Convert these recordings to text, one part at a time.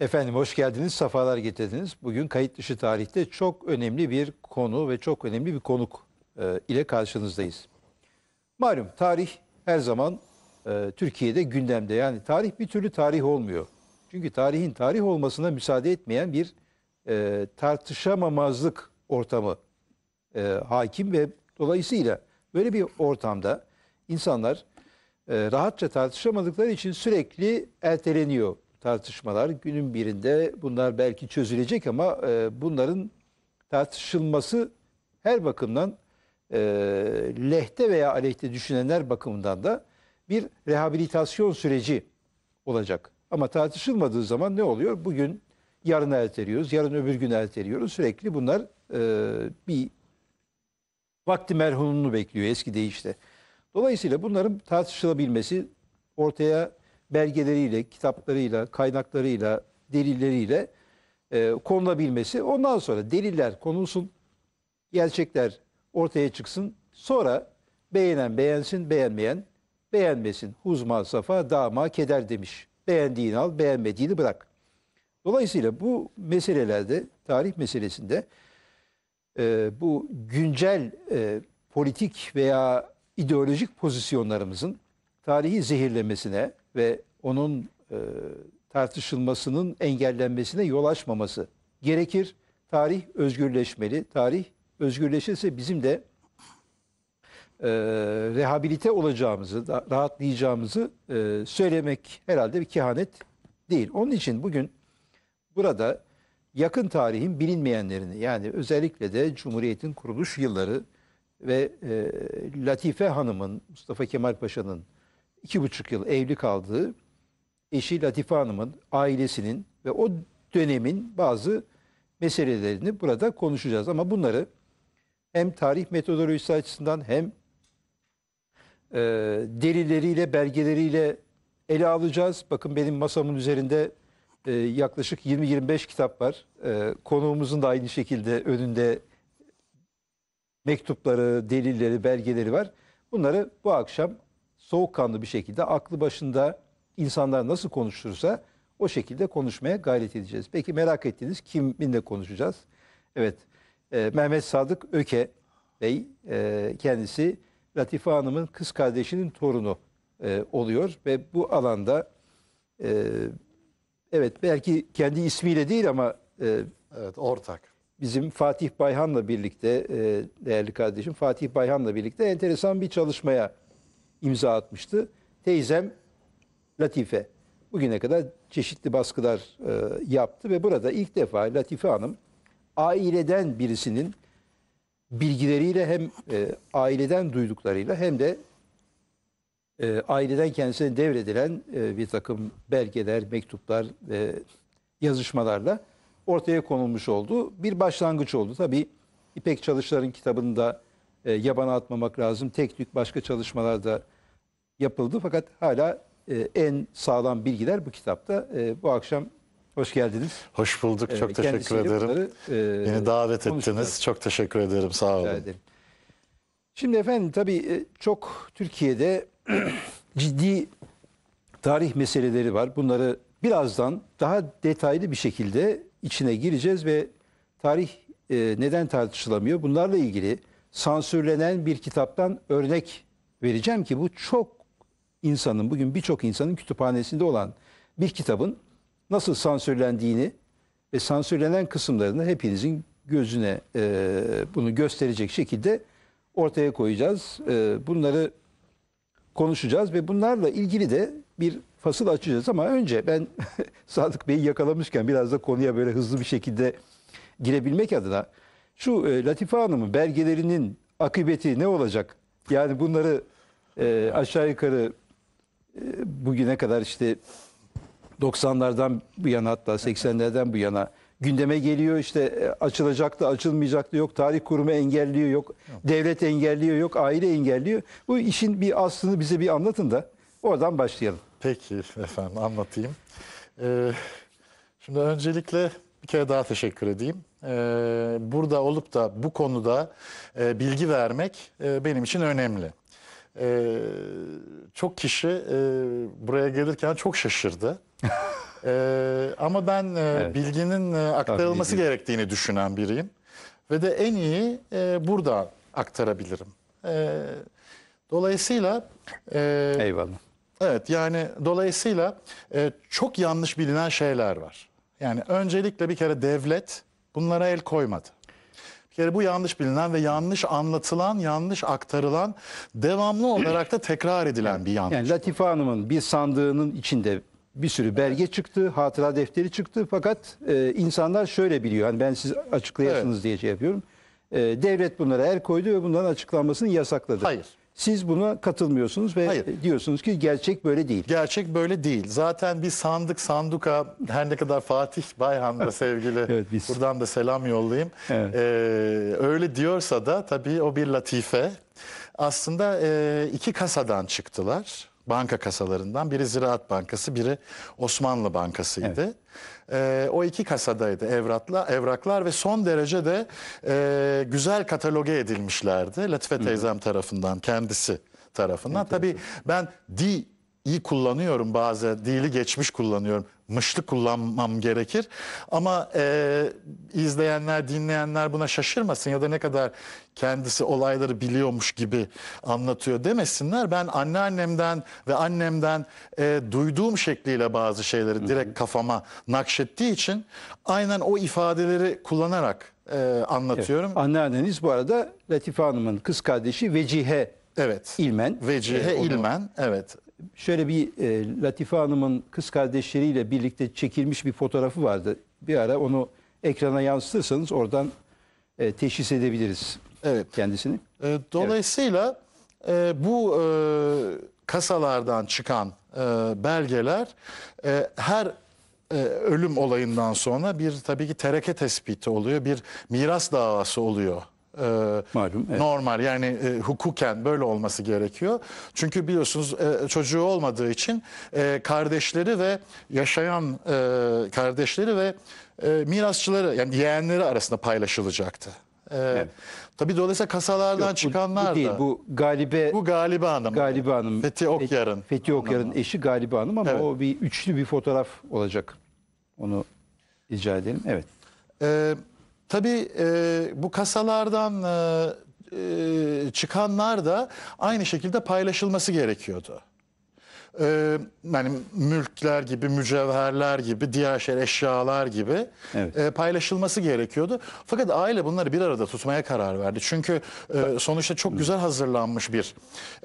Efendim hoş geldiniz, sefalar getirdiniz. Bugün kayıt dışı tarihte çok önemli bir konu ve çok önemli bir konuk e, ile karşınızdayız. Malum tarih her zaman e, Türkiye'de gündemde. Yani tarih bir türlü tarih olmuyor. Çünkü tarihin tarih olmasına müsaade etmeyen bir e, tartışamamazlık ortamı e, hakim ve dolayısıyla böyle bir ortamda insanlar e, rahatça tartışamadıkları için sürekli erteleniyor tartışmalar. Günün birinde bunlar belki çözülecek ama e, bunların tartışılması her bakımdan e, lehte veya aleyhte düşünenler bakımından da bir rehabilitasyon süreci olacak. Ama tartışılmadığı zaman ne oluyor? Bugün yarın erteliyoruz, yarın öbür gün erteliyoruz. Sürekli bunlar e, bir vakti merhumunu bekliyor eski deyişle. Dolayısıyla bunların tartışılabilmesi, ortaya belgeleriyle, kitaplarıyla, kaynaklarıyla, delilleriyle e, konulabilmesi. Ondan sonra deliller konulsun, gerçekler ortaya çıksın. Sonra beğenen beğensin, beğenmeyen beğenmesin. Huzma safa dama keder demiş. Beğendiğini al, beğenmediğini bırak. Dolayısıyla bu meselelerde, tarih meselesinde e, bu güncel e, politik veya ideolojik pozisyonlarımızın tarihi zehirlemesine, ve onun e, tartışılmasının engellenmesine yol açmaması gerekir. Tarih özgürleşmeli. Tarih özgürleşirse bizim de e, rehabilite olacağımızı, da, rahatlayacağımızı e, söylemek herhalde bir kehanet değil. Onun için bugün burada yakın tarihin bilinmeyenlerini yani özellikle de Cumhuriyet'in kuruluş yılları ve e, Latife Hanım'ın, Mustafa Kemal Paşa'nın iki buçuk yıl evli kaldığı eşi Latife Hanım'ın, ailesinin ve o dönemin bazı meselelerini burada konuşacağız. Ama bunları hem tarih metodolojisi açısından hem e, delilleriyle, belgeleriyle ele alacağız. Bakın benim masamın üzerinde e, yaklaşık 20-25 kitap var. E, konuğumuzun da aynı şekilde önünde mektupları, delilleri, belgeleri var. Bunları bu akşam soğukkanlı bir şekilde aklı başında insanlar nasıl konuşursa o şekilde konuşmaya gayret edeceğiz. Peki merak ettiğiniz kiminle konuşacağız? Evet, e, Mehmet Sadık Öke Bey e, kendisi Latife Hanım'ın kız kardeşinin torunu e, oluyor ve bu alanda e, evet belki kendi ismiyle değil ama e, evet ortak bizim Fatih Bayhan'la birlikte e, değerli kardeşim Fatih Bayhan'la birlikte enteresan bir çalışmaya imza atmıştı. Teyzem Latife bugüne kadar çeşitli baskılar e, yaptı ve burada ilk defa Latife Hanım aileden birisinin bilgileriyle hem e, aileden duyduklarıyla hem de e, aileden kendisine devredilen e, bir takım belgeler, mektuplar, ve yazışmalarla ortaya konulmuş oldu. Bir başlangıç oldu. Tabii İpek Çalışlar'ın kitabında e, yabana atmamak lazım. Teknik başka çalışmalar da yapıldı fakat hala e, en sağlam bilgiler bu kitapta. E, bu akşam hoş geldiniz. Hoş bulduk. E, çok e, teşekkür ederim. Bunları, e, Beni davet ettiniz. Çok teşekkür ederim. Sağ olun. Rica ederim. Şimdi efendim tabii e, çok Türkiye'de ciddi tarih meseleleri var. Bunları birazdan daha detaylı bir şekilde içine gireceğiz ve tarih e, neden tartışılamıyor? Bunlarla ilgili sansürlenen bir kitaptan örnek vereceğim ki bu çok insanın bugün birçok insanın kütüphanesinde olan bir kitabın nasıl sansürlendiğini ve sansürlenen kısımlarını hepinizin gözüne e, bunu gösterecek şekilde ortaya koyacağız. E, bunları konuşacağız ve bunlarla ilgili de bir fasıl açacağız ama önce ben Sadık Bey'i yakalamışken biraz da konuya böyle hızlı bir şekilde girebilmek adına şu e, Latife Hanım'ın belgelerinin akıbeti ne olacak? Yani bunları e, aşağı yukarı e, bugüne kadar işte 90'lardan bu yana hatta 80'lerden bu yana gündeme geliyor işte e, açılacak da açılmayacak da yok tarih kurumu engelliyor yok, yok. devlet engelliyor yok aile engelliyor bu işin bir aslını bize bir anlatın da oradan başlayalım. Peki efendim anlatayım. Ee, şimdi öncelikle bir kere daha teşekkür edeyim. Ee, burada olup da bu konuda e, bilgi vermek e, benim için önemli. Ee, çok kişi e, buraya gelirken çok şaşırdı. Ee, ama ben bilginin aktarılması gerektiğini düşünen biriyim. Ve de en iyi burada aktarabilirim. dolayısıyla... Eyvallah. Evet yani dolayısıyla e, çok yanlış bilinen şeyler var. Yani öncelikle bir kere devlet bunlara el koymadı. Bir kere bu yanlış bilinen ve yanlış anlatılan, yanlış aktarılan, devamlı olarak da tekrar edilen bir yanlış. Yani Latife Hanım'ın bir sandığının içinde bir sürü belge evet. çıktı, hatıra defteri çıktı. Fakat e, insanlar şöyle biliyor. Hani ben siz açıklayasınız evet. diye şey yapıyorum. E, devlet bunlara el koydu ve bunların açıklanmasını yasakladı. Hayır. Siz buna katılmıyorsunuz ve Hayır. diyorsunuz ki gerçek böyle değil. Gerçek böyle değil. Zaten bir sandık sanduka her ne kadar Fatih Bayhan da sevgili evet, biz... buradan da selam yollayayım. Evet. Ee, öyle diyorsa da tabii o bir latife. Aslında e, iki kasadan çıktılar banka kasalarından biri Ziraat Bankası, biri Osmanlı Bankası'ydı. Evet. E, o iki kasadaydı evrakla, evraklar ve son derece de e, güzel kataloge edilmişlerdi. Latife Hı. teyzem tarafından, kendisi tarafından. Tabii ben di kullanıyorum bazen, dili geçmiş kullanıyorum mışlı kullanmam gerekir. Ama e, izleyenler, dinleyenler buna şaşırmasın ya da ne kadar kendisi olayları biliyormuş gibi anlatıyor demesinler. Ben anneannemden ve annemden e, duyduğum şekliyle bazı şeyleri direkt kafama nakşettiği için aynen o ifadeleri kullanarak e, anlatıyorum. Evet. Anneanneniz bu arada Latife Hanım'ın kız kardeşi Vecihe Evet. İlmen. Vecihe Ee, İlmen. Evet şöyle bir e, Latife Hanım'ın kız kardeşleriyle birlikte çekilmiş bir fotoğrafı vardı. Bir ara onu ekrana yansıtırsanız oradan e, teşhis edebiliriz evet. kendisini. E, dolayısıyla evet. e, bu e, kasalardan çıkan e, belgeler e, her e, ölüm olayından sonra bir tabii ki tereke tespiti oluyor, bir miras davası oluyor e, Malum, evet. normal yani e, hukuken böyle olması gerekiyor. Çünkü biliyorsunuz e, çocuğu olmadığı için e, kardeşleri ve yaşayan e, kardeşleri ve e, mirasçıları yani yeğenleri arasında paylaşılacaktı. Ee, evet. Tabii dolayısıyla kasalardan Yok, çıkanlar bu değil, da. Bu Galibe Bu Galibe Hanım. Galibe Hanım. Fethi Okyar'ın. Fethi Okyar'ın eşi Galibe Hanım ama evet. o bir üçlü bir fotoğraf olacak. Onu rica edelim. Evet. Ee, Tabii e, bu kasalardan e, e, çıkanlar da aynı şekilde paylaşılması gerekiyordu. E, yani mülkler gibi, mücevherler gibi, diğer şey eşyalar gibi evet. e, paylaşılması gerekiyordu. Fakat aile bunları bir arada tutmaya karar verdi. Çünkü e, sonuçta çok hmm. güzel hazırlanmış bir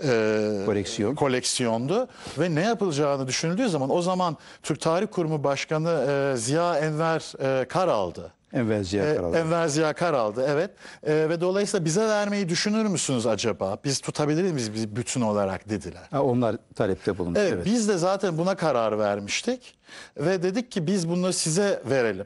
e, koleksiyon koleksiyondu ve ne yapılacağını düşünüldüğü zaman o zaman Türk Tarih Kurumu Başkanı e, Ziya Enver e, Karal'dı. Enver Ziya Karal'dı. E, Enver Ziya Karal'dı evet. E, ve dolayısıyla bize vermeyi düşünür müsünüz acaba? Biz tutabilir miyiz biz bütün olarak dediler. Ha, onlar talepte bulundu. Evet, evet biz de zaten buna karar vermiştik. Ve dedik ki biz bunu size verelim.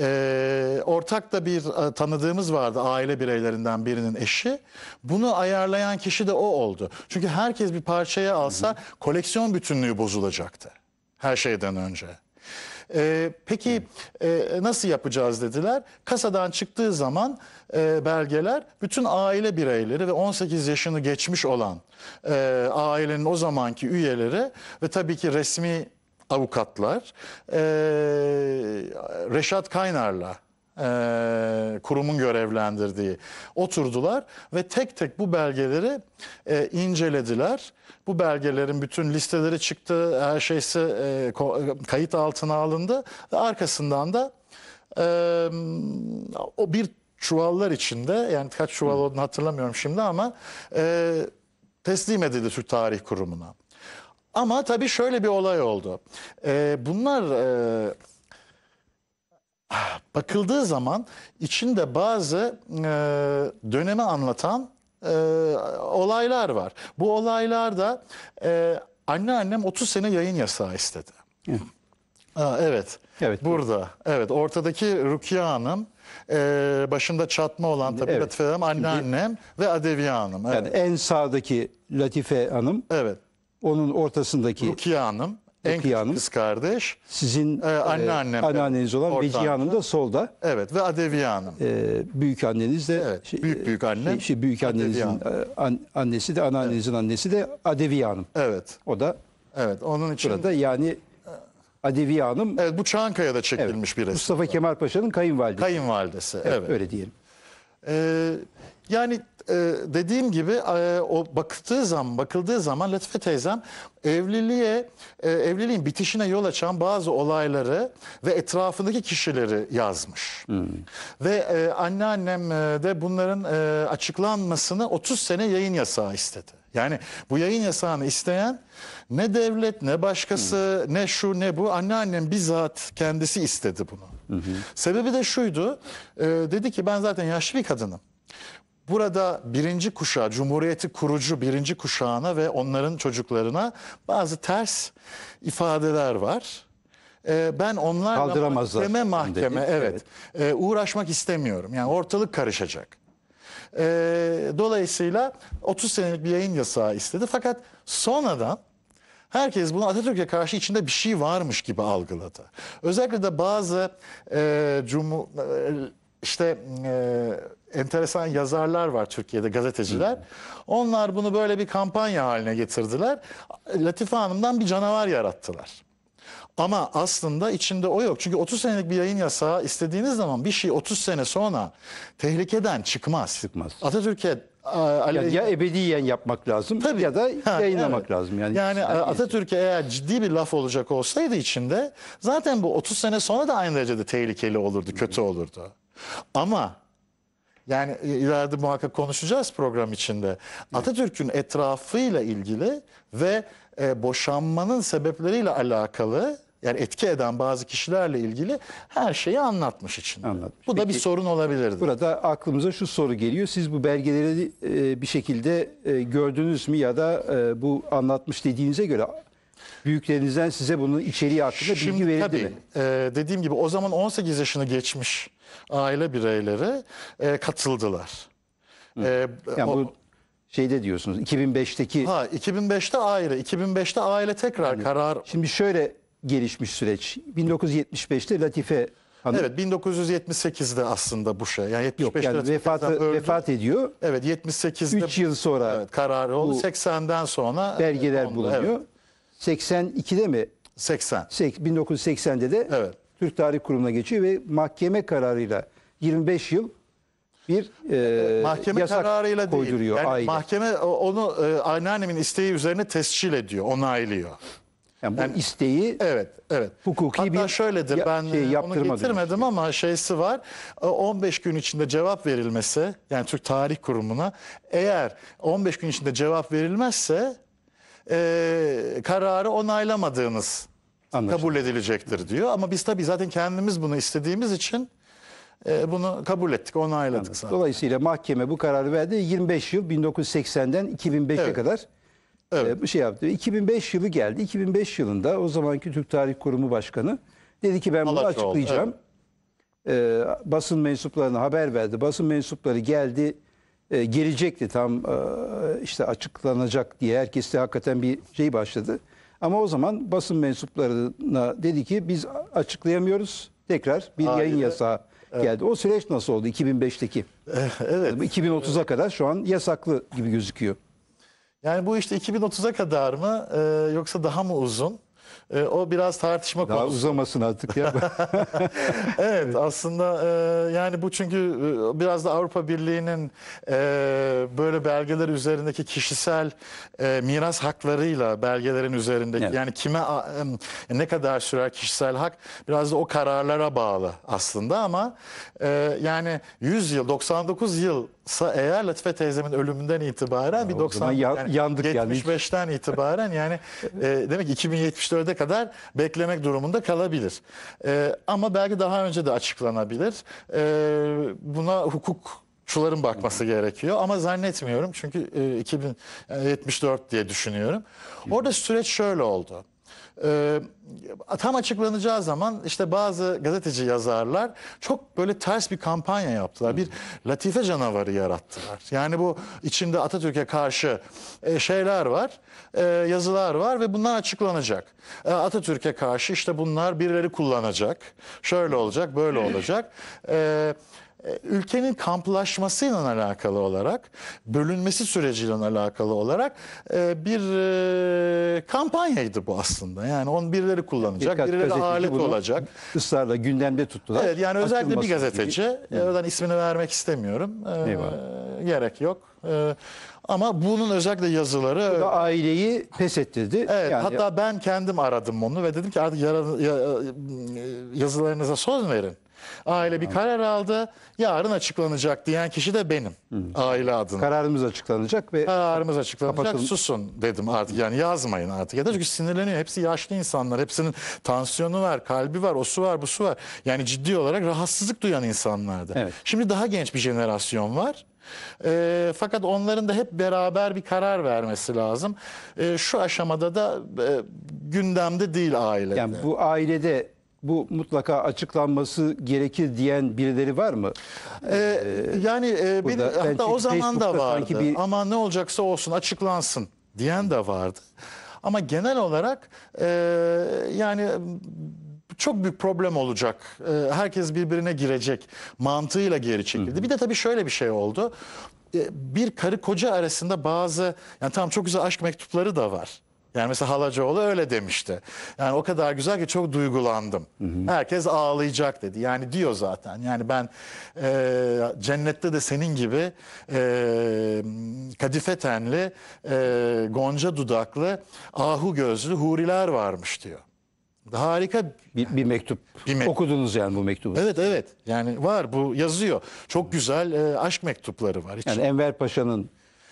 E, ortak da bir e, tanıdığımız vardı aile bireylerinden birinin eşi. Bunu ayarlayan kişi de o oldu. Çünkü herkes bir parçaya alsa hı hı. koleksiyon bütünlüğü bozulacaktı her şeyden önce. E, peki e, nasıl yapacağız dediler. Kasadan çıktığı zaman e, belgeler bütün aile bireyleri ve 18 yaşını geçmiş olan e, ailenin o zamanki üyeleri ve tabii ki resmi avukatlar e, Reşat Kaynar'la e, kurumun görevlendirdiği oturdular ve tek tek bu belgeleri e, incelediler. Bu belgelerin bütün listeleri çıktı, her şeysi e, kayıt altına alındı ve arkasından da e, o bir çuvallar içinde yani kaç çuval olduğunu hatırlamıyorum şimdi ama e, teslim edildi Türk Tarih Kurumu'na. Ama tabii şöyle bir olay oldu. E, bunlar... E, bakıldığı zaman içinde bazı e, dönemi anlatan e, olaylar var. Bu olaylarda e, anneannem 30 sene yayın yasağı istedi. Aa, evet. Evet. Burada. Evet. Ortadaki Rukiye Hanım, e, başında çatma olan tabii evet. Latife Hanım, anneannem ve Adeviye Hanım. Evet. Yani en sağdaki Latife Hanım. Evet. Onun ortasındaki Rukiye Hanım en Rukiye Hanım. kız kardeş. Sizin ee, e, anneannem, anneanneniz olan ortanca. Hanım da solda. Evet ve Adeviye Hanım. Ee, büyük anneniz de evet, şey, büyük büyük şey, annem. Şey, şey, büyük annenizin e, an, annesi de anneannenizin evet. annesi de Adeviye Hanım. Evet. O da Evet onun için burada yani Adeviye Hanım. Evet bu Çankaya'da çekilmiş evet, bir resim. Mustafa Kemal Paşa'nın kayınvalidesi. Kayınvalidesi evet, evet. öyle diyelim. Ee, yani e, dediğim gibi e, o baktığı zaman, bakıldığı zaman Latife teyzem evliliğe, e, evliliğin bitişine yol açan bazı olayları ve etrafındaki kişileri yazmış. Hmm. Ve e, anneannem e, de bunların e, açıklanmasını 30 sene yayın yasağı istedi. Yani bu yayın yasağını isteyen ne devlet ne başkası hmm. ne şu ne bu anneannem bizzat kendisi istedi bunu. Hı hı. Sebebi de şuydu e, dedi ki ben zaten yaşlı bir kadınım. Burada birinci kuşağı, Cumhuriyeti kurucu birinci kuşağına ve onların çocuklarına bazı ters ifadeler var. Ee, ben onlarla mahkeme mahkeme dedik, evet, evet. E, uğraşmak istemiyorum. Yani ortalık karışacak. E, dolayısıyla 30 senelik bir yayın yasağı istedi. Fakat sonradan Herkes bunu Atatürk'e karşı içinde bir şey varmış gibi algıladı. Özellikle de bazı e, cum e, işte e, enteresan yazarlar var Türkiye'de gazeteciler. Onlar bunu böyle bir kampanya haline getirdiler. Latife Hanım'dan bir canavar yarattılar. Ama aslında içinde o yok. Çünkü 30 senelik bir yayın yasağı istediğiniz zaman bir şey 30 sene sonra tehlikeden çıkmaz. Çıkmaz. Atatürk'e Ali... Yani ya ebediyen yapmak lazım Tabii. ya da yayınlamak evet. lazım. Yani, yani Atatürk'e eğer ciddi bir laf olacak olsaydı içinde zaten bu 30 sene sonra da aynı derecede tehlikeli olurdu, kötü olurdu. Ama yani e, ileride muhakkak konuşacağız program içinde. Atatürk'ün etrafıyla ilgili ve e, boşanmanın sebepleriyle alakalı yani etki eden bazı kişilerle ilgili her şeyi anlatmış için. Anlatmış. Bu da bir sorun olabilirdi. Burada aklımıza şu soru geliyor. Siz bu belgeleri e, bir şekilde e, gördünüz mü ya da e, bu anlatmış dediğinize göre büyüklerinizden size bunun içeriği hakkında bilgi Şimdi, verildi tabii, mi? E, dediğim gibi o zaman 18 yaşını geçmiş aile bireyleri e, katıldılar. Hı. E, yani o, bu şeyde diyorsunuz 2005'teki... Ha 2005'te aile, 2005'te aile tekrar yani, karar... Şimdi şöyle gelişmiş süreç. 1975'te Latife Hanım. Evet 1978'de aslında bu şey. Yani 75'te Yok, yani vefatı, vefat ediyor. Evet 78'de 3 yıl sonra evet, kararı oldu. 80'den sonra e, belgeler evet, bulunuyor. Evet. 82'de mi? 80. 1980'de de evet. Türk Tarih Kurumu'na geçiyor ve mahkeme kararıyla 25 yıl bir e, mahkeme yasak kararıyla koyduruyor değil. Yani Mahkeme onu e, anneannemin isteği üzerine tescil ediyor, onaylıyor. Yani bu yani, isteği evet evet. Hukuki Hatta bir şöyledir. ben şey, onu getirmedim ama şeysi var. 15 e, gün içinde cevap verilmesi yani Türk Tarih Kurumu'na eğer 15 gün içinde cevap verilmezse e, kararı onaylamadığınız Anlaşıldı. kabul edilecektir diyor. Ama biz tabii zaten kendimiz bunu istediğimiz için e, bunu kabul ettik, onayladık. Zaten. Dolayısıyla mahkeme bu kararı verdi. 25 yıl 1980'den 2005'e evet. kadar e, evet. E, şey yaptı. 2005 yılı geldi. 2005 yılında o zamanki Türk Tarih Kurumu Başkanı dedi ki ben bunu Malatroğlu, açıklayacağım. Evet. E, basın mensuplarına haber verdi. Basın mensupları geldi e, gelecekti tam e, işte açıklanacak diye herkes de hakikaten bir şey başladı. Ama o zaman basın mensuplarına dedi ki biz açıklayamıyoruz. Tekrar bir Hayır. yayın yasağı evet. geldi. O süreç nasıl oldu 2005'teki? Eh, evet. 2030'a kadar şu an yasaklı gibi gözüküyor. Yani bu işte 2030'a kadar mı e, yoksa daha mı uzun? E, o biraz tartışma Daha konusu. uzamasın artık ya. evet aslında e, yani bu çünkü e, biraz da Avrupa Birliği'nin e, böyle belgeler üzerindeki kişisel e, miras haklarıyla belgelerin üzerindeki evet. yani kime e, ne kadar sürer kişisel hak biraz da o kararlara bağlı aslında ama e, yani 100 yıl 99 yıl sa eğer Latife teyzemin ölümünden itibaren ya bir 90 ya, yani yandık 75'ten yani. itibaren yani e, demek 2074'e kadar beklemek durumunda kalabilir. E, ama belki daha önce de açıklanabilir. E, buna hukuk şuların bakması gerekiyor ama zannetmiyorum çünkü e, 2074 diye düşünüyorum. Orada süreç şöyle oldu e, tam açıklanacağı zaman işte bazı gazeteci yazarlar çok böyle ters bir kampanya yaptılar. Bir latife canavarı yarattılar. Yani bu içinde Atatürk'e karşı e, şeyler var, e, yazılar var ve bunlar açıklanacak. E, Atatürk'e karşı işte bunlar birileri kullanacak. Şöyle olacak, böyle olacak. Evet. E, ülkenin kamplaşmasıyla alakalı olarak, bölünmesi süreciyle alakalı olarak e, bir e, kampanyaydı bu aslında. Yani on birileri kullanacak, Dikkat birileri alet olacak. Israrla gündemde tuttular. Evet yani özellikle bir gazeteci, gibi. oradan ismini vermek istemiyorum. Eyvallah. Gerek yok. Ama bunun özellikle yazıları... Bu da aileyi pes ettirdi. Evet, yani... Hatta ben kendim aradım onu ve dedim ki artık yazılarınıza söz verin. Aile bir karar aldı. Yarın açıklanacak diyen kişi de benim. Aile adına. Kararımız açıklanacak ve Kararımız açıklanacak Kapatın. susun dedim artık yani yazmayın artık. Ya da çünkü sinirleniyor hepsi yaşlı insanlar hepsinin tansiyonu var kalbi var o su var bu su var. Yani ciddi olarak rahatsızlık duyan insanlardı. Evet. Şimdi daha genç bir jenerasyon var. Ee, fakat onların da hep beraber bir karar vermesi lazım. Ee, şu aşamada da e, gündemde değil ailede. yani bu ailede bu mutlaka açıklanması gerekir diyen birileri var mı? Ee, yani e, benim, hatta o zaman da vardı bir... ama ne olacaksa olsun açıklansın diyen de vardı. Ama genel olarak e, yani çok büyük problem olacak. E, herkes birbirine girecek mantığıyla geri çekildi. Hı. Bir de tabii şöyle bir şey oldu. E, bir karı koca arasında bazı yani tam çok güzel aşk mektupları da var. Yani mesela Halacaoğlu öyle demişti. Yani o kadar güzel ki çok duygulandım. Hı hı. Herkes ağlayacak dedi. Yani diyor zaten. Yani ben e, cennette de senin gibi e, kadife tenli, e, gonca dudaklı, ahu gözlü huriler varmış diyor. Harika bir, bir mektup. Bir me Okudunuz yani bu mektubu. Evet evet. Yani var bu yazıyor. Çok güzel e, aşk mektupları var. Hiç... Yani Enver Paşa'nın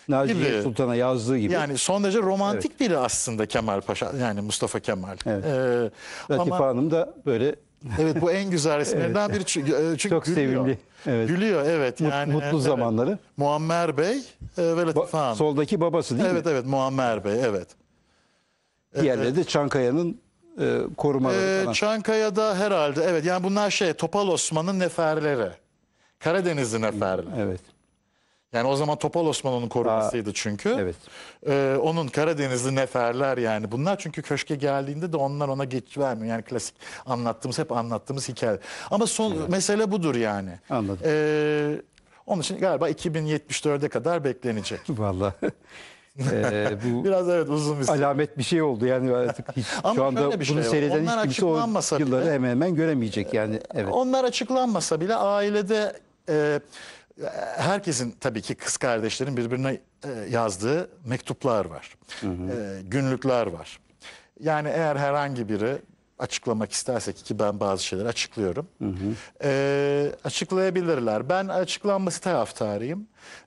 Naciye Sultan'a yazdığı gibi. Yani son derece romantik evet. biri aslında Kemal Paşa yani Mustafa Kemal. Evet. Ee, Latife ama... Hanım da böyle evet bu en güzel resimlerinden evet. biri e, çünkü, çok gülüyor. sevimli. Evet. Gülüyor evet Mut, yani mutlu evet. zamanları. Muammer Bey e, ve Latife Hanım. Soldaki babası değil evet, mi? Evet evet Muammer Bey evet. Diğerleri evet. de Çankaya'nın e, korumaları ee, falan. Çankaya'da herhalde evet yani bunlar şey Topal Osman'ın neferleri. Karadeniz'in neferleri. Evet. Yani o zaman Topal Osmanlı'nın korumasıydı çünkü. Evet. Ee, onun Karadenizli neferler yani bunlar çünkü köşke geldiğinde de onlar ona geç vermiyor. Yani klasik anlattığımız hep anlattığımız hikaye. Ama son evet. mesele budur yani. Anladım. Ee, onun için galiba 2074'e kadar beklenecek. Valla. ee, bu biraz evet uzun bir alamet bir şey oldu yani artık hiç, Ama şu anda bir şey bunu şey seyreden hiç kimse o yılları bile, hemen hemen göremeyecek yani ee, evet. Onlar açıklanmasa bile ailede e, herkesin tabii ki kız kardeşlerin birbirine e, yazdığı mektuplar var. Hı hı. E, günlükler var. Yani eğer herhangi biri açıklamak istersek ki ben bazı şeyler açıklıyorum. Hı hı. E, açıklayabilirler. Ben açıklanması taraftarıyım.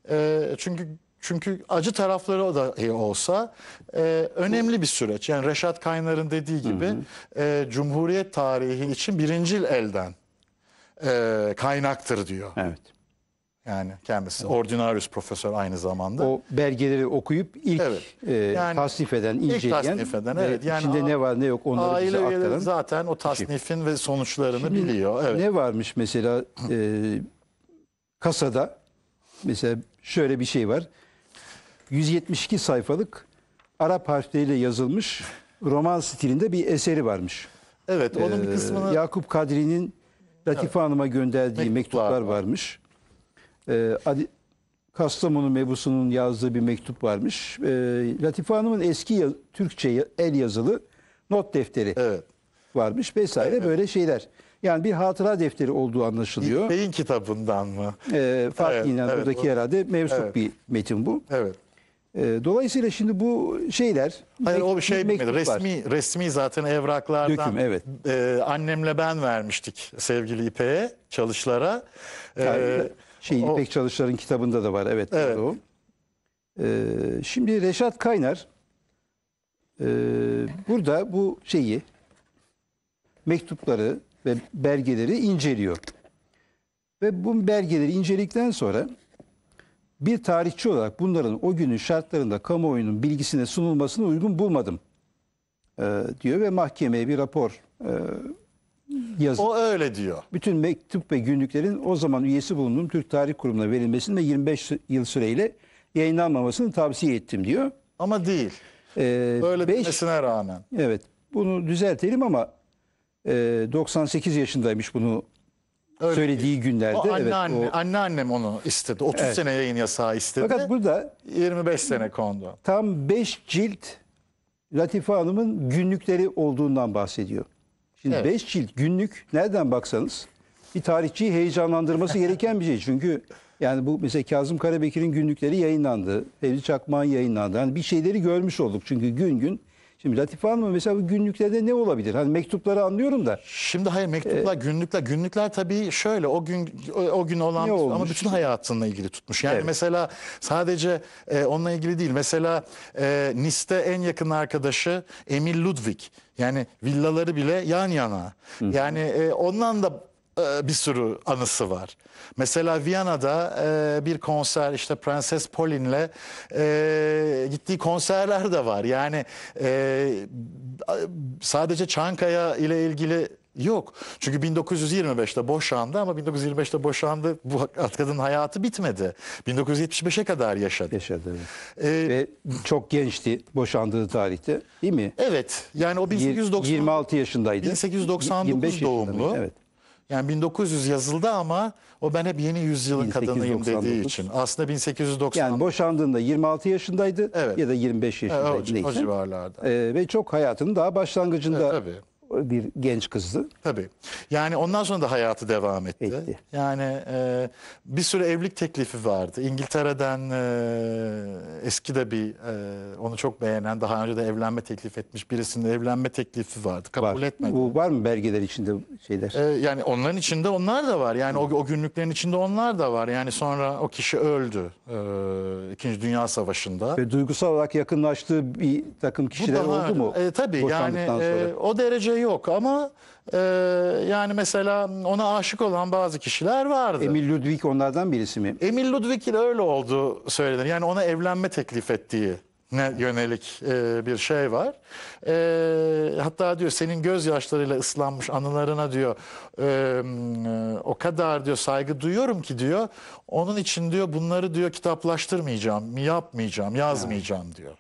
E, çünkü çünkü acı tarafları o da olsa e, önemli bir süreç. Yani Reşat Kaynar'ın dediği gibi hı hı. E, Cumhuriyet tarihi için birincil elden e, kaynaktır diyor. Evet. Yani kendisi evet. ordinarius profesör aynı zamanda. O belgeleri okuyup ilk evet. E, yani, e, tasnif eden, inceleyen. İlk tasnif eden evet. Yani içinde ne var ne yok onları aile bize aktaran. zaten o şey. tasnifin ve sonuçlarını Şimdi biliyor. Evet. Ne varmış mesela e, kasada mesela şöyle bir şey var. 172 sayfalık Arap harfleriyle yazılmış roman stilinde bir eseri varmış. Evet onun ee, bir e, kısmını... Yakup Kadri'nin Latife evet. Hanım'a gönderdiği mektuplar, mektuplar varmış e, Adi, Kastamonu mebusunun yazdığı bir mektup varmış. E, Latife Hanım'ın eski ya, Türkçe el yazılı not defteri evet. varmış vesaire evet. böyle şeyler. Yani bir hatıra defteri olduğu anlaşılıyor. Bey'in kitabından mı? E, ee, Fatih evet, evet, buradaki o... herhalde mevzup evet. bir metin bu. Evet. dolayısıyla şimdi bu şeyler... Hayır o şey mi? resmi, var. resmi zaten evraklardan Döküm, evet. e, annemle ben vermiştik sevgili İpe'ye çalışlara. E, şey, o, İpek Çalışlar'ın kitabında da var. Evet. evet. O. Ee, şimdi Reşat Kaynar e, burada bu şeyi mektupları ve belgeleri inceliyor. Ve bu belgeleri inceledikten sonra bir tarihçi olarak bunların o günün şartlarında kamuoyunun bilgisine sunulmasını uygun bulmadım e, diyor ve mahkemeye bir rapor e, yazı. O öyle diyor. Bütün mektup ve günlüklerin o zaman üyesi bulunduğum Türk Tarih Kurumu'na verilmesini ve 25 yıl süreyle yayınlanmamasını tavsiye ettim diyor. Ama değil. Ee, Böyle beş, bitmesine rağmen. Evet. Bunu düzeltelim ama e, 98 yaşındaymış bunu Öyle söylediği değil. günlerde. O anneanne, evet, o... Anneannem onu istedi. 30 evet. sene yayın yasağı istedi. Fakat burada 25 sene kondu. Tam 5 cilt Latife Hanım'ın günlükleri olduğundan bahsediyor. Şimdi 5 evet. cilt günlük nereden baksanız bir tarihçiyi heyecanlandırması gereken bir şey. Çünkü yani bu mesela Kazım Karabekir'in günlükleri yayınlandı. Fevzi Çakmak'ın yayınlandı. Hani bir şeyleri görmüş olduk. Çünkü gün gün Şimdi Latif Hanım mesela bu günlüklerde ne olabilir? Hani mektupları anlıyorum da. Şimdi hayır mektuplar, ee, günlükler, günlükler tabii şöyle o gün o, o gün olan ama bütün hayatınla ilgili tutmuş. Yani evet. mesela sadece e, onunla ilgili değil. Mesela e, Nis'te en yakın arkadaşı Emil Ludwig yani villaları bile yan yana. Hı Yani e, ondan da e, bir sürü anısı var. Mesela Viyana'da e, bir konser işte Prenses Pauline'le e, gittiği konserler de var. Yani e, sadece Çankaya ile ilgili Yok. Çünkü 1925'te boşandı ama 1925'te boşandı. Bu kadının hayatı bitmedi. 1975'e kadar yaşadı. Yaşadı. Ee, Ve çok gençti boşandığı tarihte değil mi? Evet. Yani o 1890, 26 yaşındaydı. 1899 doğumlu. Evet. Yani 1900 yazıldı ama o ben hep yeni yüzyılın kadınıyım dediği için. Aslında 1890. Yani boşandığında 26 yaşındaydı evet. ya da 25 yaşındaydı. Evet, o, neyse. o civarlarda. Ee, ve çok hayatının daha başlangıcında evet, bir genç kızdı. Tabii. Yani ondan sonra da hayatı devam etti. etti. Yani e, bir sürü evlilik teklifi vardı. İngiltere'den e, eski de bir e, onu çok beğenen daha önce de evlenme teklif etmiş birisinin evlenme teklifi vardı. Kabul var. etmedi. Bu var mı belgeler içinde şeyler? E, yani onların içinde onlar da var. Yani o, o günlüklerin içinde onlar da var. Yani sonra o kişi öldü. E, İkinci Dünya Savaşı'nda. Ve duygusal olarak yakınlaştığı bir takım kişiler daha, oldu mu? E, tabii yani e, o derece yok ama e, yani mesela ona aşık olan bazı kişiler vardı. Emil Ludwig onlardan birisi mi? Emil Ludwig ile öyle oldu söylenir. Yani ona evlenme teklif ettiği ne yönelik e, bir şey var. E, hatta diyor senin gözyaşlarıyla ıslanmış anılarına diyor e, e o kadar diyor saygı duyuyorum ki diyor onun için diyor bunları diyor kitaplaştırmayacağım, yapmayacağım, yazmayacağım diyor.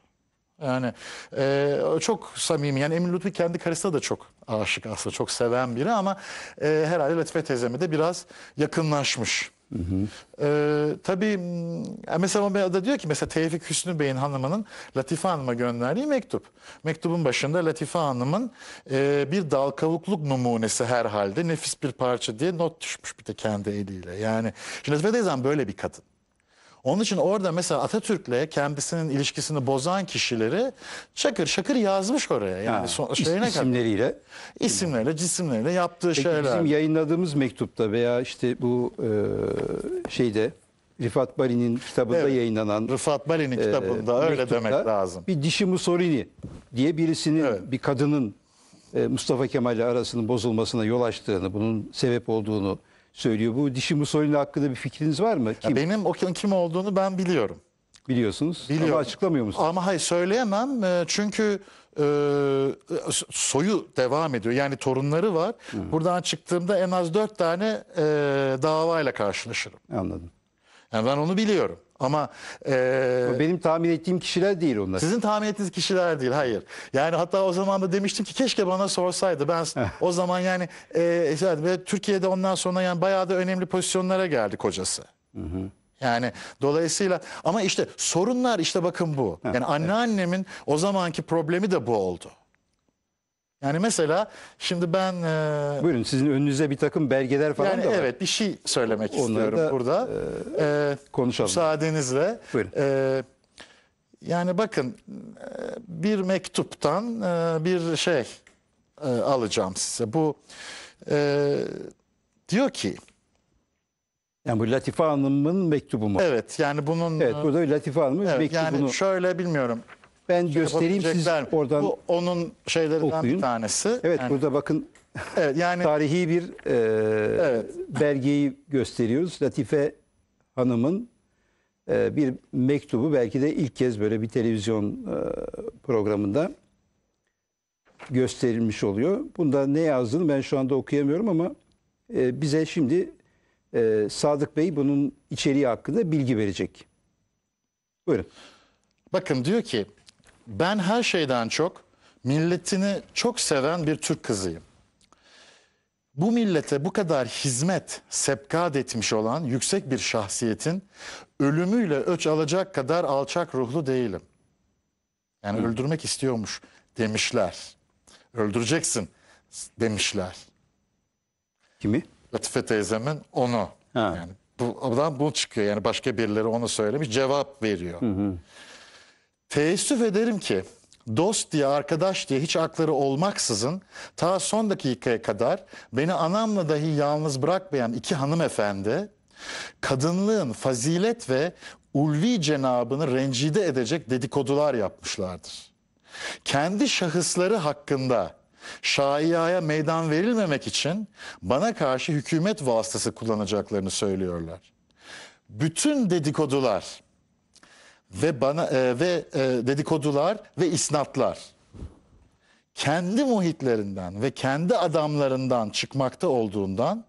Yani e, çok samimi. Yani Emin Lütfi kendi karısına da çok aşık aslında. Çok seven biri ama e, herhalde Latife teyzeme de biraz yakınlaşmış. Hı hı. Ee, tabii hmm, mesela da diyor ki mesela Tevfik Hüsnü Bey'in hanımının Latife Hanım'a gönderdiği mektup. Mektubun başında Latife Hanım'ın e, bir dal kavukluk numunesi herhalde nefis bir parça diye not düşmüş bir de kendi eliyle. Yani şimdi Latife teyzem böyle bir kadın. Onun için orada mesela Atatürk'le kendisinin ilişkisini bozan kişileri şakır şakır yazmış oraya. Yani ha, son, şeyine isimleriyle. Kadar, isimleriyle, cisimleriyle yaptığı Peki şeyler. Bizim yayınladığımız mektupta veya işte bu e, şeyde Rifat Bali'nin kitabında evet. yayınlanan Rifat Bali'nin e, kitabında e, öyle demek lazım. Bir dişi Mussolini diye birisinin evet. bir kadının e, Mustafa Kemal ile arasının bozulmasına yol açtığını, bunun sebep olduğunu söylüyor. Bu dişi Mussolini hakkında bir fikriniz var mı? Kim? Ya benim o kim olduğunu ben biliyorum. Biliyorsunuz Biliyorum. ama açıklamıyor musunuz? Ama hayır söyleyemem e, çünkü e, soyu devam ediyor. Yani torunları var. Hı. Buradan çıktığımda en az dört tane e, davayla karşılaşırım. Anladım. Yani ben onu biliyorum. Ama e, benim tahmin ettiğim kişiler değil onlar. Sizin tahmin ettiğiniz kişiler değil, hayır. Yani hatta o zaman da demiştim ki keşke bana sorsaydı. Ben o zaman yani e, ve Türkiye'de ondan sonra yani bayağı da önemli pozisyonlara geldi kocası. Hı hı. Yani dolayısıyla ama işte sorunlar işte bakın bu. yani anneannemin o zamanki problemi de bu oldu. Yani mesela şimdi ben... E, Buyurun sizin önünüze bir takım belgeler falan yani da var. Evet bir şey söylemek Onları istiyorum da, burada. E, e, konuşalım. Müsaadenizle. Buyurun. E, yani bakın e, bir mektuptan e, bir şey e, alacağım size. Bu e, diyor ki... Yani bu Latife Hanım'ın mektubu mu? Evet yani bunun... Evet burada Latife Hanım'ın evet, mektubunu... Yani şöyle bilmiyorum ben şey göstereyim siz oradan Bu, onun şeylerinden okuyun. bir tanesi. Evet yani, burada bakın evet, yani tarihi bir e, evet. belgeyi gösteriyoruz. Latife Hanım'ın e, bir mektubu belki de ilk kez böyle bir televizyon e, programında gösterilmiş oluyor. Bunda ne yazdığını ben şu anda okuyamıyorum ama e, bize şimdi e, Sadık Bey bunun içeriği hakkında bilgi verecek. Buyurun. Bakın diyor ki ben her şeyden çok milletini çok seven bir Türk kızıyım. Bu millete bu kadar hizmet sepkat etmiş olan yüksek bir şahsiyetin ölümüyle öç alacak kadar alçak ruhlu değilim. Yani Hı. öldürmek istiyormuş demişler. Öldüreceksin demişler. Kimi? Latife teyzemin onu. Ha. Yani bu adam bu çıkıyor yani başka birileri onu söylemiş cevap veriyor. Hı hı. Teessüf ederim ki dost diye arkadaş diye hiç akları olmaksızın ta son dakikaya kadar beni anamla dahi yalnız bırakmayan iki hanımefendi kadınlığın fazilet ve ulvi cenabını rencide edecek dedikodular yapmışlardır. Kendi şahısları hakkında şaiyaya meydan verilmemek için bana karşı hükümet vasıtası kullanacaklarını söylüyorlar. Bütün dedikodular ve bana e, ve e, dedikodular ve isnatlar kendi muhitlerinden ve kendi adamlarından çıkmakta olduğundan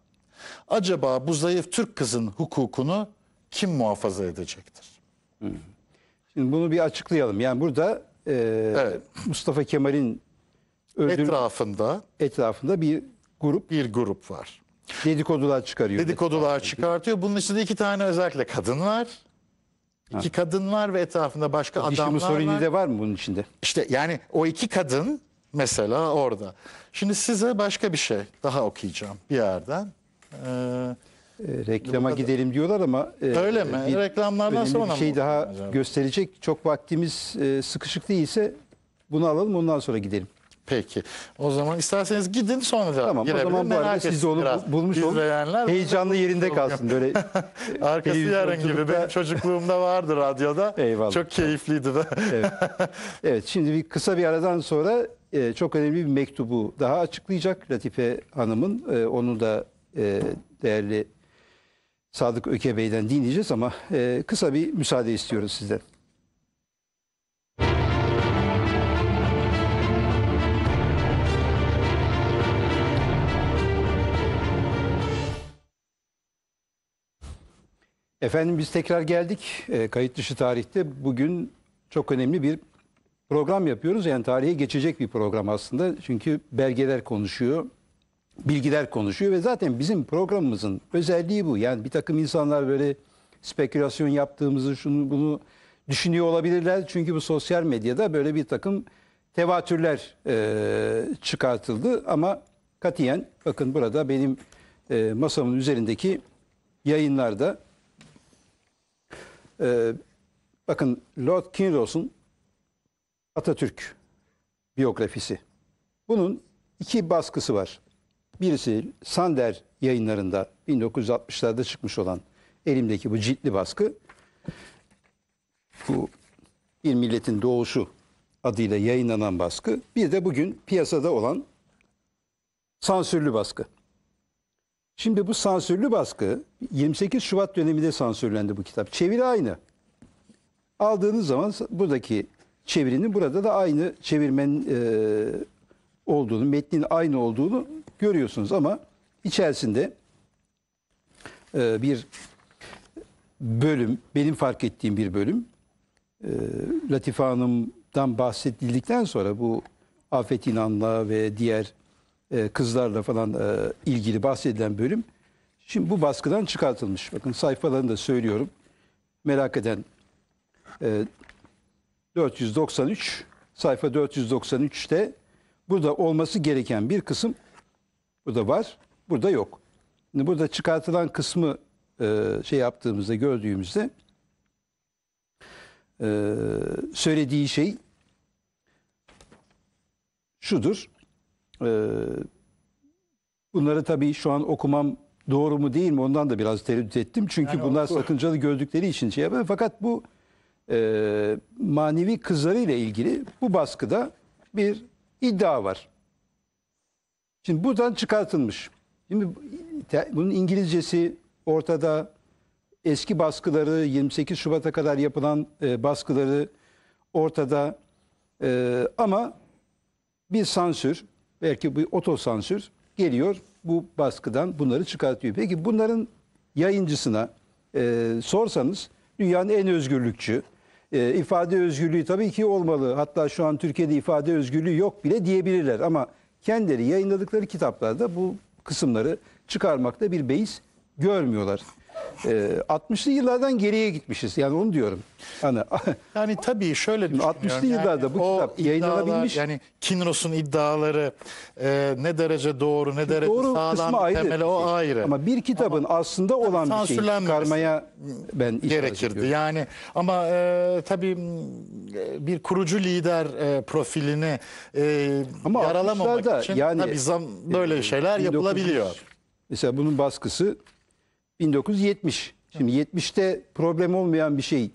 acaba bu zayıf Türk kızın hukukunu kim muhafaza edecektir? Şimdi bunu bir açıklayalım. Yani burada e, evet. Mustafa Kemal'in etrafında etrafında bir grup bir grup var. Dedikodular çıkarıyor. Dedikodular çıkartıyor. Bunun içinde iki tane özellikle kadın var. İki kadın var ve etrafında başka adamlar var. Mussolini de var mı bunun içinde? İşte yani o iki kadın mesela orada. Şimdi size başka bir şey daha okuyacağım bir yerden. Ee, e, reklama gidelim diyorlar ama e, öyle mi? Bir, Reklamlardan sonra bir şey daha gösterecek. Çok vaktimiz e, sıkışık değilse bunu alalım ondan sonra gidelim. Peki. O zaman isterseniz gidin sonra da Tamam o zaman bu arada Merak siz de onu bulmuş olun. İzleyenler Heyecanlı bulmuş yerinde kalsın böyle. E, Arkası yarın gibi. oturup Benim çocukluğumda vardı radyoda. Eyvallah. Çok keyifliydi de. evet. evet şimdi bir kısa bir aradan sonra e, çok önemli bir mektubu daha açıklayacak Latife Hanım'ın. E, onu da e, değerli Sadık Öke Bey'den dinleyeceğiz ama e, kısa bir müsaade istiyoruz sizden. Efendim biz tekrar geldik. E, kayıt dışı tarihte bugün çok önemli bir program yapıyoruz. Yani tarihe geçecek bir program aslında. Çünkü belgeler konuşuyor, bilgiler konuşuyor ve zaten bizim programımızın özelliği bu. Yani bir takım insanlar böyle spekülasyon yaptığımızı, şunu bunu düşünüyor olabilirler. Çünkü bu sosyal medyada böyle bir takım tevatürler e, çıkartıldı. Ama katiyen bakın burada benim e, masamın üzerindeki yayınlarda ee, bakın Lord Kinross'un Atatürk biyografisi. Bunun iki baskısı var. Birisi Sander yayınlarında 1960'larda çıkmış olan elimdeki bu ciltli baskı. Bu Bir Milletin Doğuşu adıyla yayınlanan baskı. Bir de bugün piyasada olan sansürlü baskı. Şimdi bu sansürlü baskı 28 Şubat döneminde sansürlendi bu kitap. Çeviri aynı. Aldığınız zaman buradaki çevirinin burada da aynı çevirmen e, olduğunu, metnin aynı olduğunu görüyorsunuz ama içerisinde e, bir bölüm, benim fark ettiğim bir bölüm e, Latife Hanım'dan bahsedildikten sonra bu Afet İnan'la ve diğer e, kızlarla falan e, ilgili bahsedilen bölüm şimdi bu baskıdan çıkartılmış. Bakın sayfalarını da söylüyorum. Merak eden 493 e, sayfa 493'te burada olması gereken bir kısım burada var, burada yok. Şimdi burada çıkartılan kısmı şey yaptığımızda gördüğümüzde söylediği şey şudur. Ee, bunları tabii şu an okumam doğru mu değil mi ondan da biraz tereddüt ettim. Çünkü yani bunlar oku. sakıncalı gördükleri için şey yapıyor. Fakat bu e, manevi kızları ile ilgili bu baskıda bir iddia var. Şimdi buradan çıkartılmış. Şimdi bunun İngilizcesi ortada. Eski baskıları 28 Şubat'a kadar yapılan e, baskıları ortada. E, ama bir sansür belki bu otosansür geliyor bu baskıdan bunları çıkartıyor. Peki bunların yayıncısına e, sorsanız dünyanın en özgürlükçü, e, ifade özgürlüğü tabii ki olmalı. Hatta şu an Türkiye'de ifade özgürlüğü yok bile diyebilirler ama kendileri yayınladıkları kitaplarda bu kısımları çıkarmakta bir beis görmüyorlar. 60'lı ee, yıllardan geriye gitmişiz. Yani onu diyorum. Hani yani tabii şöyle düşünüyorum. 60'lı yıllarda yani, bu kitap yayınlanabilmiş. yani Kinros'un iddiaları e, ne derece doğru, ne derece doğru sağlam ayrı temeli o şey. ayrı. Ama bir kitabın ama, aslında olan bir şeyi çıkarmaya ben gerekirdi. Yani ama e, tabii e, bir kurucu lider e, profilini e, ama yaralamamak için yani, tabii zam, e, böyle şeyler yapılabiliyor. Mesela bunun baskısı 1970. Şimdi 70'te problem olmayan bir şey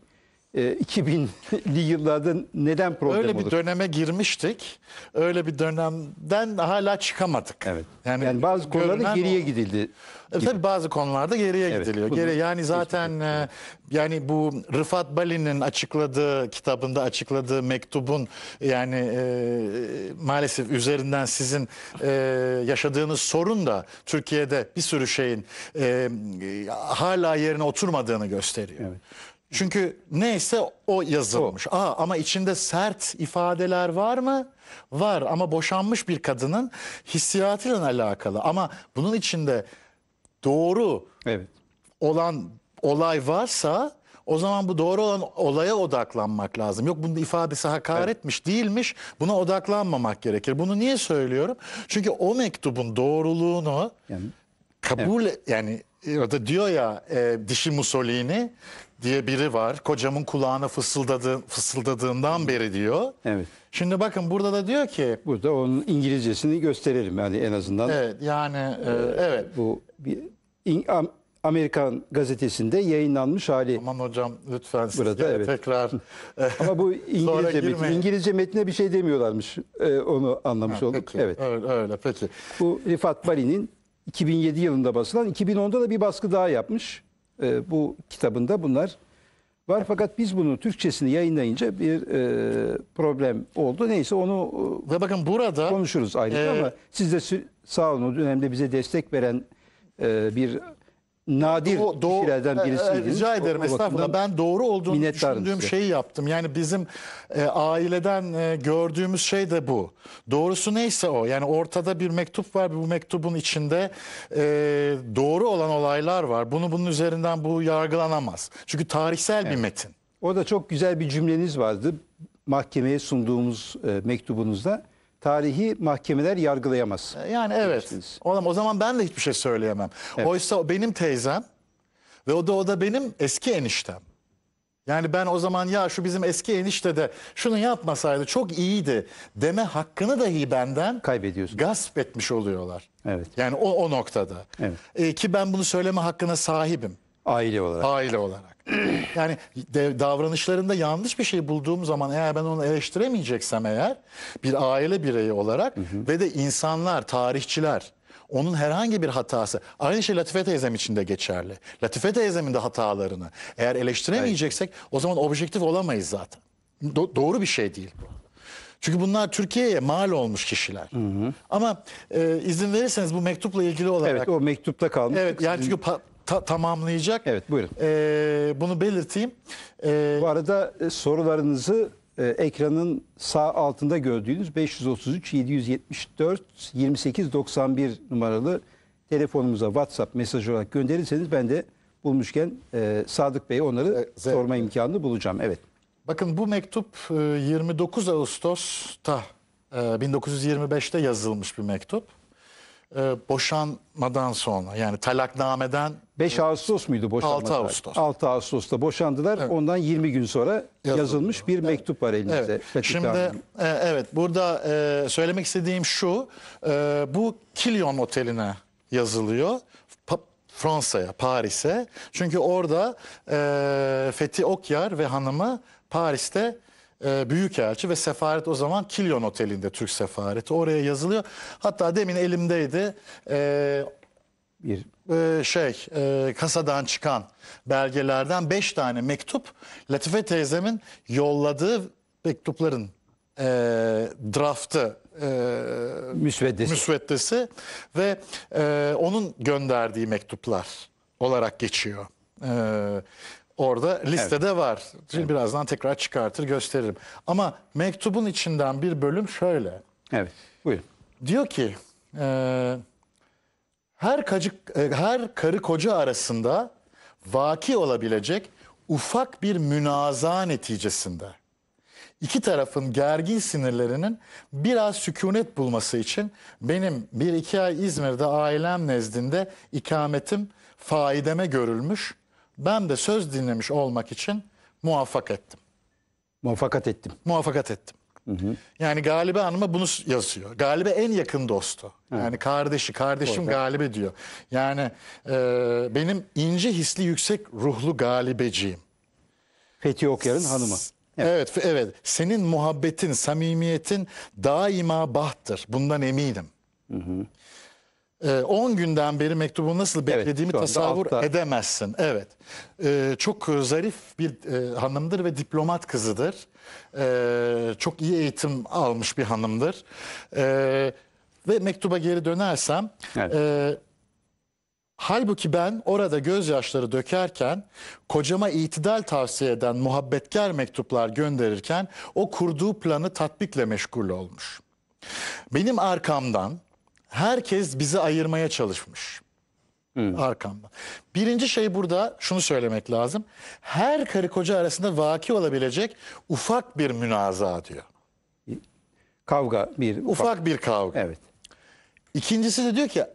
2000'li ee, yıllarda neden problem Öyle bir olur? döneme girmiştik. Öyle bir dönemden hala çıkamadık. Evet. Yani, yani bazı konularda geriye o... gidildi. E, tabii bazı konularda geriye evet, gidiliyor. Geri, yani zaten e, yani bu Rıfat Bali'nin açıkladığı kitabında açıkladığı mektubun yani e, maalesef üzerinden sizin e, yaşadığınız sorun da Türkiye'de bir sürü şeyin e, hala yerine oturmadığını gösteriyor. Evet. Çünkü neyse o yazılmış. O. Aa, ama içinde sert ifadeler var mı? Var ama boşanmış bir kadının hissiyatıyla alakalı. Ama bunun içinde doğru evet. olan olay varsa o zaman bu doğru olan olaya odaklanmak lazım. Yok bunun ifadesi hakaretmiş evet. değilmiş buna odaklanmamak gerekir. Bunu niye söylüyorum? Çünkü o mektubun doğruluğunu... Yani kabul evet. yani e, o da diyor ya e, dişi Mussolini diye biri var. Kocamın kulağına fısıldadı, fısıldadığından beri diyor. Evet. Şimdi bakın burada da diyor ki burada onun İngilizcesini gösterelim yani en azından. Evet yani e, e evet. Bu bir in, am, Amerikan gazetesinde yayınlanmış hali. Aman hocam lütfen burada, evet. tekrar. Ama bu İngilizce metni. İngilizce metnine bir şey demiyorlarmış. Ee, onu anlamış ha, olduk. Peki, evet. Öyle, öyle peki. Bu Rifat Balin'in 2007 yılında basılan, 2010'da da bir baskı daha yapmış. E, bu kitabında bunlar var. Fakat biz bunu Türkçesini yayınlayınca bir e, problem oldu. Neyse onu e, Ve bakın burada konuşuruz ayrıca e, ama siz de sağ olun önemli bize destek veren e, bir nadir doğu, kişilerden e, e, birisiydiniz. Rica ederim estağfurullah. Ben doğru olduğunu düşündüğüm size. şeyi yaptım. Yani bizim e, aileden e, gördüğümüz şey de bu. Doğrusu neyse o. Yani ortada bir mektup var. Bu mektubun içinde e, doğru olan olaylar var. Bunu bunun üzerinden bu yargılanamaz. Çünkü tarihsel evet. bir metin. Orada çok güzel bir cümleniz vardı. Mahkemeye sunduğumuz e, mektubunuzda tarihi mahkemeler yargılayamaz. E, yani evet. Demiştiniz. Oğlum, o zaman ben de hiçbir şey söyleyemem. Evet. Oysa benim teyzem ve o da o da benim eski eniştem. Yani ben o zaman ya şu bizim eski enişte de şunu yapmasaydı çok iyiydi deme hakkını dahi benden kaybediyorsun. Gasp etmiş oluyorlar. Evet. Yani o o noktada. Evet. Ee, ki ben bunu söyleme hakkına sahibim. Aile olarak. Aile olarak yani de, davranışlarında yanlış bir şey bulduğum zaman eğer ben onu eleştiremeyeceksem eğer bir aile bireyi olarak hı hı. ve de insanlar, tarihçiler onun herhangi bir hatası aynı şey Latife teyzem için de geçerli. Latife teyzemin de hatalarını eğer eleştiremeyeceksek evet. o zaman objektif olamayız zaten. Do doğru bir şey değil bu. Çünkü bunlar Türkiye'ye mal olmuş kişiler. Hı hı. Ama e, izin verirseniz bu mektupla ilgili olarak... Evet o mektupta kalmış. Evet yani çünkü ta tamamlayacak. Evet buyurun. Ee, bunu belirteyim. Ee, Bu arada e, sorularınızı e, ekranın sağ altında gördüğünüz 533 774 28 91 numaralı telefonumuza WhatsApp mesajı olarak gönderirseniz ben de bulmuşken e, Sadık Bey'e onları E, sorma imkanını bulacağım. Evet. Bakın bu mektup 29 e, Ağustos'ta 1925'te e, yazılmış bir mektup. E, boşanmadan sonra yani talaknameden 5 Ağustos muydu boşanma? 6 Ağustos. 6 Ağustos'ta boşandılar. Evet. Ondan 20 gün sonra yazılmış, yazılmış bir mektup var elinizde. Evet. Şimdi e, evet burada e, söylemek istediğim şu. E, bu Kilyon Oteli'ne yazılıyor. Pa Fransa'ya, Paris'e. Çünkü orada e, Fethi Okyar ve hanımı Paris'te e, Büyükelçi ve sefaret o zaman Kilyon Oteli'nde Türk sefareti. Oraya yazılıyor. Hatta demin elimdeydi. E, bir e, şey e, kasadan çıkan belgelerden 5 tane mektup Latife teyzemin yolladığı mektupların e, draftı e, müsveddesi. müsveddesi ve e, onun gönderdiği mektuplar olarak geçiyor. E, orada listede evet. var. Şimdi evet. birazdan tekrar çıkartır gösteririm. Ama mektubun içinden bir bölüm şöyle. Evet. Buyurun. Diyor ki e, her, kacık, e, her karı koca arasında vaki olabilecek ufak bir münaza neticesinde iki tarafın gergin sinirlerinin biraz sükunet bulması için benim bir iki ay İzmir'de ailem nezdinde ikametim faideme görülmüş. Ben de söz dinlemiş olmak için muvaffak ettim. Muvaffakat ettim. Muvaffakat ettim. Hı hı. Yani Galibe Hanım'a bunu yazıyor. Galibe en yakın dostu. Yani kardeşi, kardeşim Orada. Galibe diyor. Yani e, benim ince hisli yüksek ruhlu Galibeciğim. Fethi Okyar'ın hanımı. Evet. evet, evet. Senin muhabbetin, samimiyetin daima bahttır. Bundan eminim. Hı hı. 10 e, günden beri mektubu nasıl beklediğimi evet, tasavvur altta. edemezsin. Evet. E, çok zarif bir e, hanımdır ve diplomat kızıdır e, çok iyi eğitim almış bir hanımdır. E, ve mektuba geri dönersem... Evet. E, Halbuki ben orada gözyaşları dökerken kocama itidal tavsiye eden muhabbetkar mektuplar gönderirken o kurduğu planı tatbikle meşgul olmuş. Benim arkamdan herkes bizi ayırmaya çalışmış. Hı. arkamda. Birinci şey burada şunu söylemek lazım. Her karı koca arasında vaki olabilecek ufak bir münaza diyor. Kavga bir ufak, Ufak bir kavga. Evet. İkincisi de diyor ki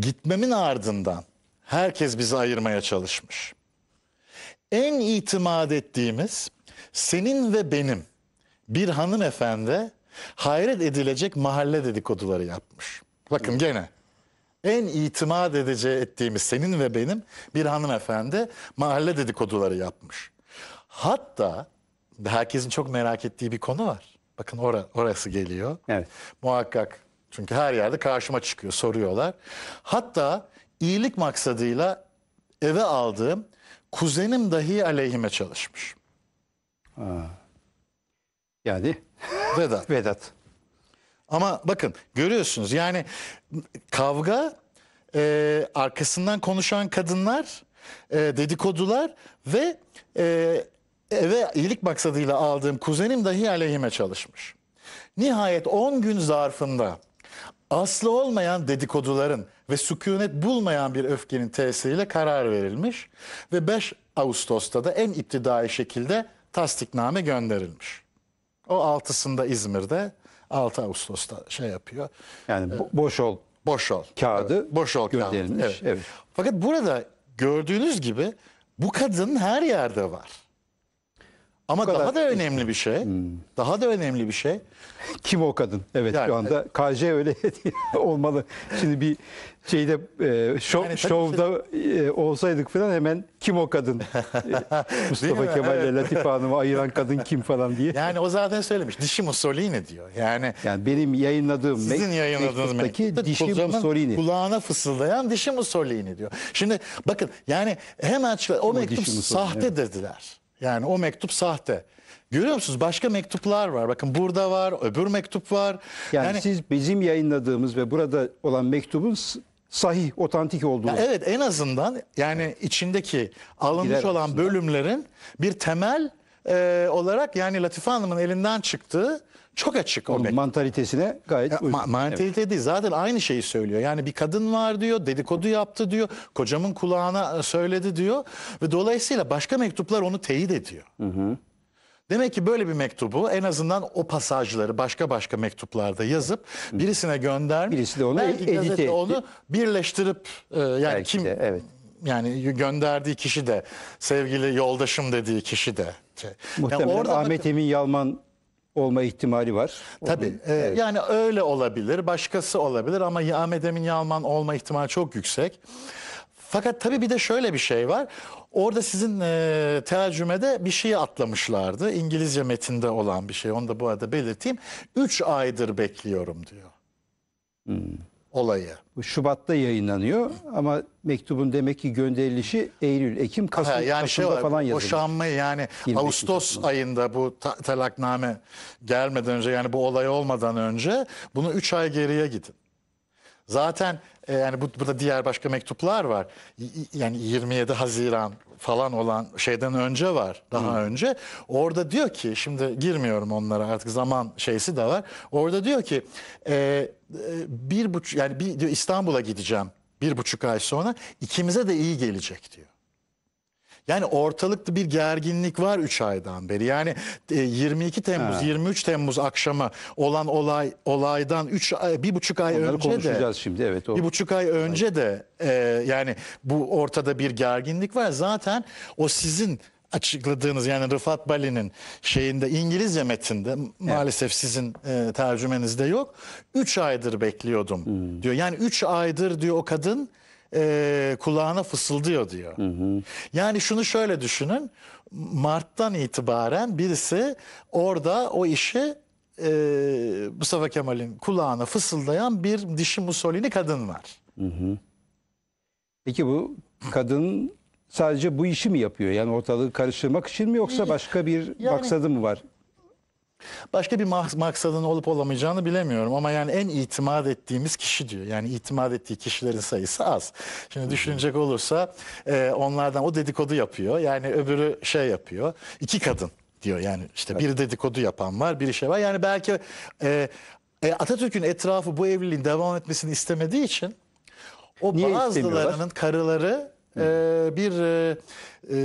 gitmemin ardından herkes bizi ayırmaya çalışmış. En itimat ettiğimiz senin ve benim bir hanımefendi hayret edilecek mahalle dedikoduları yapmış. Bakın gene en itimat edece ettiğimiz senin ve benim bir hanımefendi mahalle dedikoduları yapmış. Hatta herkesin çok merak ettiği bir konu var. Bakın or orası geliyor. Evet. Muhakkak çünkü her yerde karşıma çıkıyor soruyorlar. Hatta iyilik maksadıyla eve aldığım kuzenim dahi aleyhime çalışmış. Aa. Yani Vedat. Vedat. Ama bakın görüyorsunuz yani kavga e, arkasından konuşan kadınlar e, dedikodular ve e, eve iyilik maksadıyla aldığım kuzenim dahi aleyhime çalışmış. Nihayet 10 gün zarfında aslı olmayan dedikoduların ve sükunet bulmayan bir öfkenin tesiriyle karar verilmiş ve 5 Ağustos'ta da en iptidai şekilde tasdikname gönderilmiş. O altısında İzmir'de, 6 Ağustos'ta şey yapıyor. Yani bo- ee, boş ol boş ol kağıdı evet, boş ol kağıdı. Evet. evet. Fakat burada gördüğünüz gibi bu kadın her yerde var. Ama daha da önemli bir şey. Hmm. Daha da önemli bir şey. Kim o kadın? Evet yani, şu anda e, KJ öyle olmalı. Şimdi bir şeyde e, şov, yani, şovda e, olsaydık falan hemen kim o kadın? Mustafa Kemal ile evet. Latife Hanım'ı ayıran kadın kim falan diye. Yani o zaten söylemiş. Dişi Mussolini diyor. Yani yani benim yayınladığım sizin yayınladığınız mektuptaki dişi Mussolini. Kulağına fısıldayan dişi Mussolini diyor. Şimdi bakın yani hemen O, o mektup sahte evet. dediler. Yani o mektup sahte. Görüyor musunuz? Başka mektuplar var. Bakın burada var, öbür mektup var. Yani, yani siz bizim yayınladığımız ve burada olan mektubun sahih, otantik olduğu. Evet, en azından yani içindeki alınmış Gider olan aslında. bölümlerin bir temel e, olarak yani Latife Hanım'ın elinden çıktığı çok açık. Onun mantalitesine gayet ya, ma Mantalite evet. değil zaten aynı şeyi söylüyor. Yani bir kadın var diyor, dedikodu yaptı diyor, kocamın kulağına e, söyledi diyor. Ve dolayısıyla başka mektuplar onu teyit ediyor. Hı hı. Demek ki böyle bir mektubu en azından o pasajları başka başka mektuplarda yazıp birisine göndermiş. Birisi de onu edite onu birleştirip e, yani belki kim de, evet. yani gönderdiği kişi de sevgili yoldaşım dediği kişi de. Muhtemelen yani orada Ahmet Emin Yalman olma ihtimali var. Tabii. Ee, evet. Yani öyle olabilir, başkası olabilir ama Ahmet Emin Yalman olma ihtimali çok yüksek. Fakat tabii bir de şöyle bir şey var. Orada sizin e, tercümede bir şeyi atlamışlardı. İngilizce metinde olan bir şey. Onu da bu arada belirteyim. Üç aydır bekliyorum diyor. Hmm olayı. Bu Şubat'ta yayınlanıyor ama mektubun demek ki gönderilişi Eylül, Ekim, Kasım, ha, yani şey Kasım'da şey, falan yazılıyor. Boşanma yani Ağustos Kasım'da. ayında bu ta- talakname gelmeden önce yani bu olay olmadan önce bunu 3 ay geriye gidin. Zaten e, yani bu, burada diğer başka mektuplar var. yani 27 Haziran falan olan şeyden önce var daha Hı. Hmm. önce. Orada diyor ki şimdi girmiyorum onlara artık zaman şeysi de var. Orada diyor ki e, e, bir buçuk yani bir diyor İstanbul'a gideceğim bir buçuk ay sonra ikimize de iyi gelecek diyor. Yani ortalıkta bir gerginlik var 3 aydan beri. Yani 22 e, Temmuz, ha. 23 Temmuz akşamı olan olay olaydan 3 e, bir buçuk ay Onları önce konuşacağız de şimdi evet o. Bir buçuk ay önce de e, yani bu ortada bir gerginlik var. Zaten o sizin açıkladığınız yani Rıfat Bali'nin şeyinde İngilizce metinde evet. maalesef sizin e, tercümenizde yok. 3 aydır bekliyordum hmm. diyor. Yani 3 aydır diyor o kadın e, kulağına fısıldıyor diyor. Hı hı. Yani şunu şöyle düşünün. Mart'tan itibaren birisi orada o işi e, Mustafa Kemal'in kulağına fısıldayan bir dişi Mussolini kadın var. Hı hı. Peki bu kadın sadece bu işi mi yapıyor? Yani ortalığı karıştırmak için mi yoksa başka bir yani, maksadı mı var? Başka bir maksadın olup olamayacağını bilemiyorum ama yani en itimat ettiğimiz kişi diyor. Yani itimat ettiği kişilerin sayısı az. Şimdi düşünecek olursa e, onlardan o dedikodu yapıyor. Yani öbürü şey yapıyor. İki kadın diyor yani işte bir dedikodu yapan var biri şey var. Yani belki e, e, Atatürk'ün etrafı bu evliliğin devam etmesini istemediği için o Niye bazılarının karıları e, bir e, e,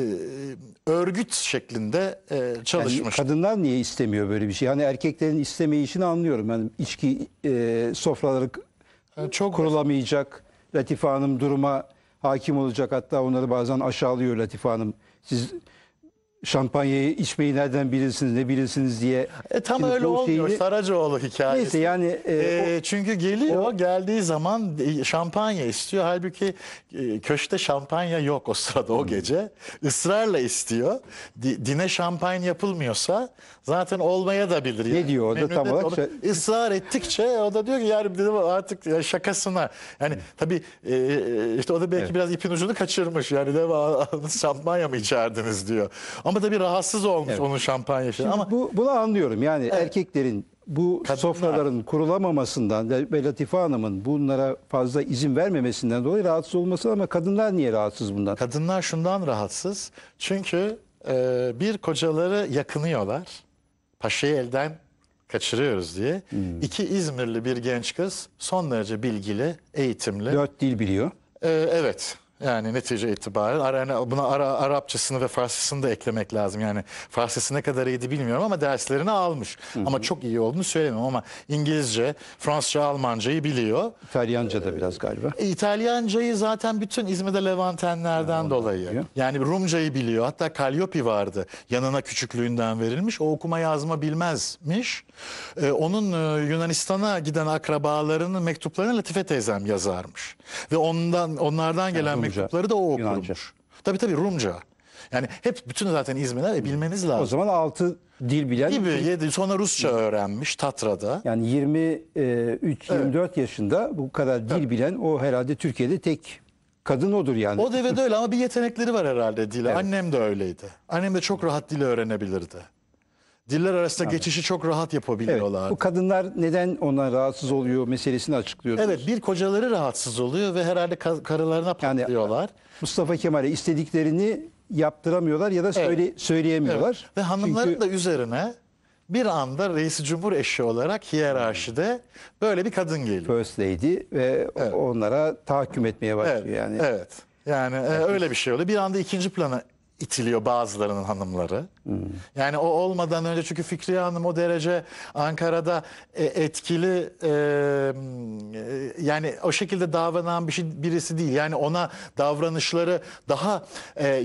örgüt şeklinde e, çalışmış. Yani kadınlar niye istemiyor böyle bir şey? Hani erkeklerin istemeyişini anlıyorum. Yani içki e, sofraları yani çok kurulamayacak. Latife Hanım duruma hakim olacak. Hatta onları bazen aşağılıyor Latife Hanım. Siz şampanyayı içmeyi nereden bilirsiniz ne bilirsiniz diye. E, tam Şimdi öyle olmuyor şeyini... Saracoğlu hikayesi. Neyse yani. E, e, o... Çünkü geliyor o... geldiği zaman e, şampanya istiyor. Halbuki e, köşte şampanya yok o sırada o hmm. gece. Israrla istiyor. Di, dine şampanya yapılmıyorsa zaten olmaya da bilir. Yani. Ne diyor orada Memnun tam olarak? Onu, ısrar ettikçe o da diyor ki yani artık ya şakasına. Yani hmm. tabii e, e, işte o da belki evet. biraz ipin ucunu kaçırmış. Yani deva şampanya mı içerdiniz diyor. Ama ama da bir rahatsız olmuş evet. onun şampanyası. Ama bu, bunu anlıyorum yani evet. erkeklerin bu Kadınlar. sofraların kurulamamasından ve Latife Hanım'ın bunlara fazla izin vermemesinden dolayı rahatsız olması ama kadınlar niye rahatsız bundan? Kadınlar şundan rahatsız çünkü e, bir kocaları yakınıyorlar. Paşa'yı elden kaçırıyoruz diye. Hmm. İki İzmirli bir genç kız son derece bilgili, eğitimli. Dört dil biliyor. E, evet. Yani netice itibariyle ara, yani buna ara, Arapçasını ve Farsçasını da eklemek lazım. Yani Farsçası ne kadar iyiydi bilmiyorum ama derslerini almış. Hı hı. Ama çok iyi olduğunu söylemiyorum ama İngilizce, Fransızca, Almancayı biliyor. İtalyanca da biraz galiba. E, İtalyancayı zaten bütün İzmir'de Levantenlerden yani dolayı. Biliyor. Yani Rumcayı biliyor. Hatta Kalyopi vardı. Yanına küçüklüğünden verilmiş. O okuma yazma bilmezmiş. E, onun e, Yunanistan'a giden akrabalarının mektuplarını Latife teyzem yazarmış. Ve ondan onlardan gelen yani, mektupları da o okurmuş. Yunanca. Tabii tabii Rumca. Yani hep bütün zaten İzmir'ler bilmeniz lazım. O zaman 6 dil bilen. Gibi 7 sonra Rusça öğrenmiş Tatra'da. Yani 23 e, evet. 24 yaşında bu kadar dil evet. bilen o herhalde Türkiye'de tek kadın odur yani. O devede öyle ama bir yetenekleri var herhalde dile. Evet. Annem de öyleydi. Annem de çok rahat dil öğrenebilirdi diller arasında Tabii. geçişi çok rahat yapabiliyorlar. Evet, bu kadınlar neden onlar rahatsız oluyor meselesini açıklıyor. Evet bir kocaları rahatsız oluyor ve herhalde karılarına patlıyorlar. Yani, Mustafa Kemal'e istediklerini yaptıramıyorlar ya da söyle, evet. söyleyemiyorlar. Evet. Ve hanımların Çünkü... da üzerine bir anda reisi cumhur eşi olarak hiyerarşide böyle bir kadın geliyor. First lady ve evet. onlara tahakküm etmeye başlıyor evet. yani. Evet. Yani evet. öyle bir şey oluyor. Bir anda ikinci plana itiliyor bazılarının hanımları. Hmm. Yani o olmadan önce çünkü Fikriye Hanım o derece Ankara'da e, etkili e, e, yani o şekilde davranan bir şey, birisi değil. Yani ona davranışları daha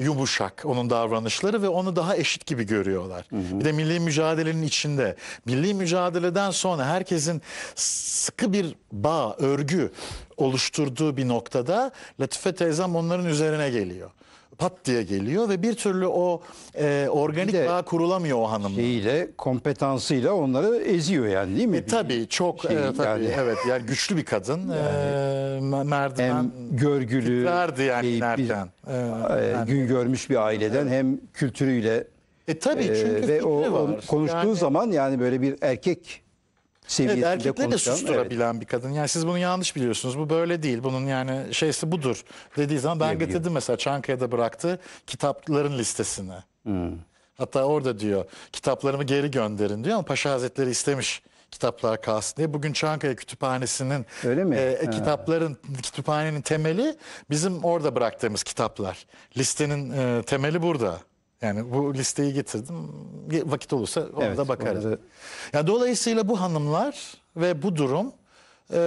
yumuşak onun davranışları ve onu daha eşit gibi görüyorlar. Hmm. Bir de milli mücadelenin içinde. Milli mücadeleden sonra herkesin sıkı bir bağ, örgü oluşturduğu bir noktada Latife teyzem onların üzerine geliyor pat diye geliyor ve bir türlü o e, organik bir de bağ kurulamıyor o hanımla. Şeyiyle, kompetansıyla onları eziyor yani değil mi? E, tabii çok şey, e, tabii yani. evet yani güçlü bir kadın. Yani, e, merdiven görgülü verdi yani e, nereden? Bir, e, e, gün görmüş bir aileden evet. hem kültürüyle e tabii e, çünkü e, ve o, var. konuştuğu yani, zaman yani böyle bir erkek seviyesinde evet, erkekleri de susturabilen evet. bir kadın. Yani siz bunu yanlış biliyorsunuz. Bu böyle değil. Bunun yani şeysi budur dediği zaman ben getirdim mesela Çankaya'da bıraktı kitapların listesini. Hmm. Hatta orada diyor kitaplarımı geri gönderin diyor ama Paşa Hazretleri istemiş kitaplar kalsın diye. Bugün Çankaya Kütüphanesi'nin Öyle mi? E, kitapların kütüphanenin temeli bizim orada bıraktığımız kitaplar. Listenin e, temeli burada. Yani bu listeyi getirdim. Vakit olursa orada evet, bakarız. Orada... Yani dolayısıyla bu hanımlar ve bu durum e,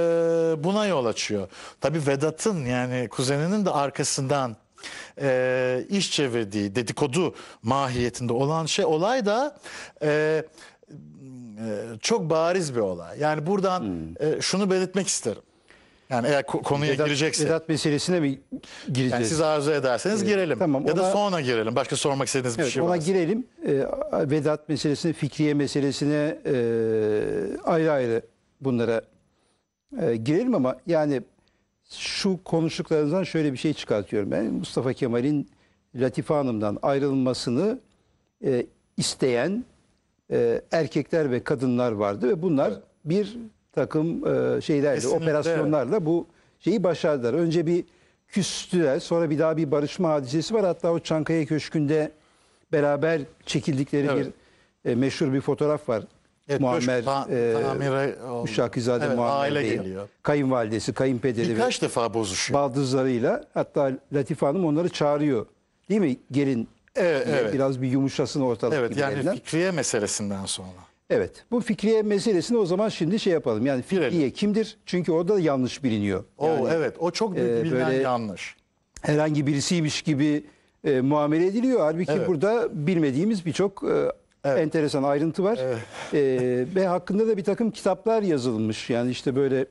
buna yol açıyor. Tabii Vedat'ın yani kuzeninin de arkasından e, iş çevirdiği dedikodu mahiyetinde olan şey olay da e, e, çok bariz bir olay. Yani buradan hmm. e, şunu belirtmek isterim. Yani eğer konuya Vedat, girecekse. Vedat meselesine mi gireceğiz? Yani siz arzu ederseniz girelim. tamam, ya ona, da sonra girelim. Başka sormak istediğiniz evet, bir şey varsa. Ona girelim. E, Vedat meselesine, Fikriye meselesine e, ayrı ayrı bunlara e, girelim ama yani şu konuştuklarınızdan şöyle bir şey çıkartıyorum. Ben Mustafa Kemal'in Latife Hanım'dan ayrılmasını e, isteyen e, erkekler ve kadınlar vardı ve bunlar evet. bir takım e, şeylerle, Kesinlikle. operasyonlarla bu şeyi başardılar. Önce bir küstüler, sonra bir daha bir barışma hadisesi var. Hatta o Çankaya Köşkü'nde beraber çekildikleri evet. bir e, meşhur bir fotoğraf var. Evet, Muammer ta, e, e, Müşakizade evet, Muammer aile Bey, geliyor. kayınvalidesi, kayınpederi Birkaç ve defa bozuşuyor. baldızlarıyla hatta Latife Hanım onları çağırıyor. Değil mi? Gelin evet, evet. biraz bir yumuşasın ortalık Evet yani Fikriye meselesinden sonra. Evet. Bu Fikriye meselesini o zaman şimdi şey yapalım. Yani Fikriye Girelim. kimdir? Çünkü orada da yanlış biliniyor. O Yani evet o çok büyük e, bilinen böyle- yanlış. herhangi birisiymiş gibi e, muamele ediliyor. Halbuki Evet. burada bilmediğimiz birçok e, Evet. enteresan ayrıntı var. E, ve hakkında da bir takım kitaplar yazılmış. Yani işte böyle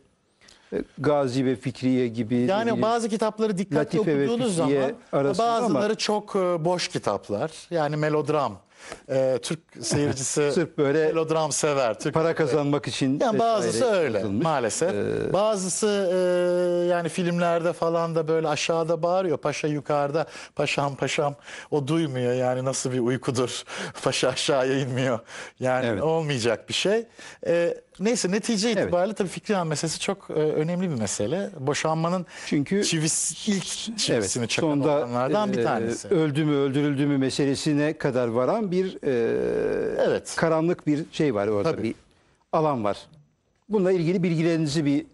e, Gazi ve Fikriye gibi. Yani bileyim, bazı kitapları dikkatli Latife okuduğunuz zaman bazıları ama- çok e, boş kitaplar. Yani melodram e, Türk seyircisi Sırf böyle melodram sever. Türk para kazanmak için. Yani bazısı öyle yazılmış. maalesef. Ee, Bazısı e, yani filmlerde falan da böyle aşağıda bağırıyor. Paşa yukarıda paşam paşam o duymuyor yani nasıl bir uykudur. Paşa aşağıya inmiyor. Yani Evet. olmayacak bir şey. E, Neyse netice itibariyle evet. tabii Fikrihan meselesi çok e, önemli bir mesele. Boşanmanın Çünkü çivis, ilk çivisini evet, çakan sonda, olanlardan bir e, tanesi. E, öldü mü öldürüldü mü meselesine kadar varan bir e, evet. karanlık bir şey var orada tabii. bir alan var. Bununla ilgili bilgilerinizi bir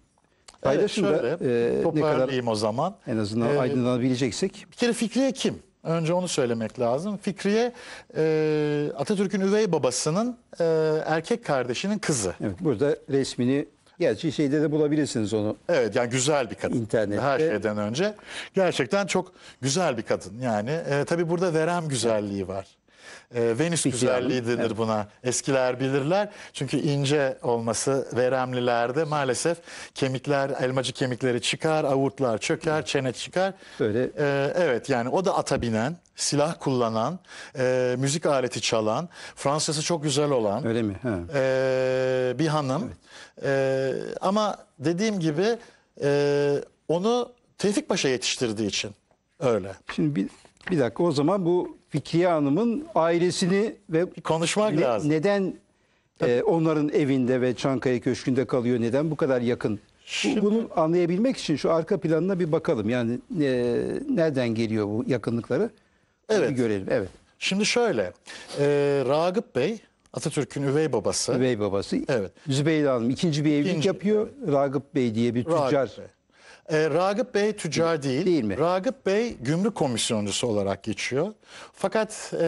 paylaşın evet, şöyle, da e, ne kadar o zaman. en azından ee, aydınlanabileceksek. Bir kere Fikriye kim? Önce onu söylemek lazım. Fikriye e, Atatürk'ün üvey babasının e, erkek kardeşinin kızı. Evet, burada resmini gerçi şeyde de bulabilirsiniz onu. Evet yani güzel bir kadın. İnternette. Her şeyden önce. Gerçekten çok güzel bir kadın yani. E, tabii burada verem güzelliği var. E, Venüs Peki güzelliği hanım, denir evet. buna. Eskiler bilirler. Çünkü ince olması veremlilerde maalesef kemikler, elmacı kemikleri çıkar, avurtlar çöker, çene çıkar. Böyle. E, evet yani o da ata binen, silah kullanan, e, müzik aleti çalan, Fransızı çok güzel olan. Öyle mi? Ha. E, bir hanım. Evet. E, ama dediğim gibi e, onu Tevfik Paşa yetiştirdiği için öyle. Şimdi bir, bir dakika o zaman bu Fikriye Hanım'ın ailesini ve konuşmak ne, lazım. Neden e, onların evinde ve Çankaya Köşkü'nde kalıyor? Neden bu kadar yakın? Şimdi, Bunu anlayabilmek için şu arka planına bir bakalım. Yani e, nereden geliyor bu yakınlıkları? Evet. Bir görelim. Evet. Şimdi şöyle, e, Ragıp Bey Atatürk'ün üvey babası. Üvey babası. Evet. Zübeyde Hanım ikinci bir evlilik İkinci, yapıyor. Ragıp Bey diye bir Ragıp tüccar. Bey. E, Ragıp Bey tüccar değil. Değil mi? Ragıp Bey gümrük komisyoncusu olarak geçiyor. Fakat e,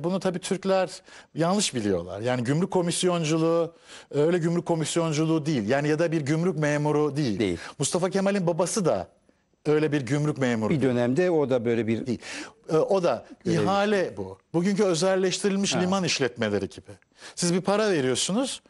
bunu tabii Türkler yanlış biliyorlar. Yani gümrük komisyonculuğu öyle gümrük komisyonculuğu değil. Yani ya da bir gümrük memuru değil. değil. Mustafa Kemal'in babası da Öyle bir gümrük memuru. Bir dönemde o da böyle bir... Değil. Ee, o da Görevli. ihale bu. Bugünkü özelleştirilmiş ha. liman işletmeleri gibi. Siz bir para veriyorsunuz.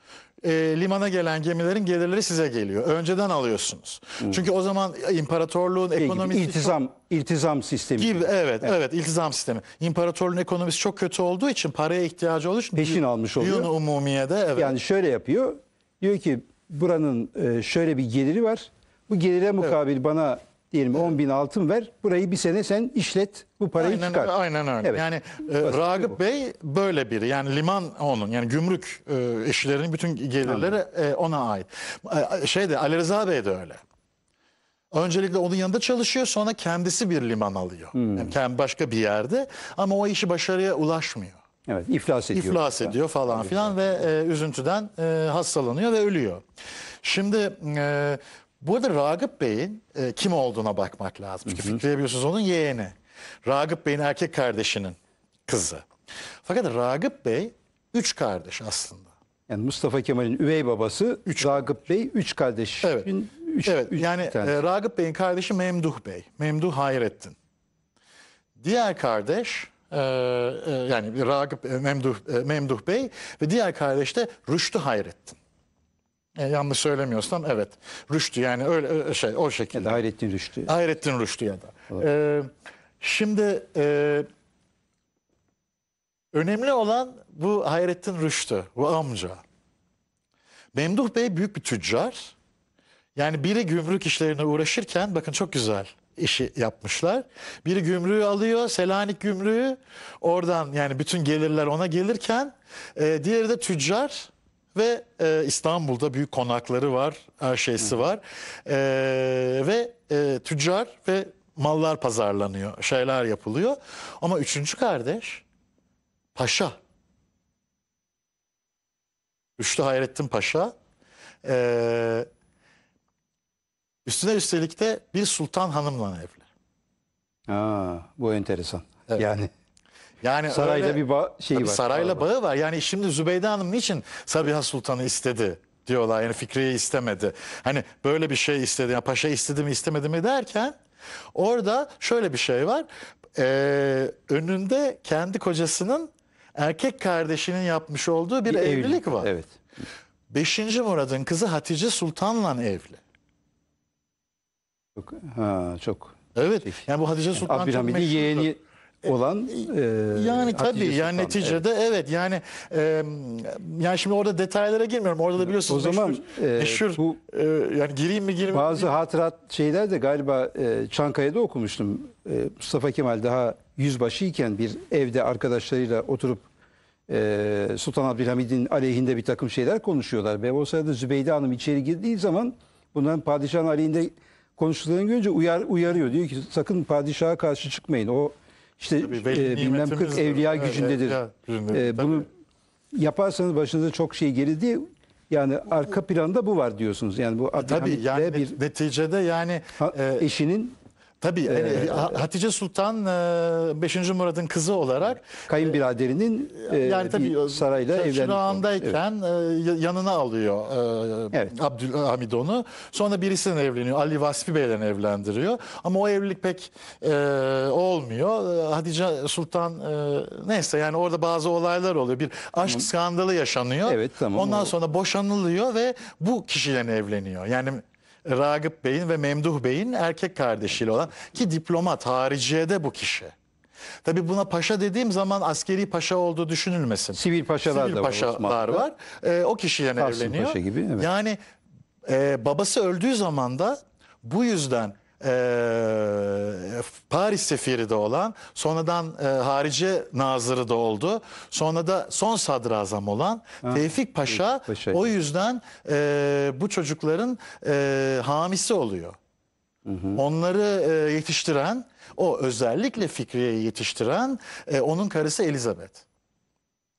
E, limana gelen gemilerin gelirleri size geliyor. Önceden alıyorsunuz. Hmm. Çünkü o zaman imparatorluğun şey ekonomisi... Gibi, iltizam, çok... iltizam sistemi. Gibi, evet, evet, evet, iltizam sistemi. İmparatorluğun ekonomisi çok kötü olduğu için paraya ihtiyacı olur. için... Peşin almış oluyor. Yun umumiyede, evet. Yani şöyle yapıyor. Diyor ki buranın e, şöyle bir geliri var. Bu gelire mukabil evet. bana diyelim 10 bin altın ver. Burayı bir sene sen işlet bu parayı aynen, çıkar. Aynen öyle. Evet. Yani e, Ragıp bu. Bey böyle biri. Yani liman onun yani gümrük e, işlerinin bütün gelirleri e, ona ait. E, e, şey de Ali Rıza Bey de öyle. Öncelikle onun yanında çalışıyor sonra kendisi bir liman alıyor. Hmm. Yani kendi başka bir yerde ama o işi başarıya ulaşmıyor. Evet iflas ediyor. İflas ediyor falan evet. filan ve e, üzüntüden e, hastalanıyor ve ölüyor. Şimdi e, bu arada Ragıp Bey'in e, kim olduğuna bakmak lazım. Çünkü Fikriye biliyorsunuz onun yeğeni. Ragıp Bey'in erkek kardeşinin kızı. Fakat Ragıp Bey üç kardeş aslında. Yani Mustafa Kemal'in üvey babası üç. Ragıp Bey, üç kardeş. Evet. Üç, evet. Üç yani e, Ragıp Bey'in kardeşi Memduh Bey. Memduh Hayrettin. Diğer kardeş e, e, yani Ragıp e, Memduh, e, Memduh Bey ve diğer kardeş de Rüştü Hayrettin. E, yanlış söylemiyorsam evet. Rüştü yani öyle şey o şekilde. Ya Hayrettin Rüştü. Hayrettin Rüştü ya da. E, şimdi e, önemli olan bu Hayrettin Rüştü, bu amca. Memduh Bey büyük bir tüccar. Yani biri gümrük işlerine uğraşırken bakın çok güzel işi yapmışlar. Biri gümrüğü alıyor, Selanik gümrüğü. Oradan yani bütün gelirler ona gelirken e, diğeri de tüccar ve e, İstanbul'da büyük konakları var, her şeysi var. E, ve e, tüccar ve mallar pazarlanıyor, şeyler yapılıyor. Ama üçüncü kardeş paşa. Üçlü Hayrettin Paşa. E, üstüne üstelik de bir sultan hanımla evli. Aa, bu enteresan. Evet. Yani yani sarayla öyle, bir bağ, şeyi var. Sarayla bağı var. Yani şimdi Zübeyde Hanım niçin Sabiha Sultan'ı istedi? diyorlar. Yani Fikri'yi istemedi. Hani böyle bir şey istedi. Yani paşa istedi mi istemedi mi derken orada şöyle bir şey var. Ee, önünde kendi kocasının erkek kardeşinin yapmış olduğu bir, bir evlilik, evlilik var. Evet. Beşinci Murad'ın kızı Hatice Sultan'la evli. Çok, ha, çok. Evet. Şey. Yani bu Hatice Sultan yani çok meşhurdur. yeğeni olan e, e, yani tabii yani neticede evet, evet yani e, yani şimdi orada detaylara girmiyorum orada da biliyorsunuz o zaman meşhur, e, meşhur bu, e, yani gireyim mi gireyim bazı mi? hatırat şeyler de galiba e, Çankaya'da okumuştum e, Mustafa Kemal daha yüzbaşıyken bir evde arkadaşlarıyla oturup e, Sultan Abdülhamid'in aleyhinde bir takım şeyler konuşuyorlar ve o sırada Zübeyde Hanım içeri girdiği zaman bunların padişahın aleyhinde konuştuklarını görünce uyar, uyarıyor diyor ki sakın padişaha karşı çıkmayın o işte e, bilmem 40 evliya gücündedir. Evliya gücündedir. E, bunu yaparsanız başınıza çok şey gelir diye yani arka planda bu var diyorsunuz. Yani bu e, tabii yani bir neticede yani e, eşinin Tabii yani ee, Hatice Sultan 5. E, Murad'ın kızı olarak kayınbiraderinin e, e, yani e, tabii sarayla evlenmiş. evet. yanına alıyor evet. Abdülhamid onu. Sonra birisiyle evleniyor. Ali Vasfi Bey'le evlendiriyor. Ama o evlilik pek e, olmuyor. Hatice Sultan e, neyse yani orada bazı olaylar oluyor. Bir aşk tamam. skandalı yaşanıyor. Evet, tamam, Ondan o... sonra boşanılıyor ve bu kişiyle evleniyor. Yani Ragıp Bey'in ve Memduh Bey'in erkek kardeşiyle olan ki diplomat hariciye de bu kişi. Tabii buna paşa dediğim zaman askeri paşa olduğu düşünülmesin. Sivil paşalar Sivil da paşalar var. var. Ee, o kişiyle evleniyor. Paşa gibi, evet. Yani e, babası öldüğü zaman da bu yüzden e, Paris sefiri de olan, sonradan e, harici nazırı da oldu. Sonra da son sadrazam olan ha, Tevfik Paşa, Paşa. o yüzden e, bu çocukların e, hamisi oluyor. Hı hı. Onları e, yetiştiren, o özellikle Fikri'ye yetiştiren e, onun karısı Elizabeth.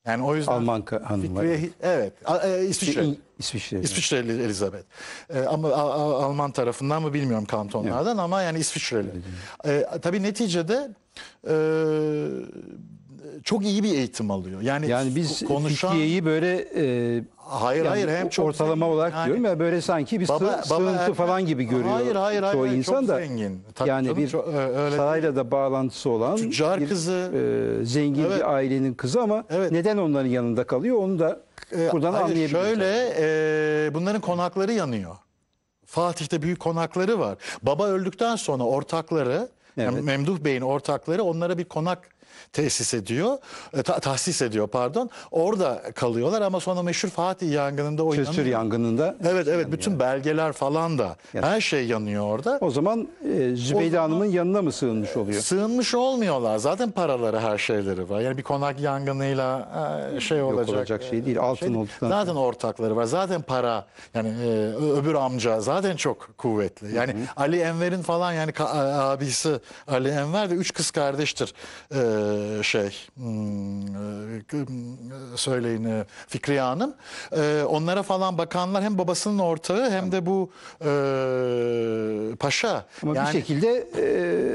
Yani o yüzden Alman hanım evet, e, İsviçre. İsviçre. İsviçreli Elizabeth. E, ama Alman tarafından mı bilmiyorum kantonlardan evet. ama yani İsviçreli. E, tabii neticede çok iyi bir eğitim alıyor. Yani, yani biz konuşan... Fikriye'yi böyle e, Hayır hayır hem çok ortalama zengin. olarak yani, diyorum ya böyle sanki bir baba, sığ, baba sığıntı e, falan gibi görüyor. Hayır hayır hayır. O insan da zengin. Tabii, yani tabii, bir çok, e, sarayla da bağlantısı olan tüccar bir, kızı e, zengin evet. bir ailenin kızı ama evet. neden onların yanında kalıyor onu da e, buradan hayır, anlayabiliriz. Şöyle e, bunların konakları yanıyor. Fatih'te büyük konakları var. Baba öldükten sonra ortakları evet. yani Memduh Bey'in ortakları onlara bir konak tesis ediyor. E, ta, tahsis ediyor pardon. Orada kalıyorlar ama sonra meşhur Fatih yangınında o Kültür yangınında. Evet evet bütün yani. belgeler falan da yani. her şey yanıyor orada. O zaman e, Zübeyde o Hanım'ın yanına mı sığınmış oluyor? Sığınmış olmuyorlar. Zaten paraları her şeyleri var. Yani bir konak yangınıyla e, şey Yok olacak. olacak şey e, değil. Altın şey, olduktan. Zaten ortakları var. Zaten para yani e, öbür amca zaten çok kuvvetli. Yani Hı -hı. Ali Enver'in falan yani abisi Ali Enver de üç kız kardeştir. E, ee, şey hmm, e, söyleyin e, Fikriye Hanım. Ee, onlara falan bakanlar hem babasının ortağı hem de bu e, paşa. Ama yani, bir şekilde e,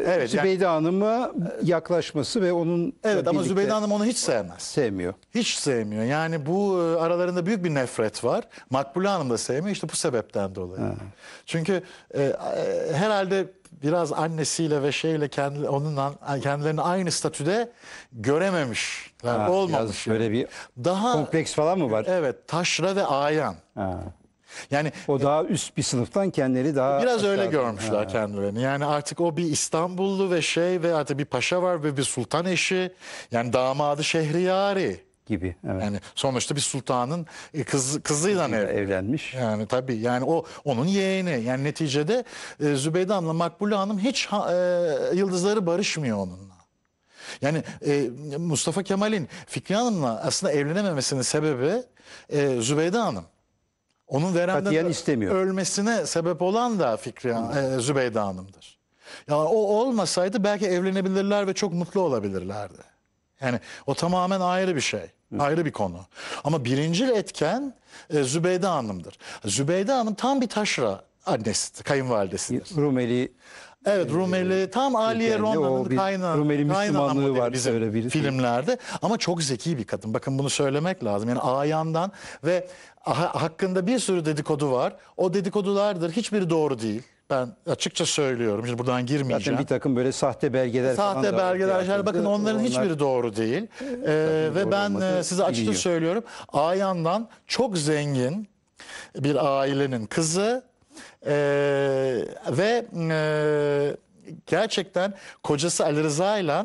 evet, Zübeyde yani, Hanım'a yaklaşması ve onun Evet ama Zübeyde Hanım onu hiç sevmez. Sevmiyor. Hiç sevmiyor. Yani bu e, aralarında büyük bir nefret var. Makbule Hanım da sevmiyor işte bu sebepten dolayı. Ha. Çünkü e, e herhalde biraz annesiyle ve şeyle kendi onunla kendilerini aynı statüde görememişler ha, olmamış. Böyle yani. bir daha kompleks falan mı var? Evet, taşra ve ayan. Yani o daha üst bir sınıftan kendileri daha biraz aşağıdan. öyle görmüşler ha. kendilerini. Yani artık o bir İstanbullu ve şey ve artık bir paşa var ve bir sultan eşi. Yani damadı Şehriyari gibi. Evet. Yani sonuçta bir sultanın e, kız, kızıyla ne evlenmiş. Yani tabii yani o onun yeğeni. Yani neticede e, Zübeyde Hanım'la Makbule Hanım hiç ha, e, yıldızları barışmıyor onunla. Yani e, Mustafa Kemal'in Fikri Hanım'la aslında evlenememesinin sebebi e, Zübeyde Hanım. Onun veremden istemiyor. ölmesine sebep olan da Fikri e, Zübeyde Hanım'dır. Yani o olmasaydı belki evlenebilirler ve çok mutlu olabilirlerdi. Yani o tamamen ayrı bir şey. Ayrı bir konu. Ama birinci etken e, Zübeyde Hanım'dır. Zübeyde Hanım tam bir taşra annesidir, kayınvalidesidir. Rumeli Evet e, Rumeli tam Aliye Ronda'nın kaynağı. Rumeli Müslümanlığı var bizim filmlerde ama çok zeki bir kadın. Bakın bunu söylemek lazım. Yani ayandan ve ha hakkında bir sürü dedikodu var. O dedikodulardır. Hiçbiri doğru değil. Ben açıkça söylüyorum. Şimdi buradan girmeyeceğim. Zaten bir takım böyle sahte belgeler sahte falan Sahte belgeler. Yani bakın onların onlar... hiçbiri doğru değil. Ee, ve ben e, size açıkça biliyor. söylüyorum. Ayan'dan çok zengin bir ailenin kızı e, ve e, gerçekten kocası Ali Rıza ile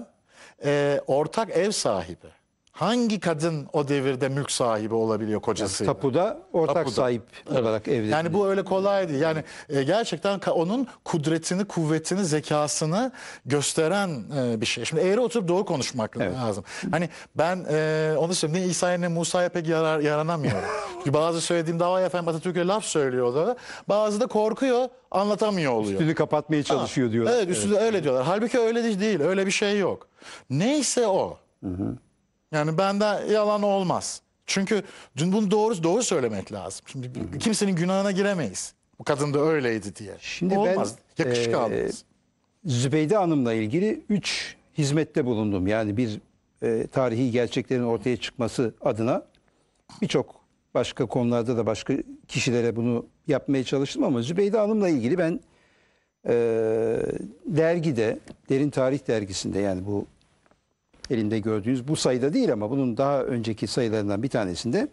e, ortak ev sahibi. Hangi kadın o devirde mülk sahibi olabiliyor kocası? Tapuda ortak Tapuda. sahip olarak evet. evde. Yani bu öyle kolaydı. Yani e, gerçekten onun kudretini, kuvvetini, zekasını gösteren e, bir şey. Şimdi eğri oturup doğru konuşmak evet. lazım. Hani ben e, onu söyleyeyim. Ne İsa'ya ne Musa'ya pek yarar, yaranamıyorum. Çünkü bazı söylediğim davaya efendim Atatürk'e laf söylüyor da. Bazı da korkuyor anlatamıyor oluyor. Üstünü kapatmaya çalışıyor ha, diyorlar. Evet üstünü evet. öyle diyorlar. Halbuki öyle değil. Öyle bir şey yok. Neyse o. Hı hı. Yani bende yalan olmaz. Çünkü dün bunu doğru doğru söylemek lazım. Şimdi Hı-hı. kimsenin günahına giremeyiz. Bu kadın da öyleydi diye. Şimdi olmaz. Ben, Yakışık e, Zübeyde Hanım'la ilgili 3 hizmette bulundum. Yani bir e, tarihi gerçeklerin ortaya çıkması adına birçok başka konularda da başka kişilere bunu yapmaya çalıştım ama Zübeyde Hanım'la ilgili ben e, dergide, Derin Tarih Dergisi'nde yani bu elinde gördüğünüz bu sayıda değil ama bunun daha önceki sayılarından bir tanesinde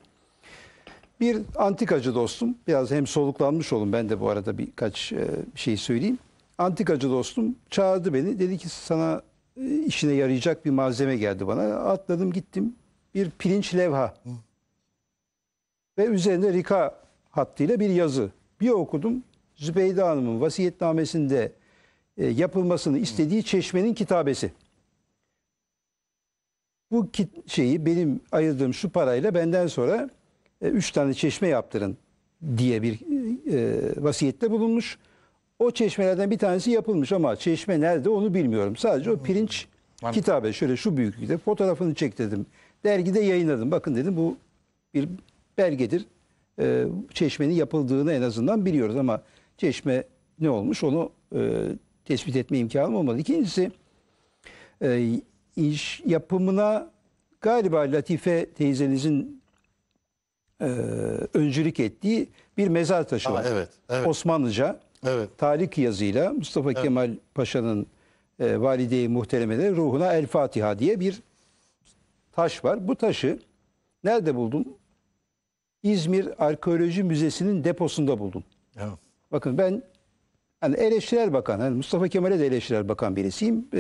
bir antikacı dostum, biraz hem soluklanmış olun ben de bu arada birkaç e, şey söyleyeyim. Antikacı dostum çağırdı beni. Dedi ki sana e, işine yarayacak bir malzeme geldi bana. Atladım gittim. Bir pirinç levha. Ve üzerinde Rika hattıyla bir yazı. Bir okudum. Zübeyde Hanım'ın vasiyetnamesinde e, yapılmasını istediği çeşmenin kitabesi bu şeyi benim ayırdığım şu parayla benden sonra e, üç tane çeşme yaptırın diye bir e, vasiyette bulunmuş. O çeşmelerden bir tanesi yapılmış ama çeşme nerede onu bilmiyorum. Sadece o pirinç Anladım. kitabe şöyle şu büyüklükte fotoğrafını çek dedim. Dergide yayınladım. Bakın dedim bu bir belgedir. E, çeşmenin yapıldığını en azından biliyoruz ama çeşme ne olmuş onu e, tespit etme imkanım olmadı. İkincisi e, iş yapımına galiba Latife teyzenizin e, öncülük ettiği bir mezar taşı Aa, var. Evet, evet. Osmanlıca evet. tarih yazıyla Mustafa evet. Kemal Paşa'nın e, valide muhteremede ruhuna El Fatiha diye bir taş var. Bu taşı nerede buldum? İzmir Arkeoloji Müzesi'nin deposunda buldum. Evet. Bakın ben yani eleştirel bakan, yani Mustafa Kemal'e de eleştirel bakan birisiyim e,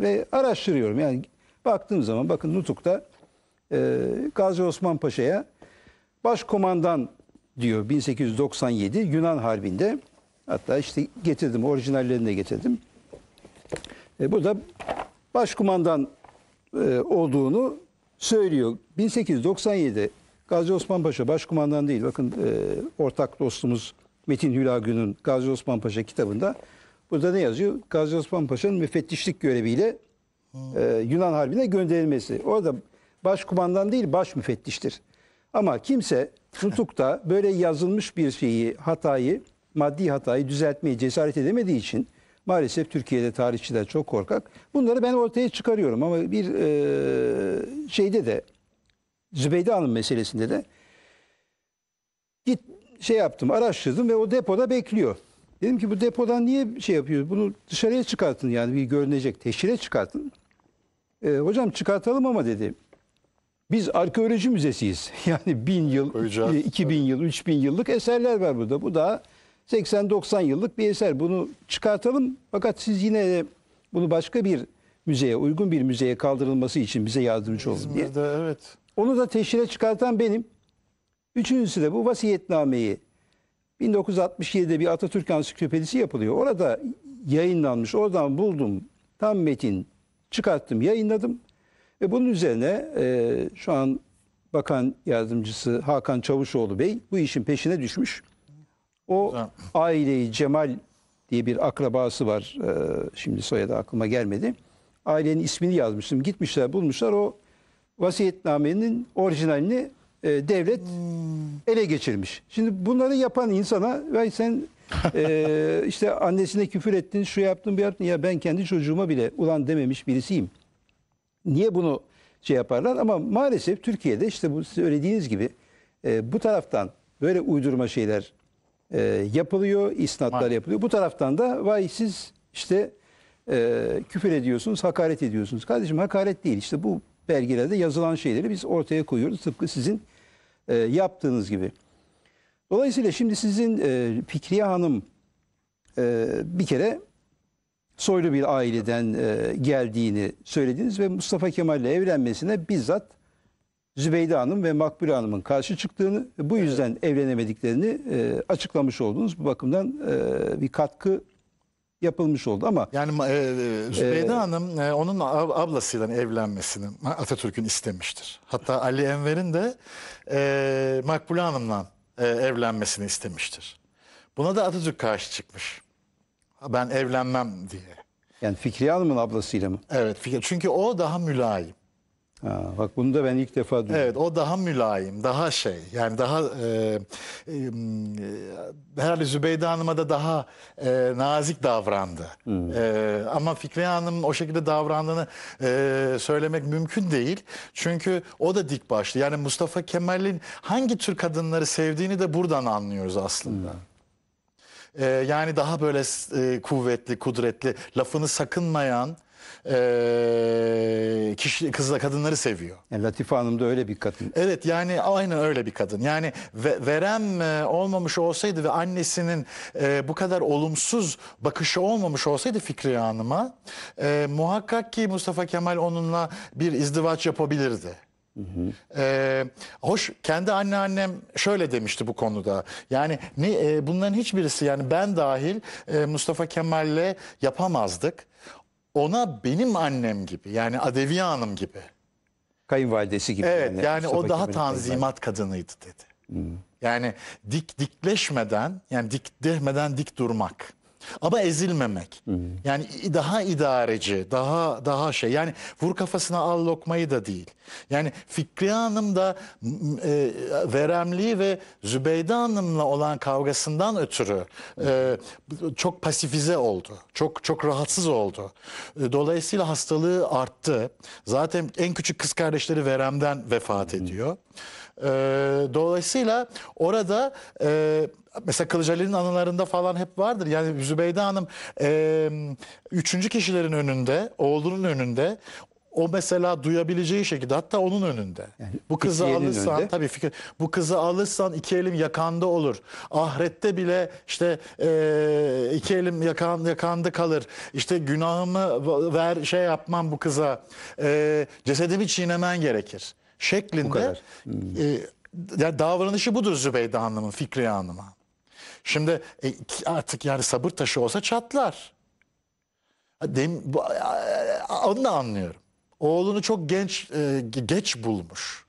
ve araştırıyorum. Yani baktığım zaman bakın Nutuk'ta e, Gazi Osman Paşa'ya başkomandan diyor 1897 Yunan Harbi'nde. Hatta işte getirdim, orijinallerini de getirdim. E, burada başkomandan e, olduğunu söylüyor. 1897 Gazi Osman Paşa başkumandan değil. Bakın e, ortak dostumuz Metin Hülagü'nün Gazi Osman Paşa kitabında burada ne yazıyor? Gazi Osman Paşa'nın müfettişlik göreviyle e, Yunan Harbi'ne gönderilmesi. Orada başkumandan değil baş müfettiştir. Ama kimse tutukta böyle yazılmış bir şeyi, hatayı, maddi hatayı düzeltmeye cesaret edemediği için maalesef Türkiye'de tarihçiler çok korkak. Bunları ben ortaya çıkarıyorum ama bir e, şeyde de Zübeyde Hanım meselesinde de git şey yaptım, araştırdım ve o depoda bekliyor. Dedim ki bu depodan niye şey yapıyoruz? Bunu dışarıya çıkartın yani bir görünecek teşhire çıkartın. E, hocam çıkartalım ama dedi. Biz arkeoloji müzesiyiz. Yani bin yıl, Koyacağız. 2000 e, evet. yıl, 3000 yıllık eserler var burada. Bu da 80-90 yıllık bir eser. Bunu çıkartalım fakat siz yine bunu başka bir müzeye, uygun bir müzeye kaldırılması için bize yardımcı olun diye. evet. Onu da teşhire çıkartan benim. Üçüncüsü de bu vasiyetnameyi 1967'de bir Atatürk ansiklopedisi yapılıyor. Orada yayınlanmış. Oradan buldum. Tam metin çıkarttım, yayınladım. Ve bunun üzerine e, şu an Bakan Yardımcısı Hakan Çavuşoğlu Bey bu işin peşine düşmüş. O aileyi Cemal diye bir akrabası var. E, şimdi soyadı aklıma gelmedi. Ailenin ismini yazmıştım. Gitmişler bulmuşlar o vasiyetnamenin orijinalini e, devlet hmm. ele geçirmiş. Şimdi bunları yapan insana ve sen e, işte annesine küfür ettin, şu yaptın, bir yaptın. Ya ben kendi çocuğuma bile ulan dememiş birisiyim. Niye bunu şey yaparlar? Ama maalesef Türkiye'de işte bu söylediğiniz gibi e, bu taraftan böyle uydurma şeyler e, yapılıyor, isnatlar yapılıyor. Bu taraftan da vay siz işte e, küfür ediyorsunuz, hakaret ediyorsunuz. Kardeşim hakaret değil. işte bu belgelerde yazılan şeyleri biz ortaya koyuyoruz. Tıpkı sizin e, yaptığınız gibi. Dolayısıyla şimdi sizin e, Fikriye Hanım e, bir kere soylu bir aileden e, geldiğini söylediniz ve Mustafa Kemal ile evlenmesine bizzat Zübeyde Hanım ve Makbule Hanım'ın karşı çıktığını, bu yüzden evlenemediklerini e, açıklamış oldunuz. Bu bakımdan e, bir katkı yapılmış oldu ama yani e, Zübeyde e, ee, Hanım e, onun ablasıyla evlenmesini Atatürk'ün istemiştir. Hatta Ali Enver'in de e, Makbule Hanım'la e, evlenmesini istemiştir. Buna da Atatürk karşı çıkmış. Ben evlenmem diye. Yani Fikriye Hanım'ın ablasıyla mı? Evet çünkü o daha mülayim. Ha, bak bunu da ben ilk defa duydum. Evet o daha mülayim, daha şey yani daha e, e, e, herhalde Zübeyde Hanım'a da daha e, nazik davrandı. Hmm. E, ama Fikriye Hanım'ın o şekilde davrandığını e, söylemek mümkün değil. Çünkü o da dik başlı. Yani Mustafa Kemal'in hangi tür kadınları sevdiğini de buradan anlıyoruz aslında. Hmm e, yani daha böyle e, kuvvetli, kudretli, lafını sakınmayan, e, kişi, kızla kadınları seviyor. Yani e, Latife Hanım da öyle bir kadın. Evet yani aynı öyle bir kadın. Yani ve, verem e, olmamış olsaydı ve annesinin e, bu kadar olumsuz bakışı olmamış olsaydı Fikriye Hanım'a e, muhakkak ki Mustafa Kemal onunla bir izdivaç yapabilirdi. Hı hı. Ee, hoş kendi anneannem şöyle demişti bu konuda yani ne, e, bunların hiçbirisi yani ben dahil e, Mustafa Kemal'le yapamazdık ona benim annem gibi yani Adeviye Hanım gibi. Kayınvalidesi gibi. Evet yani, yani o daha Kemal'in tanzimat kadınıydı dedi. Hmm. Yani dik dikleşmeden yani dik dehmeden dik durmak. Ama ezilmemek. Hı hı. Yani daha idareci, daha daha şey. Yani vur kafasına al lokmayı da değil. Yani Fikri Hanım da e, Veremli ve Zübeyde Hanım'la olan kavgasından ötürü e, çok pasifize oldu. Çok çok rahatsız oldu. E, dolayısıyla hastalığı arttı. Zaten en küçük kız kardeşleri Verem'den vefat ediyor. Hı hı. E, dolayısıyla orada e, Mesela Kılıçali'nin anılarında falan hep vardır. Yani Zübeyde Hanım e, üçüncü kişilerin önünde, oğlunun önünde o mesela duyabileceği şekilde hatta onun önünde. Yani bu kızı alırsan önünde. tabii fikir bu kızı alırsan iki elim yakanda olur. Ahirette bile işte e, iki elim yakan, yakanda kalır. İşte günahımı ver şey yapmam bu kıza. E, cesedimi çiğnemen gerekir şeklinde. Bu kadar. Hmm. E, yani davranışı budur Zübeyde Hanım'ın Fikriye Hanım'a. Şimdi e, artık yani sabır taşı olsa çatlar. Dem, bu, onu da anlıyorum. Oğlunu çok genç e, geç bulmuş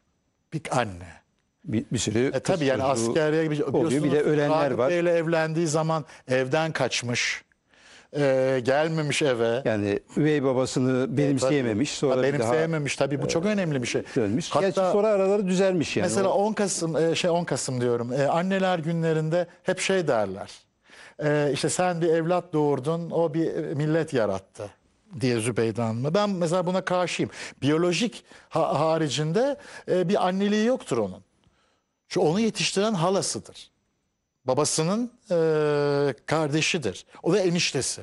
bir anne. Bir, bir sürü e, tabii yani askeriye oluyor. Bir de ölenler var. Bey'le evlendiği zaman evden kaçmış e, gelmemiş eve. Yani üvey babasını e, benimseyememiş. Sonra ha, benimseyememiş daha, tabii bu e, çok önemli bir şey. Dönmüş. Hatta, Gerçi sonra araları düzelmiş yani. Mesela 10 Kasım e, şey 10 Kasım diyorum. E, anneler günlerinde hep şey derler. E, işte sen bir evlat doğurdun, o bir millet yarattı diye Zübeyde Hanım'a. Ben mesela buna karşıyım. Biyolojik ha haricinde e, bir anneliği yoktur onun. Şu onu yetiştiren halasıdır babasının e, kardeşidir. O da eniştesi.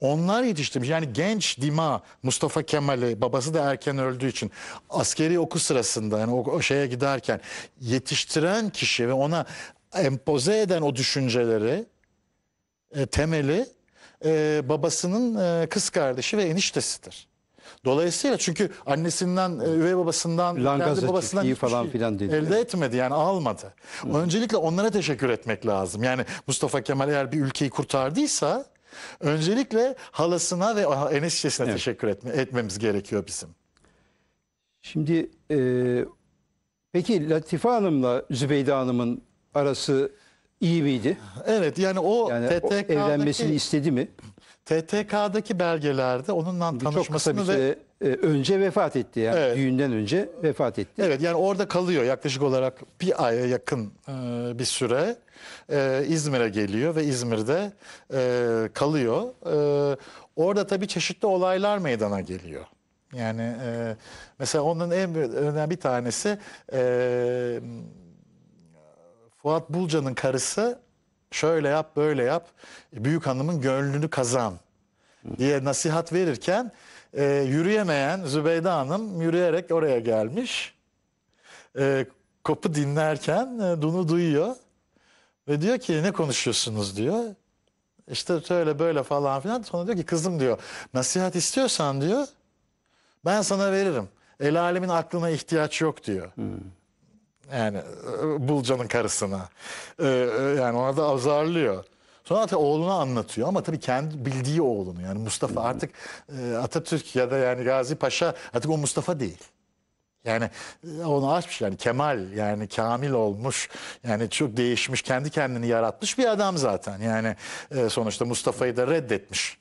Onlar yetiştirmiş yani genç Dima Mustafa Kemal'i babası da erken öldüğü için askeri oku sırasında yani o, o şeye giderken yetiştiren kişi ve ona empoze eden o düşünceleri e, temeli e, babasının e, kız kardeşi ve eniştesidir. Dolayısıyla çünkü annesinden, e, üvey babasından, kendi babasından hiçbir falan şey filan dedi. elde etmedi yani almadı. Hı. Öncelikle onlara teşekkür etmek lazım. Yani Mustafa Kemal eğer bir ülkeyi kurtardıysa öncelikle halasına ve eniştesine evet. teşekkür etme, etmemiz gerekiyor bizim. Şimdi e, peki Latife Hanım'la Zübeyde Hanım'ın arası iyi miydi? Evet yani o yani TTK'daki... evlenmesini istedi mi? TTK'daki belgelerde onunla Çok kısa bir tanışmasını ve... E, önce vefat etti yani Evet. düğünden önce vefat etti. Evet yani orada kalıyor yaklaşık olarak bir aya yakın e, bir süre. E, İzmir'e geliyor ve İzmir'de kalıyor. orada tabii çeşitli olaylar meydana geliyor. Yani mesela onun en önemli bir tanesi Fuat Bulca'nın karısı şöyle yap böyle yap büyük hanımın gönlünü kazan diye nasihat verirken e, yürüyemeyen Zübeyde Hanım yürüyerek oraya gelmiş. E, kopu dinlerken e, Dun'u duyuyor ve diyor ki ne konuşuyorsunuz diyor. İşte şöyle böyle falan filan. Sonra diyor ki kızım diyor nasihat istiyorsan diyor ben sana veririm. El alemin aklına ihtiyaç yok diyor. Hmm. Yani e, Bulca'nın karısına. E, e, yani ona da azarlıyor. Sonra tabii oğluna anlatıyor ama tabii kendi bildiği oğlunu. Yani Mustafa artık Atatürk ya da yani Gazi Paşa artık o Mustafa değil. Yani onu açmış yani Kemal yani Kamil olmuş yani çok değişmiş kendi kendini yaratmış bir adam zaten yani sonuçta Mustafa'yı da reddetmiş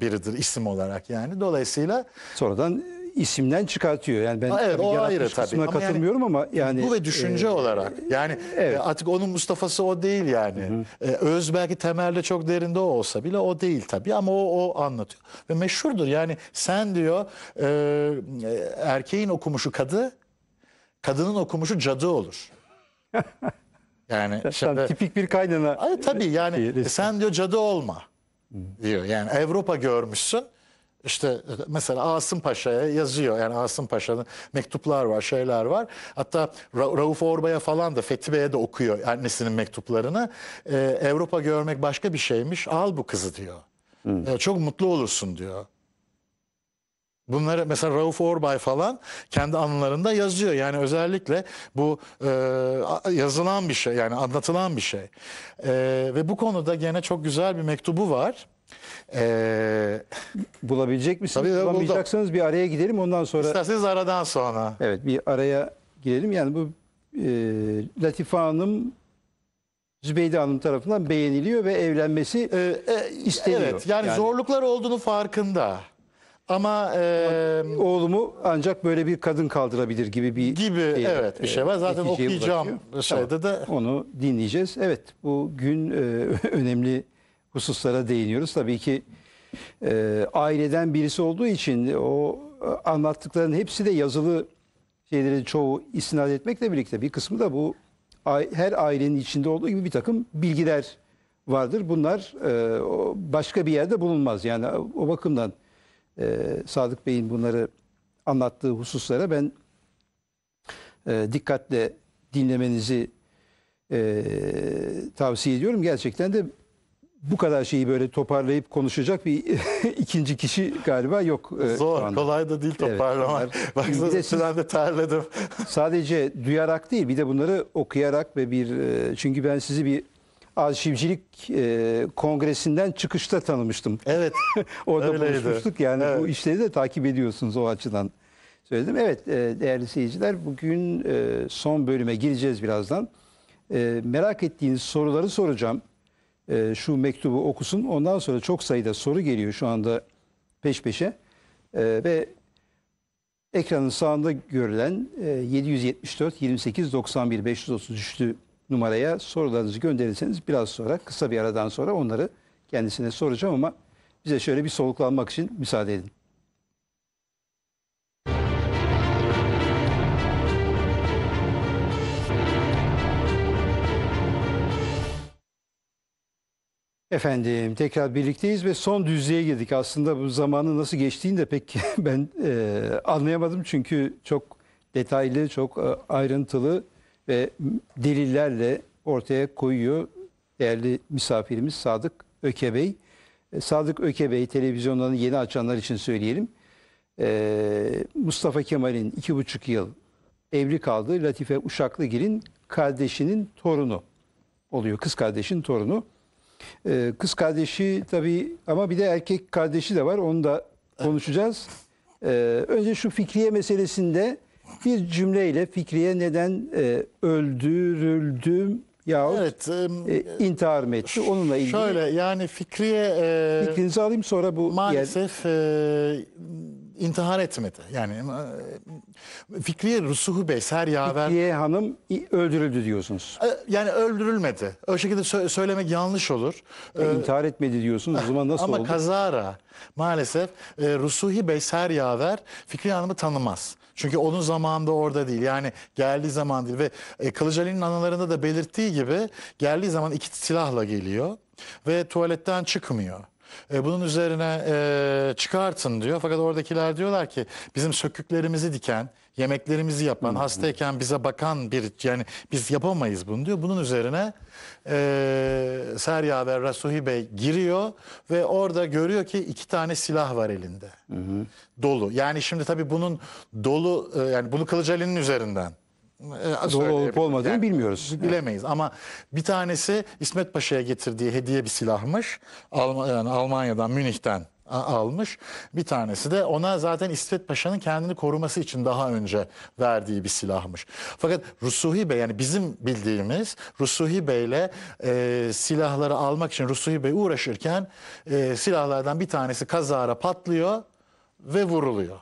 biridir isim olarak yani dolayısıyla. Sonradan isimden çıkartıyor. Yani ben Ha, evet, o ayrı tabii. kısmına Ama yani ama yani Bu ve e, düşünce e, olarak. Yani e, evet. artık onun Mustafa'sı o değil yani. E, öz belki temelde çok derinde o olsa bile o değil tabii ama o, o anlatıyor. Ve meşhurdur yani sen diyor e, e erkeğin okumuşu kadı, kadının okumuşu cadı olur. Yani şimdi, tipik bir kaynana. Ay, tabii yani Şey, sen diyor cadı olma diyor. Yani Avrupa görmüşsün işte e, mesela Asım Paşa'ya yazıyor. Yani Asım Paşa'nın mektuplar var, şeyler var. Hatta Ra Rauf Orba'ya falan da Fethi Bey'e de okuyor annesinin mektuplarını. Ee, Avrupa görmek başka bir şeymiş. Al bu kızı diyor. Hmm. Ee, çok mutlu olursun diyor. Bunları mesela Rauf Orbay falan kendi anılarında yazıyor. Yani özellikle bu e, yazılan bir şey yani anlatılan bir şey. E, ve bu konuda gene çok güzel bir mektubu var. Ee, Bulabilecek misiniz? Tabii, Bulamayacaksanız bir araya gidelim ondan sonra. İsterseniz aradan sonra. Evet bir araya gidelim Yani bu e, Latife Hanım Zübeyde Hanım tarafından beğeniliyor ve evlenmesi Ee, e, isteniyor. Evet yani, Yani- zorluklar olduğunu farkında. Ama e, oğlumu ancak böyle bir kadın kaldırabilir gibi bir gibi şey- evet bir şey var. E, Zaten okuyacağım bırakıyor. şeyde de Onu dinleyeceğiz. Evet bu gün e, önemli hususlara değiniyoruz. Tabii ki e, aileden birisi olduğu için o e, anlattıkların hepsi de yazılı şeylerin çoğu istinad etmekle birlikte bir kısmı da bu her ailenin içinde olduğu gibi bir takım bilgiler vardır. Bunlar e, başka bir yerde bulunmaz. Yani o bakımdan e, Sadık Bey'in bunları anlattığı hususlara ben e, dikkatle dinlemenizi e, tavsiye ediyorum. Gerçekten de bu kadar şeyi böyle toparlayıp konuşacak bir ikinci kişi galiba yok. E, Zor, kolay da değil toparlamak. Evet, Baksana de süren de terledim. sadece duyarak değil bir de bunları okuyarak ve bir e, çünkü ben sizi bir arşivcilik e, kongresinden çıkışta tanımıştım. Evet. Orada öyleydi. buluşmuştuk yani evet. bu işleri de takip ediyorsunuz o açıdan söyledim. Evet e, değerli seyirciler bugün e, son bölüme gireceğiz birazdan. E, merak ettiğiniz soruları soracağım e, şu mektubu okusun. Ondan sonra çok sayıda soru geliyor şu anda peş peşe. E, ve ekranın sağında görülen e, 774 28 91 533 numaraya sorularınızı gönderirseniz biraz sonra kısa bir aradan sonra onları kendisine soracağım ama bize şöyle bir soluklanmak için müsaade edin. Efendim tekrar birlikteyiz ve son düzeye girdik. Aslında bu zamanı nasıl geçtiğini de pek ben e, anlayamadım. Çünkü çok detaylı, çok e, ayrıntılı ve delillerle ortaya koyuyor değerli misafirimiz Sadık Öke Bey. E, Sadık Öke Bey televizyonlarını yeni açanlar için söyleyelim. E, Mustafa Kemal'in iki buçuk yıl evli kaldığı Latife Uşaklıgil'in kardeşinin torunu oluyor. Kız kardeşin torunu. Ee, kız kardeşi tabii ama bir de erkek kardeşi de var. Onu da konuşacağız. Ee, önce şu Fikriye meselesinde bir cümleyle Fikriye neden e, öldürüldüm yahut Evet, e, e intihar mı etti? Onunla ilgili Şöyle yani Fikriye e, fikrinizi alayım sonra bu yer- maalesef e, intihar etmedi. Yani e, Fikriye Rusuhu Bey, Ser Yaver... Fikriye Hanım öldürüldü diyorsunuz. E, yani öldürülmedi. O şekilde söylemek yanlış olur. Ya, e, intihar etmedi diyorsunuz. O zaman nasıl ama oldu? Ama kazara maalesef Rusuhi Bey, Ser Yaver Fikriye Hanım'ı tanımaz. Çünkü onun zamanında orada değil. Yani geldiği zaman değil. Ve e, Kılıçali'nin anılarında da belirttiği gibi geldiği zaman iki silahla geliyor. Ve tuvaletten çıkmıyor. E, bunun üzerine e, çıkartın diyor. Fakat oradakiler diyorlar ki bizim söküklerimizi diken, yemeklerimizi yapan, hastayken bize bakan bir yani biz yapamayız bunu diyor. Bunun üzerine e, Serya ve Rasuhi Bey giriyor ve orada görüyor ki iki tane silah var elinde. Dolu. Yani şimdi tabii bunun dolu e, yani bunu Kılıç Ali'nin üzerinden e, olup olmadığını yani, bilmiyoruz. Bilemeyiz ama bir tanesi İsmet Paşa'ya getirdiği hediye bir silahmış. Alm yani Almanya'dan, Münih'ten almış. Bir tanesi de ona zaten İsmet Paşa'nın kendini koruması için daha önce verdiği bir silahmış. Fakat Rusuhi Bey yani bizim bildiğimiz Rusuhi Bey'le e, silahları almak için Rusuhi Bey uğraşırken e, silahlardan bir tanesi kazara patlıyor ve vuruluyor.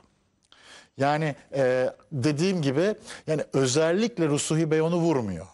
Yani e, dediğim gibi yani özellikle Rusuhi Bey onu vurmuyor.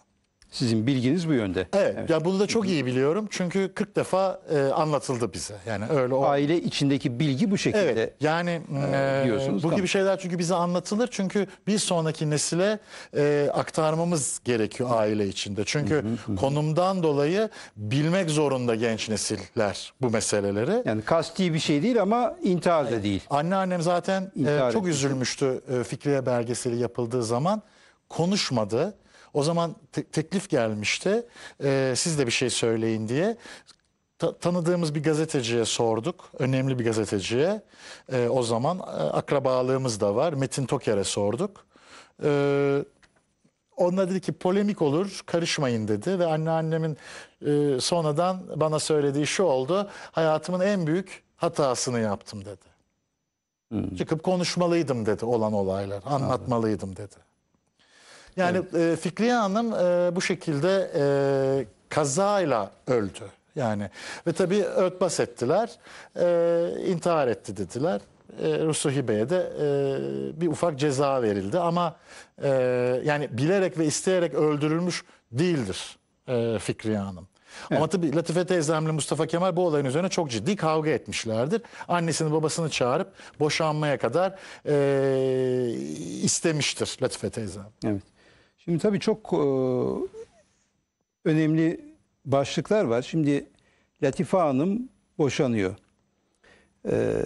Sizin bilginiz bu yönde. Evet, evet. ya bunu da çok iyi biliyorum çünkü 40 defa e, anlatıldı bize. Yani öyle o aile içindeki bilgi bu şekilde. Evet. Yani e, diyorsunuz. E, bu tamam. gibi şeyler çünkü bize anlatılır çünkü bir sonraki nesile e, aktarmamız gerekiyor aile içinde. Çünkü hı hı hı. konumdan dolayı bilmek zorunda genç nesiller bu meseleleri. Yani kasti bir şey değil ama intihar da değil. Anneannem zaten e, çok üzülmüştü e, Fikriye belgeseli yapıldığı zaman konuşmadı o zaman te teklif gelmişti. E, siz de bir şey söyleyin diye. Ta tanıdığımız bir gazeteciye sorduk. Önemli bir gazeteciye. E, o zaman e, akrabalığımız da var. Metin Toker'e sorduk. E, ee, onlar dedi ki polemik olur karışmayın dedi ve anneannemin e, sonradan bana söylediği şu oldu. Hayatımın en büyük hatasını yaptım dedi. Hmm. Çıkıp konuşmalıydım dedi olan olaylar anlatmalıydım dedi. Yani evet. e, Fikriye Hanım e, bu şekilde e, kazayla öldü. Yani ve tabii örtbas ettiler, e, intihar etti dediler. E, Rusuhi Bey'e de e, bir ufak ceza verildi ama e, yani bilerek ve isteyerek öldürülmüş değildir e, Fikriye Hanım. Evet. Ama tabii Latife teyzemle Mustafa Kemal bu olayın üzerine çok ciddi kavga etmişlerdir. Annesini babasını çağırıp boşanmaya kadar e, istemiştir Latife teyzem. Evet. Şimdi tabii çok e, önemli başlıklar var. Şimdi Latife Hanım boşanıyor. E,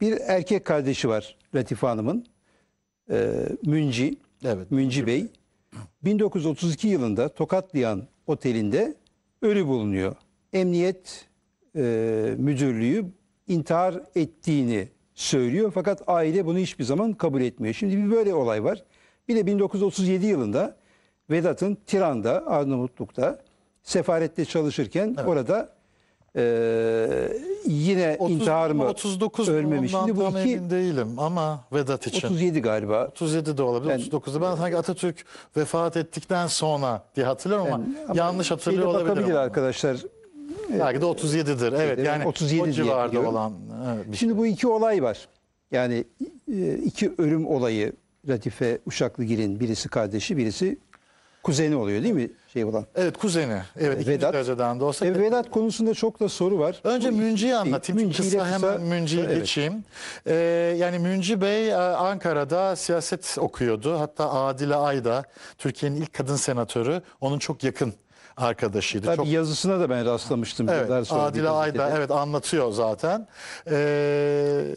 bir erkek kardeşi var Latife Hanım'ın. E, Münci. Evet. Münci Bey. 1932 yılında Tokatlıyan Oteli'nde ölü bulunuyor. Emniyet e, Müdürlüğü intihar ettiğini söylüyor fakat aile bunu hiçbir zaman kabul etmiyor. Şimdi bir böyle olay var. Bir de 1937 yılında Vedat'ın Tiran'da, Arnavutluk'ta sefarette çalışırken evet. orada e, yine 30, intihar mı 39 ölmemiş. Şimdi bu iki, emin değilim ama Vedat için. 37 galiba. 37 de olabilir. Yani, 39'da ben sanki Atatürk vefat ettikten sonra diye hatırlıyorum ama, yani, ama yanlış hatırlıyor olabilirim. Bakabilir ama. arkadaşlar. Belki de 37'dir. Evet yani 37 o civarda olan. Evet, Şimdi şey. bu iki olay var. Yani e, iki ölüm olayı uşaklı girin birisi kardeşi, birisi kuzeni oluyor değil mi şey olan? Evet kuzeni. Evet Vedat. dereceden de olsa. E, Vedat konusunda çok da soru var. Önce Münci'yi anlatayım. Münci kısa, kısa hemen Münci'yi evet. geçeyim. Ee, yani Münci Bey e, Ankara'da siyaset okuyordu. Hatta Adile Ayda Türkiye'nin ilk kadın senatörü onun çok yakın arkadaşıydı. Tabii çok... yazısına da ben rastlamıştım. Evet, Adile Ayda evet anlatıyor zaten. Ee,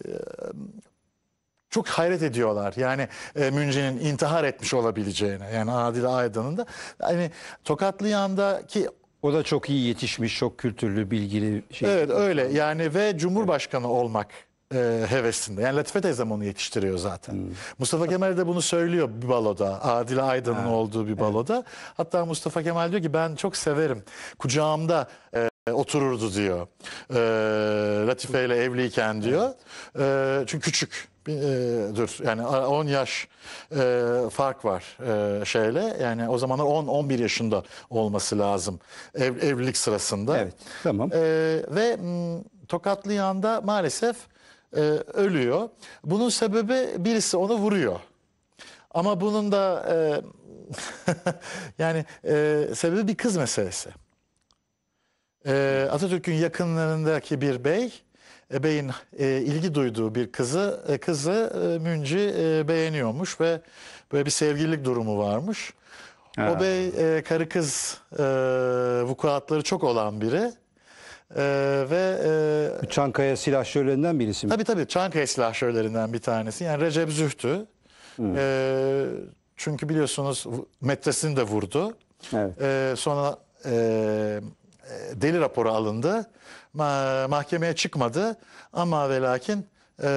çok hayret ediyorlar. Yani e, Münce'nin intihar etmiş olabileceğine. Yani Adil Aydın'ın da. Yani Tokatlıyan'daki o da çok iyi yetişmiş, çok kültürlü, bilgili şey. Evet öyle yani ve Cumhurbaşkanı evet. olmak e, hevesinde. Yani Latife teyzem onu yetiştiriyor zaten. Hmm. Mustafa Kemal de bunu söylüyor bir baloda. Adil Aydın'ın olduğu bir baloda. Evet. Hatta Mustafa Kemal diyor ki ben çok severim. Kucağımda e, otururdu diyor. E, Latife ile evliyken diyor. Evet. E, çünkü küçük. Bin, e, dur yani 10 yaş e, fark var e, şeyle yani o zamanlar 10-11 yaşında olması lazım ev, evlilik sırasında. Evet tamam. E, ve m, mm, tokatlayan da maalesef e, ölüyor. Bunun sebebi birisi onu vuruyor. Ama bunun da e, yani e, sebebi bir kız meselesi. E, Atatürk'ün yakınlarındaki bir bey Beyin e, ilgi duyduğu bir kızı e, kızı e, Münci e, beğeniyormuş ve böyle bir sevgililik durumu varmış. Ha. O bey e, karı kız e, vukuatları çok olan biri. Ee, ve e, Çankaya silahşörlerinden birisi mi? Tabii tabii Çankaya silahşörlerinden bir tanesi. Yani Recep Zühtü. E, çünkü biliyorsunuz metresini de vurdu. Evet. E, sonra e, e deli raporu alındı ma mahkemeye çıkmadı ama ve lakin e,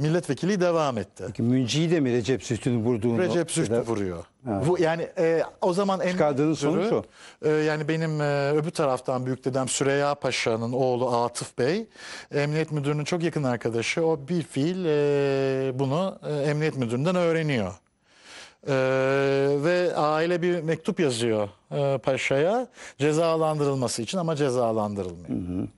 milletvekili devam etti. Peki Münci'yi de mi Recep Sütün vurduğunu? Recep Sütün vuruyor. Bu yani e, o zaman en çıkardığınız sonuç o. E, yani benim e, öbür taraftan büyük dedem Süreyya Paşa'nın oğlu Atıf Bey emniyet müdürünün çok yakın arkadaşı. O bir fiil e, bunu e, emniyet müdüründen öğreniyor. Ee, ve aile bir mektup yazıyor e, paşaya cezalandırılması için ama cezalandırılmıyor. Hı hı.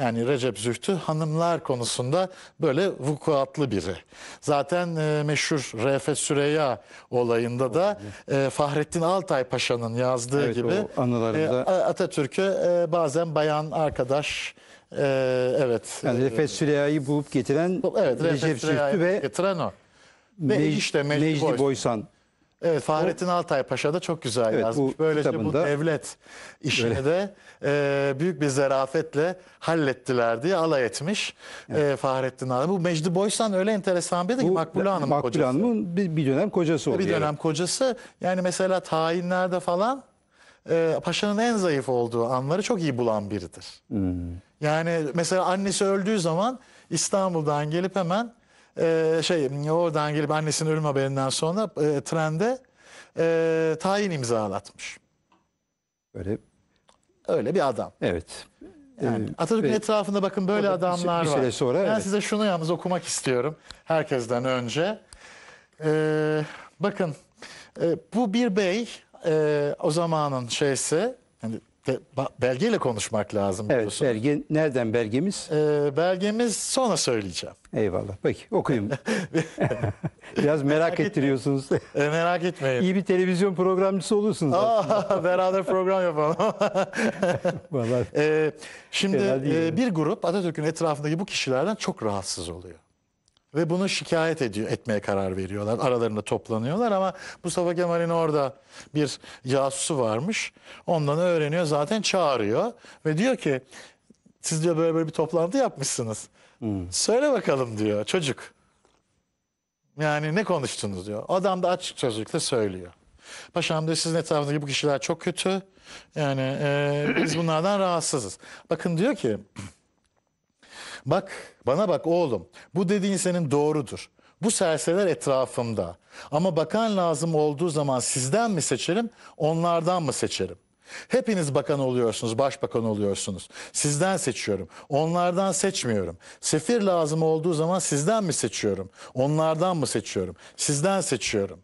Yani Recep Zühtü hanımlar konusunda böyle vukuatlı biri. Zaten e, meşhur Refet Süreyya olayında da e, Fahrettin Altay Paşa'nın yazdığı evet, gibi anılarında... e, Atatürk'ü e, bazen bayan arkadaş e, evet. Yani e, Refet Süreyya'yı bulup getiren evet, Recep Zühtü ve getiren o. Ve Mec işte Mecdi, Mecdi Boysan. Boysan Evet Fahrettin o, Altay Paşa da çok güzel evet, yazmış. Bu Böylece kitabında, bu devlet işini böyle. de e, büyük bir zarafetle hallettiler diye alay etmiş e, evet. e, Fahrettin Altay. Bu Mecdi Boysan öyle enteresan bir de ki Makbule Hanım'ın Makbule kocası. Hanım'ın bir, bir dönem kocası oldu. Bir dönem evet. kocası yani mesela tayinlerde falan e, paşanın en zayıf olduğu anları çok iyi bulan biridir. Hmm. Yani mesela annesi öldüğü zaman İstanbul'dan gelip hemen e, şey oradan gelip annesinin ölüm haberinden sonra e, trende e, tayin imzalatmış. Öyle öyle bir adam. Evet. Yani ee, Atatürk'ün ve, etrafında bakın böyle adamlar bir süre var. Sonra, ben evet. size şunu yalnız okumak istiyorum herkesten önce. Ee, bakın e, bu bir bey e, o zamanın şeysi yani belgeyle konuşmak lazım. Evet diyorsun. belge nereden belgemiz? Ee, belgemiz sonra söyleyeceğim. Eyvallah peki okuyayım. Biraz merak, merak ettiriyorsunuz. E, merak etmeyin. İyi bir televizyon programcısı olursunuz. Aa, beraber program yapalım. Vallahi. Ee, şimdi e, bir grup Atatürk'ün etrafındaki bu kişilerden çok rahatsız oluyor. Ve bunu şikayet ediyor, etmeye karar veriyorlar. Aralarında toplanıyorlar ama Mustafa Kemal'in orada bir casusu varmış. Ondan öğreniyor zaten çağırıyor. Ve diyor ki siz diyor böyle böyle bir toplantı yapmışsınız. Hmm. Söyle bakalım diyor çocuk. Yani ne konuştunuz diyor. Adam da açık sözlükle söylüyor. Paşam diyor sizin etrafındaki bu kişiler çok kötü. Yani e, biz bunlardan rahatsızız. Bakın diyor ki Bak bana bak oğlum bu dediğin senin doğrudur. Bu serseriler etrafımda. Ama bakan lazım olduğu zaman sizden mi seçerim, onlardan mı seçerim? Hepiniz bakan oluyorsunuz, başbakan oluyorsunuz. Sizden seçiyorum, onlardan seçmiyorum. Sefir lazım olduğu zaman sizden mi seçiyorum, onlardan mı seçiyorum? Sizden seçiyorum.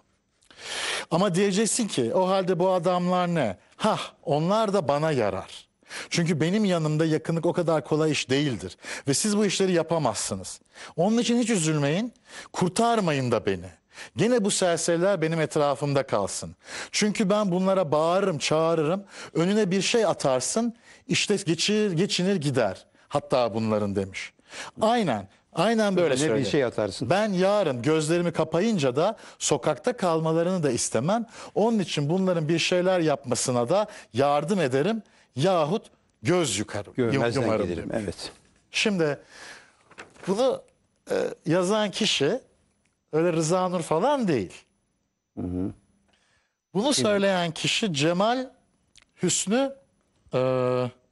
Ama diyeceksin ki o halde bu adamlar ne? Hah onlar da bana yarar.'' Çünkü benim yanımda yakınlık o kadar kolay iş değildir. Ve siz bu işleri yapamazsınız. Onun için hiç üzülmeyin, kurtarmayın da beni. Gene bu serseriler benim etrafımda kalsın. Çünkü ben bunlara bağırırım, çağırırım. Önüne bir şey atarsın, işte geçir, geçinir gider. Hatta bunların demiş. Aynen. Aynen böyle söyle. bir şey atarsın. Ben yarın gözlerimi kapayınca da sokakta kalmalarını da istemem. Onun için bunların bir şeyler yapmasına da yardım ederim yahut göz yukarı. Görmezden yumarım. gelirim. Evet. Şimdi bunu e, yazan kişi öyle Rıza Nur falan değil. Hı hı. Bunu söyleyen kişi Cemal Hüsnü e,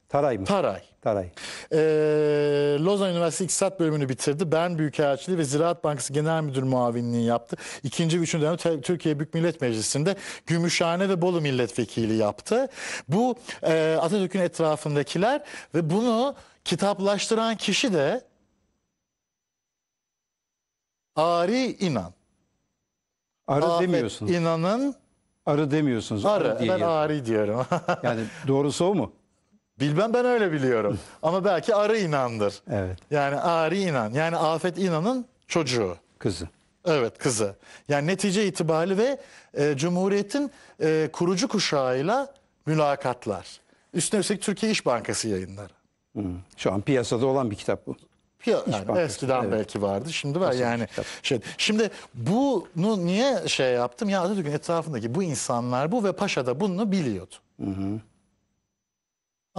Taray mı? Taray. Taray. Ee, Lozan Üniversitesi İktisat Bölümünü bitirdi. Bern Büyükelçiliği ve Ziraat Bankası Genel Müdür Muavinliği yaptı. İkinci ve üçüncü dönem Türkiye Büyük Millet Meclisi'nde Gümüşhane ve Bolu Milletvekili yaptı. Bu e, Atatürk'ün etrafındakiler ve bunu kitaplaştıran kişi de Ari İnan. Arı Ahmet demiyorsunuz. İnan'ın Arı demiyorsunuz. Arı, arı ben yazıyor. Ari diyorum. yani doğrusu o mu? Bilmem ben öyle biliyorum. Ama belki Arı inandır. Evet. Yani Ari inan. Yani Afet inanın çocuğu. Kızı. Evet kızı. Yani netice itibariyle ve e, Cumhuriyet'in e, kurucu kuşağıyla mülakatlar. Üstüne üstelik Türkiye İş Bankası yayınları. Hı. Şu an piyasada olan bir kitap bu. Ya, yani eskiden evet. belki vardı şimdi var Nasıl yani. Şey, şimdi bunu niye şey yaptım? Ya Atatürk'ün etrafındaki bu insanlar bu ve Paşa da bunu biliyordu. Hı hı.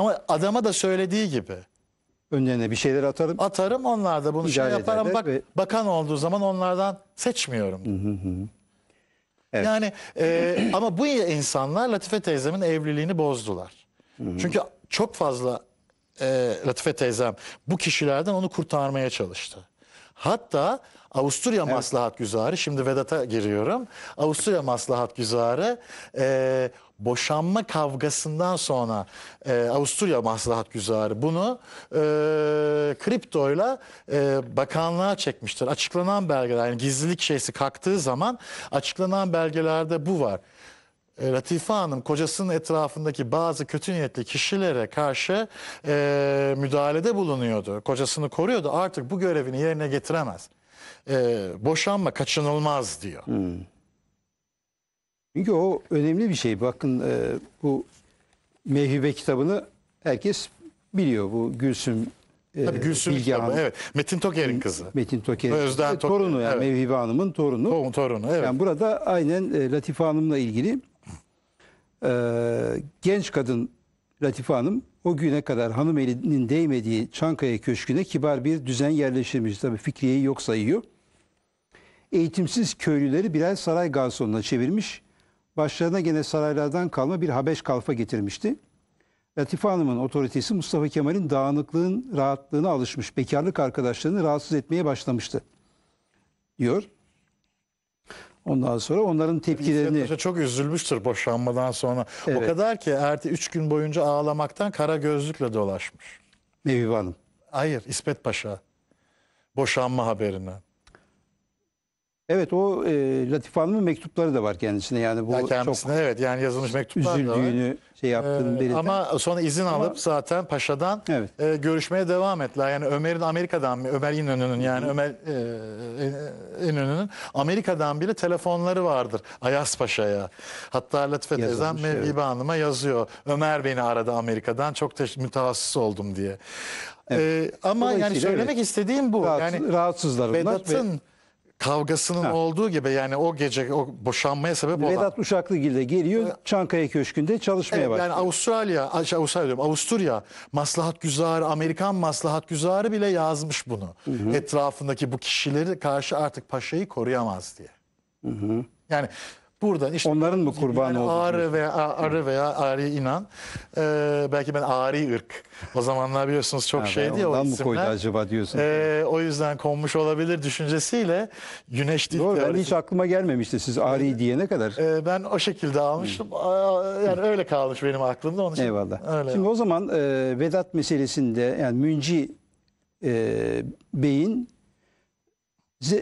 Ama adama da söylediği gibi. Önlerine bir şeyler atarım. Atarım onlar da bunu şey yaparım. Bak, ve- Bakan olduğu zaman onlardan seçmiyorum. Evet. Yani e, ama bu insanlar Latife teyzemin evliliğini bozdular. Çünkü çok fazla e, Latife teyzem bu kişilerden onu kurtarmaya çalıştı. Hatta Avusturya evet. maslahat güzarı, şimdi Vedat'a giriyorum. Avusturya maslahat güzarı e, boşanma kavgasından sonra e, Avusturya maslahat güzarı bunu e, kriptoyla e, bakanlığa çekmiştir. Açıklanan belgeler, yani gizlilik şeysi kalktığı zaman açıklanan belgelerde bu var. E, Latife Hanım kocasının etrafındaki bazı kötü niyetli kişilere karşı e, müdahalede bulunuyordu. Kocasını koruyordu. Artık bu görevini yerine getiremez e, boşanma kaçınılmaz diyor. Hmm. Çünkü o önemli bir şey. Bakın e, bu Mevhibe kitabını herkes biliyor. Bu Gülsüm e, Tabii Gülsüm Bilge kitabı, Hanım. Evet. Metin Toker'in kızı. Metin Toker'in Özden e, Toker. torunu yani evet. Mevhibe Hanım'ın torunu. Torun, torunu evet. Yani burada aynen e, Latife Hanım'la ilgili e, genç kadın Latife Hanım o güne kadar hanım elinin değmediği Çankaya Köşkü'ne kibar bir düzen yerleştirmiş. Tabii Fikriye'yi yok sayıyor eğitimsiz köylüleri birer saray garsonuna çevirmiş, başlarına gene saraylardan kalma bir Habeş kalfa getirmişti. Latife Hanım'ın otoritesi Mustafa Kemal'in dağınıklığın rahatlığına alışmış, bekarlık arkadaşlarını rahatsız etmeye başlamıştı diyor. Ondan sonra onların tepkilerini... Paşa çok üzülmüştür boşanmadan sonra. Evet. O kadar ki erti üç gün boyunca ağlamaktan kara gözlükle dolaşmış. Nevive Hanım. Hayır İsmet Paşa. Boşanma haberine. Evet o e, Latif Hanım'ın mektupları da var kendisine. Yani bu Ya çok evet yani yazılmış mektuplar da var. üzüldüğünü şey ee, yaptığını Ee, ama sonra izin alıp zaten paşadan Evet. e, görüşmeye devam ettiler. Yani Ömer'in Amerika'dan Ömer İnönü'nün yani Ömer e, e, İnönü'nün Amerika'dan bile telefonları vardır Ayas Paşa'ya. Hatta Latife Yazılmış, teyzem evet. Hanım'a yazıyor. Ömer beni aradı Amerika'dan çok teş- mütehassıs oldum diye. E, ama yani Dolayısıyla söylemek evet. istediğim bu. Rahatsız- yani rahatsızlar bunlar Vedat'ın kavgasının ha. olduğu gibi yani o gece o boşanmaya sebep olan. Vedat Uşaklıgil de geliyor ee, Çankaya Köşkü'nde çalışmaya evet, başlıyor. Yani Avustralya, şey, Avustralya diyorum, Avusturya maslahat güzarı, Amerikan maslahat güzarı bile yazmış bunu. Hı hı. Etrafındaki bu kişileri karşı artık paşayı koruyamaz diye. Hı hı. Yani Buradan işte onların mı kurbanı yani oldu? Ağrı veya arı veya ağrı inan. E, belki ben ağrı ırk. O zamanlar biliyorsunuz çok ha, şeydi ya o isimler. mı koydu acaba diyorsun? E, o yüzden konmuş olabilir düşüncesiyle güneş değil. Doğru teorisi. ben hiç aklıma gelmemişti siz ağrı evet. diyene kadar. E, ben o şekilde almıştım. Hı. Yani öyle kalmış benim aklımda. Onun için Eyvallah. Öyle Şimdi o zaman e, Vedat meselesinde yani Münci e, Bey'in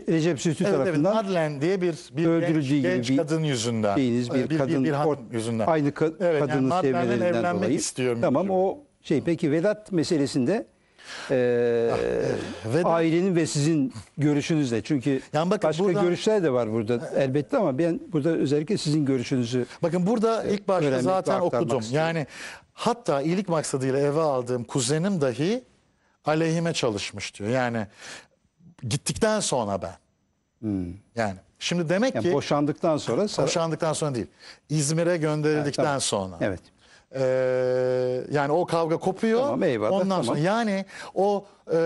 Recep Süslü evet, tarafından evet, Madlen diye bir, bir öldürücü genç, gibi bir kadın yüzünden. Şeyiniz, bir, bir kadın bir, bir, bir yüzünden. Aynı ka evet, kadını yani sevmelerinden dolayı. Istiyorum tamam o şey peki Vedat meselesinde e, ah, e, Vedat. ailenin ve sizin görüşünüzle çünkü yani bakın başka buradan, görüşler de var burada elbette ama ben burada özellikle sizin görüşünüzü Bakın burada e, ilk başta zaten okudum. Istiyorum. Yani hatta iyilik maksadıyla eve aldığım kuzenim dahi aleyhime çalışmış diyor. Yani gittikten sonra ben. Hmm. Yani şimdi demek yani ki boşandıktan sonra Sara... boşandıktan sonra değil. İzmir'e gönderildikten yani, tamam. sonra. Evet. Ee, yani o kavga kopuyor. Tamam, eyvallah, ondan tamam. sonra yani o e,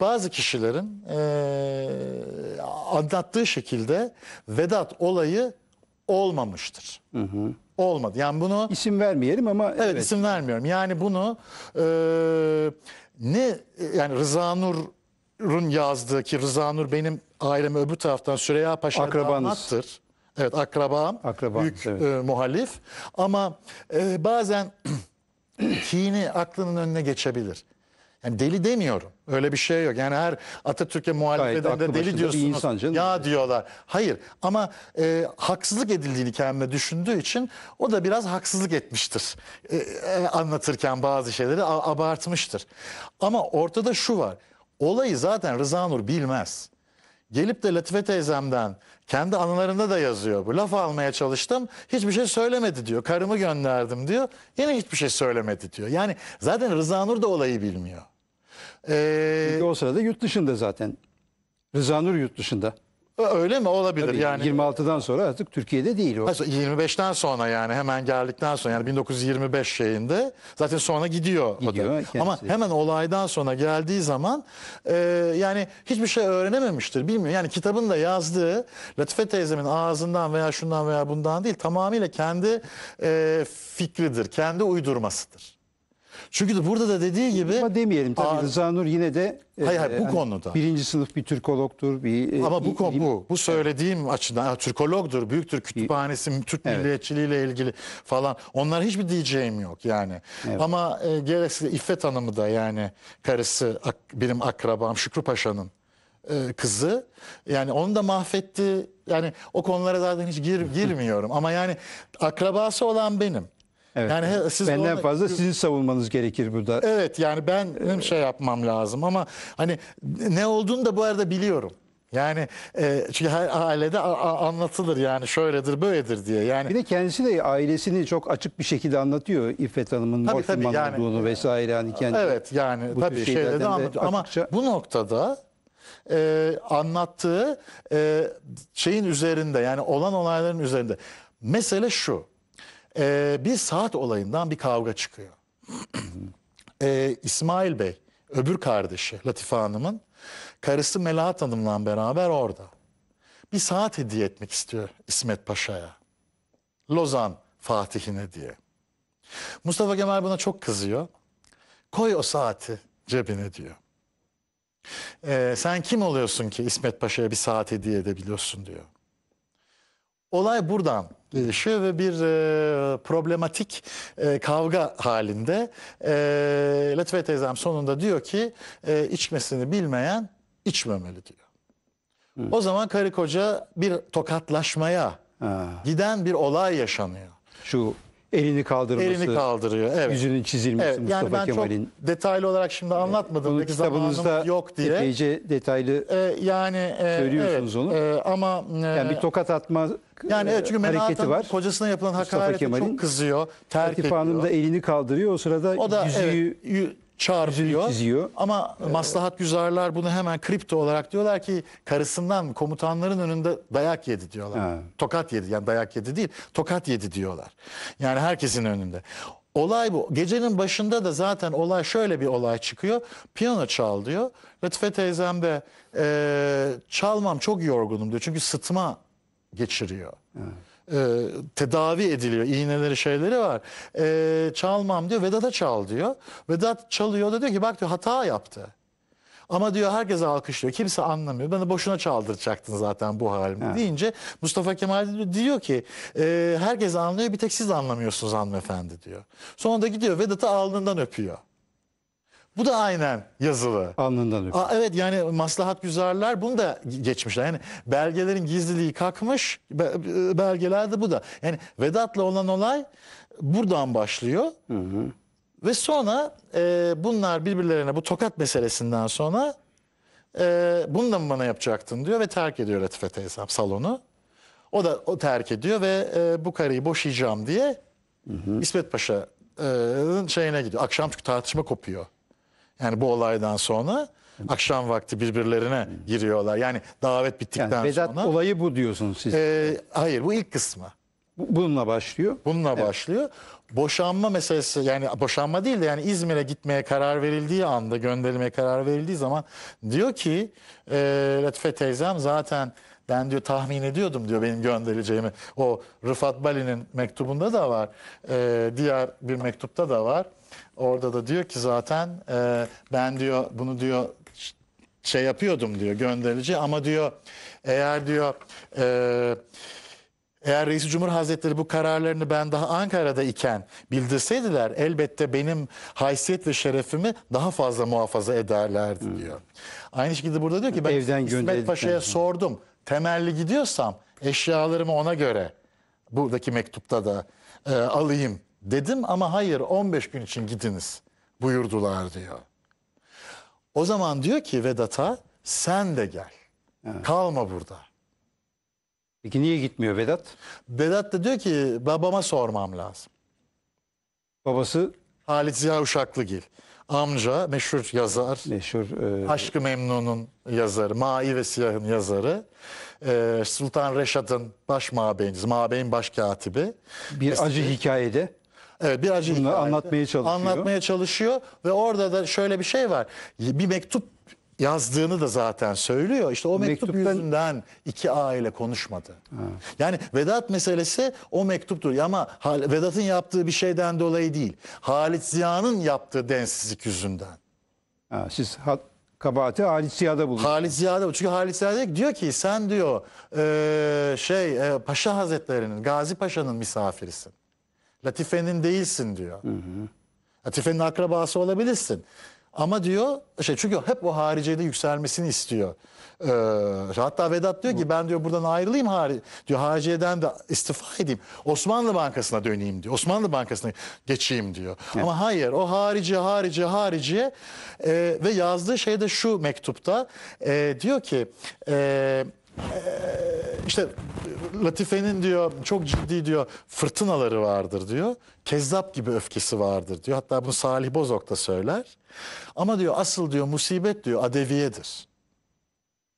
bazı kişilerin e, anlattığı şekilde Vedat olayı olmamıştır. Hı hı. Olmadı. Yani bunu isim vermeyelim ama evet, evet. isim vermiyorum. Yani bunu e, ne yani Rıza Nur Run yazdığı ki Rıza Nur benim aileme öbür taraftan Süreyya Paşa'ya anlattır. Evet akrabam, Akrabanız, büyük evet. E, muhalif. Ama e, bazen kini aklının önüne geçebilir. Yani deli demiyorum. Öyle bir şey yok. Yani her Atatürk'e muhalif eden deli diyorsunuz. Insan canım. Ya diyorlar. Hayır ama e, haksızlık edildiğini kendine düşündüğü için o da biraz haksızlık etmiştir. E, e, anlatırken bazı şeyleri abartmıştır. Ama ortada şu var. Olayı zaten Rıza Nur bilmez. Gelip de Latife teyzemden kendi anılarında da yazıyor. Bu laf almaya çalıştım hiçbir şey söylemedi diyor. Karımı gönderdim diyor. Yine hiçbir şey söylemedi diyor. Yani zaten Rıza Nur da olayı bilmiyor. Ee, Çünkü o sırada yurt dışında zaten. Rıza Nur yurt dışında. Öyle mi? Olabilir Tabii, yani. 26'dan sonra artık Türkiye'de değil o. 25'ten sonra yani hemen geldikten sonra yani 1925 şeyinde zaten sonra gidiyor. Gidiyor. Ama hemen olaydan sonra geldiği zaman e, yani hiçbir şey öğrenememiştir. Bilmiyor. Yani kitabın da yazdığı Latife teyzemin ağzından veya şundan veya bundan değil tamamıyla kendi e, fikridir. Kendi uydurmasıdır. Çünkü de burada da dediği gibi... Ama demeyelim tabii Rıza Nur yine de... E, hayır hayır bu yani konuda. Birinci sınıf bir Türkologdur. Bir, e, Ama bu konu bu. Bu söylediğim evet. açıdan Türkologdur. Büyüktür kütüphanesi, Türk evet. milliyetçiliğiyle ilgili falan. Onlar hiçbir diyeceğim yok yani. Evet. Ama e, gereksiz İffet Hanım'ı da yani karısı ak, benim akrabam Şükrü Paşa'nın e, kızı. Yani onu da mahvetti. Yani o konulara zaten hiç gir, girmiyorum. Ama yani akrabası olan benim. Evet. Yani siz benden onunla... fazla sizin savunmanız gerekir burada. Evet yani ben ee... şey yapmam lazım ama hani ne olduğunu da bu arada biliyorum. Yani e, çünkü her ailede anlatılır yani şöyledir böyledir diye. Yani bir de kendisi de ailesini çok açık bir şekilde anlatıyor İffet Hanım'ın morfinman yani, olduğunu vesaire yani kendi. Evet yani bu tabii şeyleri de anlatıyor ama açıkça... bu noktada e, anlattığı e, şeyin üzerinde yani olan olayların üzerinde mesele şu e, bir saat olayından bir kavga çıkıyor. e, İsmail Bey, öbür kardeşi Latife Hanım'ın karısı Melahat Hanım'la beraber orada. Bir saat hediye etmek istiyor İsmet Paşa'ya. Lozan Fatih'ine diye. Mustafa Kemal buna çok kızıyor. Koy o saati cebine diyor. Ee, sen kim oluyorsun ki İsmet Paşa'ya bir saat hediye edebiliyorsun diyor. Olay buradan gelişiyor ve bir e, problematik e, kavga halinde e, Latife teyzem sonunda diyor ki e, içmesini bilmeyen içmemeli diyor. Hı. O zaman karı koca bir tokatlaşmaya ha. giden bir olay yaşanıyor. Şu Elini kaldırması. Elini kaldırıyor. Evet. Yüzünün çizilmesi evet, yani Mustafa ben Kemal'in. Çok detaylı olarak şimdi anlatmadım. Bunu kitabınızda yok diye. epeyce detaylı ee, yani e, söylüyorsunuz evet, onu. E, ama e, yani bir tokat atma yani evet, çünkü hareketi var. kocasına yapılan hakarete çok kızıyor. Terk Fatih Hanım da elini kaldırıyor. O sırada o da, yüzüğü evet, çağırıyor. çiziyor. Ama maslahat güzarlar bunu hemen kripto olarak diyorlar ki karısından komutanların önünde dayak yedi diyorlar. Ha. Tokat yedi yani dayak yedi değil tokat yedi diyorlar. Yani herkesin önünde. Olay bu. Gecenin başında da zaten olay şöyle bir olay çıkıyor. Piyano çal diyor. Latife teyzem de e, çalmam çok yorgunum diyor. Çünkü sıtma geçiriyor. Evet e, tedavi ediliyor. İğneleri şeyleri var. E, çalmam diyor. Vedat'a çal diyor. Vedat çalıyor da diyor ki bak diyor hata yaptı. Ama diyor herkes alkışlıyor. Kimse anlamıyor. Bana boşuna çaldıracaktın zaten bu halimde evet. deyince Mustafa Kemal diyor ki e, herkes anlıyor bir tek siz anlamıyorsunuz hanımefendi diyor. Sonra da gidiyor Vedat'ı alnından öpüyor. Bu da aynen yazılı. Alnından öpüyor. Aa, evet yani maslahat güzarlar bunu da geçmişler. Yani belgelerin gizliliği kalkmış belgelerde bu da. Yani Vedat'la olan olay buradan başlıyor. Hı hı. Ve sonra e, bunlar birbirlerine bu tokat meselesinden sonra e, bunu da mı bana yapacaktın diyor ve terk ediyor Latife teyzem salonu. O da o terk ediyor ve e, bu karıyı boşayacağım diye hı hı. İsmet Paşa'nın e, şeyine gidiyor. Akşam çünkü tartışma kopuyor. Yani bu olaydan sonra akşam vakti birbirlerine giriyorlar. Yani davet bittikten Yani Vedat sonra. olayı bu diyorsunuz siz. Ee, hayır bu ilk kısmı. Bununla başlıyor. Bununla başlıyor. Boşanma meselesi yani boşanma değil de yani İzmir'e gitmeye karar verildiği anda gönderilmeye karar verildiği zaman diyor ki e, Latife teyzem zaten ben diyor tahmin ediyordum diyor benim göndereceğimi. O Rıfat Bali'nin mektubunda da var. e, diğer bir mektupta da var. Orada da diyor ki zaten e, ben diyor bunu diyor şey yapıyordum diyor gönderici ama diyor eğer diyor e, eğer Reis Cumhur Hazretleri bu kararlarını ben daha Ankara'da iken bildirseydiler elbette benim haysiyet ve şerefimi daha fazla muhafaza ederlerdi hmm. diyor. Aynı şekilde burada diyor ki ben Evden İsmet Paşa'ya sordum temelli gidiyorsam eşyalarımı ona göre buradaki mektupta da e, alayım Dedim ama hayır 15 gün için gidiniz buyurdular diyor. O zaman diyor ki Vedat'a sen de gel. Evet. Kalma burada. Peki niye gitmiyor Vedat? Vedat da diyor ki babama sormam lazım. Babası? Halit Ziya Uşaklıgil. Amca meşhur yazar. Meşhur. E... Aşkı Memnun'un yazarı. Mai ve Siyah'ın yazarı. E, Sultan Reşat'ın baş mabeyiniz. Mabeyin baş katibi. Bir Mesela, acı hikayede. Evet birazcık Bunları anlatmaya çalışıyor. Anlatmaya çalışıyor ve orada da şöyle bir şey var. Bir mektup yazdığını da zaten söylüyor. İşte o mektup Mektuptan... yüzünden iki aile konuşmadı. Ha. Yani Vedat meselesi o mektuptur ama Vedat'ın yaptığı bir şeyden dolayı değil. Halit Ziya'nın yaptığı densizlik yüzünden. Ha, siz ha, kabahati Halit Ziya'da buluyor. Halit Ziya'da Çünkü Halit Ziya'da diyor ki sen diyor e, şey e, Paşa Hazretleri'nin Gazi Paşa'nın misafirisin. Latife'nin değilsin diyor. Latife'nin akrabası olabilirsin. Ama diyor şey çünkü hep o hariciyede yükselmesini istiyor. Ee, hatta Vedat diyor ki ben diyor buradan ayrılayım hari diyor hariciyeden de istifa edeyim. Osmanlı Bankası'na döneyim diyor. Osmanlı Bankası'na geçeyim diyor. Evet. Ama hayır o harici harici harici e, ve yazdığı şey de şu mektupta e, diyor ki e, ee, işte Latife'nin diyor çok ciddi diyor fırtınaları vardır diyor. Kezzap gibi öfkesi vardır diyor. Hatta bunu Salih Bozok da söyler. Ama diyor asıl diyor musibet diyor adeviyedir.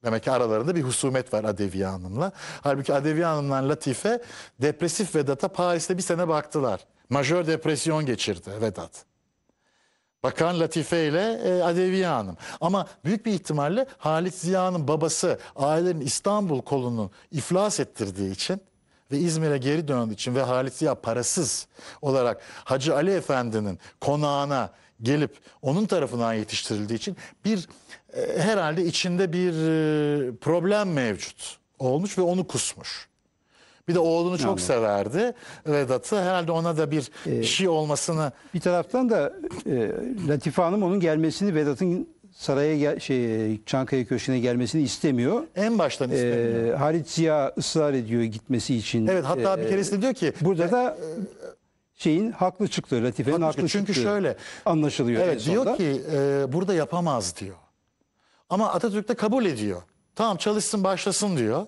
Demek ki aralarında bir husumet var Adeviye Hanım'la. Halbuki Adeviye Hanım'la Latife depresif Vedat'a Paris'te bir sene baktılar. Majör depresyon geçirdi Vedat. Bakan Latife ile e, Adeviye Hanım. Ama büyük bir ihtimalle Halit Ziya'nın babası ailenin İstanbul kolunun iflas ettirdiği için ve İzmir'e geri döndüğü için ve Halit Ziya parasız olarak Hacı Ali Efendi'nin konağına gelip onun tarafından yetiştirildiği için bir e, herhalde içinde bir e, problem mevcut olmuş ve onu kusmuş. Bir de oğlunu çok Anladım. severdi Vedat'ı. Herhalde ona da bir ee, şey olmasını... Bir taraftan da e, Latife Hanım onun gelmesini Vedat'ın saraya gel, şey Çankaya köşküne gelmesini istemiyor. En baştan ee, istemiyor. Ee, Halit Ziya ısrar ediyor gitmesi için. Evet hatta ee, bir keresinde diyor ki burada e, da e, şeyin haklı çıktı Latife'nin haklı, çıktı. Çünkü şöyle anlaşılıyor. Evet diyor ki e, burada yapamaz diyor. Ama Atatürk de kabul ediyor. Tamam çalışsın başlasın diyor.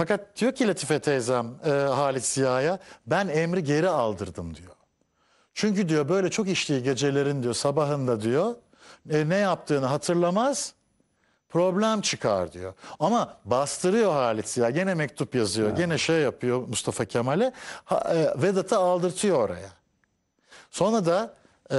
Fakat diyor ki Latife teyzem e, Halit Ziya'ya ben emri geri aldırdım diyor. Çünkü diyor böyle çok iştiği gecelerin diyor sabahında diyor e, ne yaptığını hatırlamaz problem çıkar diyor. Ama bastırıyor Halit Ziya gene mektup yazıyor yani. gene şey yapıyor Mustafa Kemal'e e, Vedat'ı aldırtıyor oraya. Sonra da e,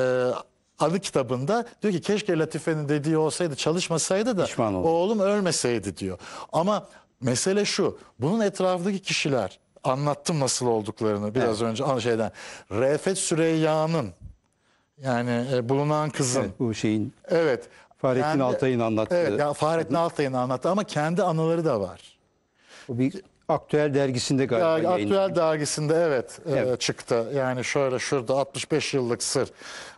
adı kitabında diyor ki keşke Latife'nin dediği olsaydı çalışmasaydı da oğlum ölmeseydi diyor. Ama mesele şu. Bunun etrafındaki kişiler anlattım nasıl olduklarını biraz evet. önce şeyden. Refet Süreyya'nın yani e, bulunan kızın. Evet, bu şeyin. Evet. Fahrettin yani, Altay'ın anlattığı. Evet, ya Fahrettin Altay'ın anlattı ama kendi anıları da var. Bu bir Aktüel dergisinde galiba. Ya, Aktüel yayınlandı. dergisinde evet, e, evet. E, çıktı. Yani şöyle şurada 65 yıllık sır.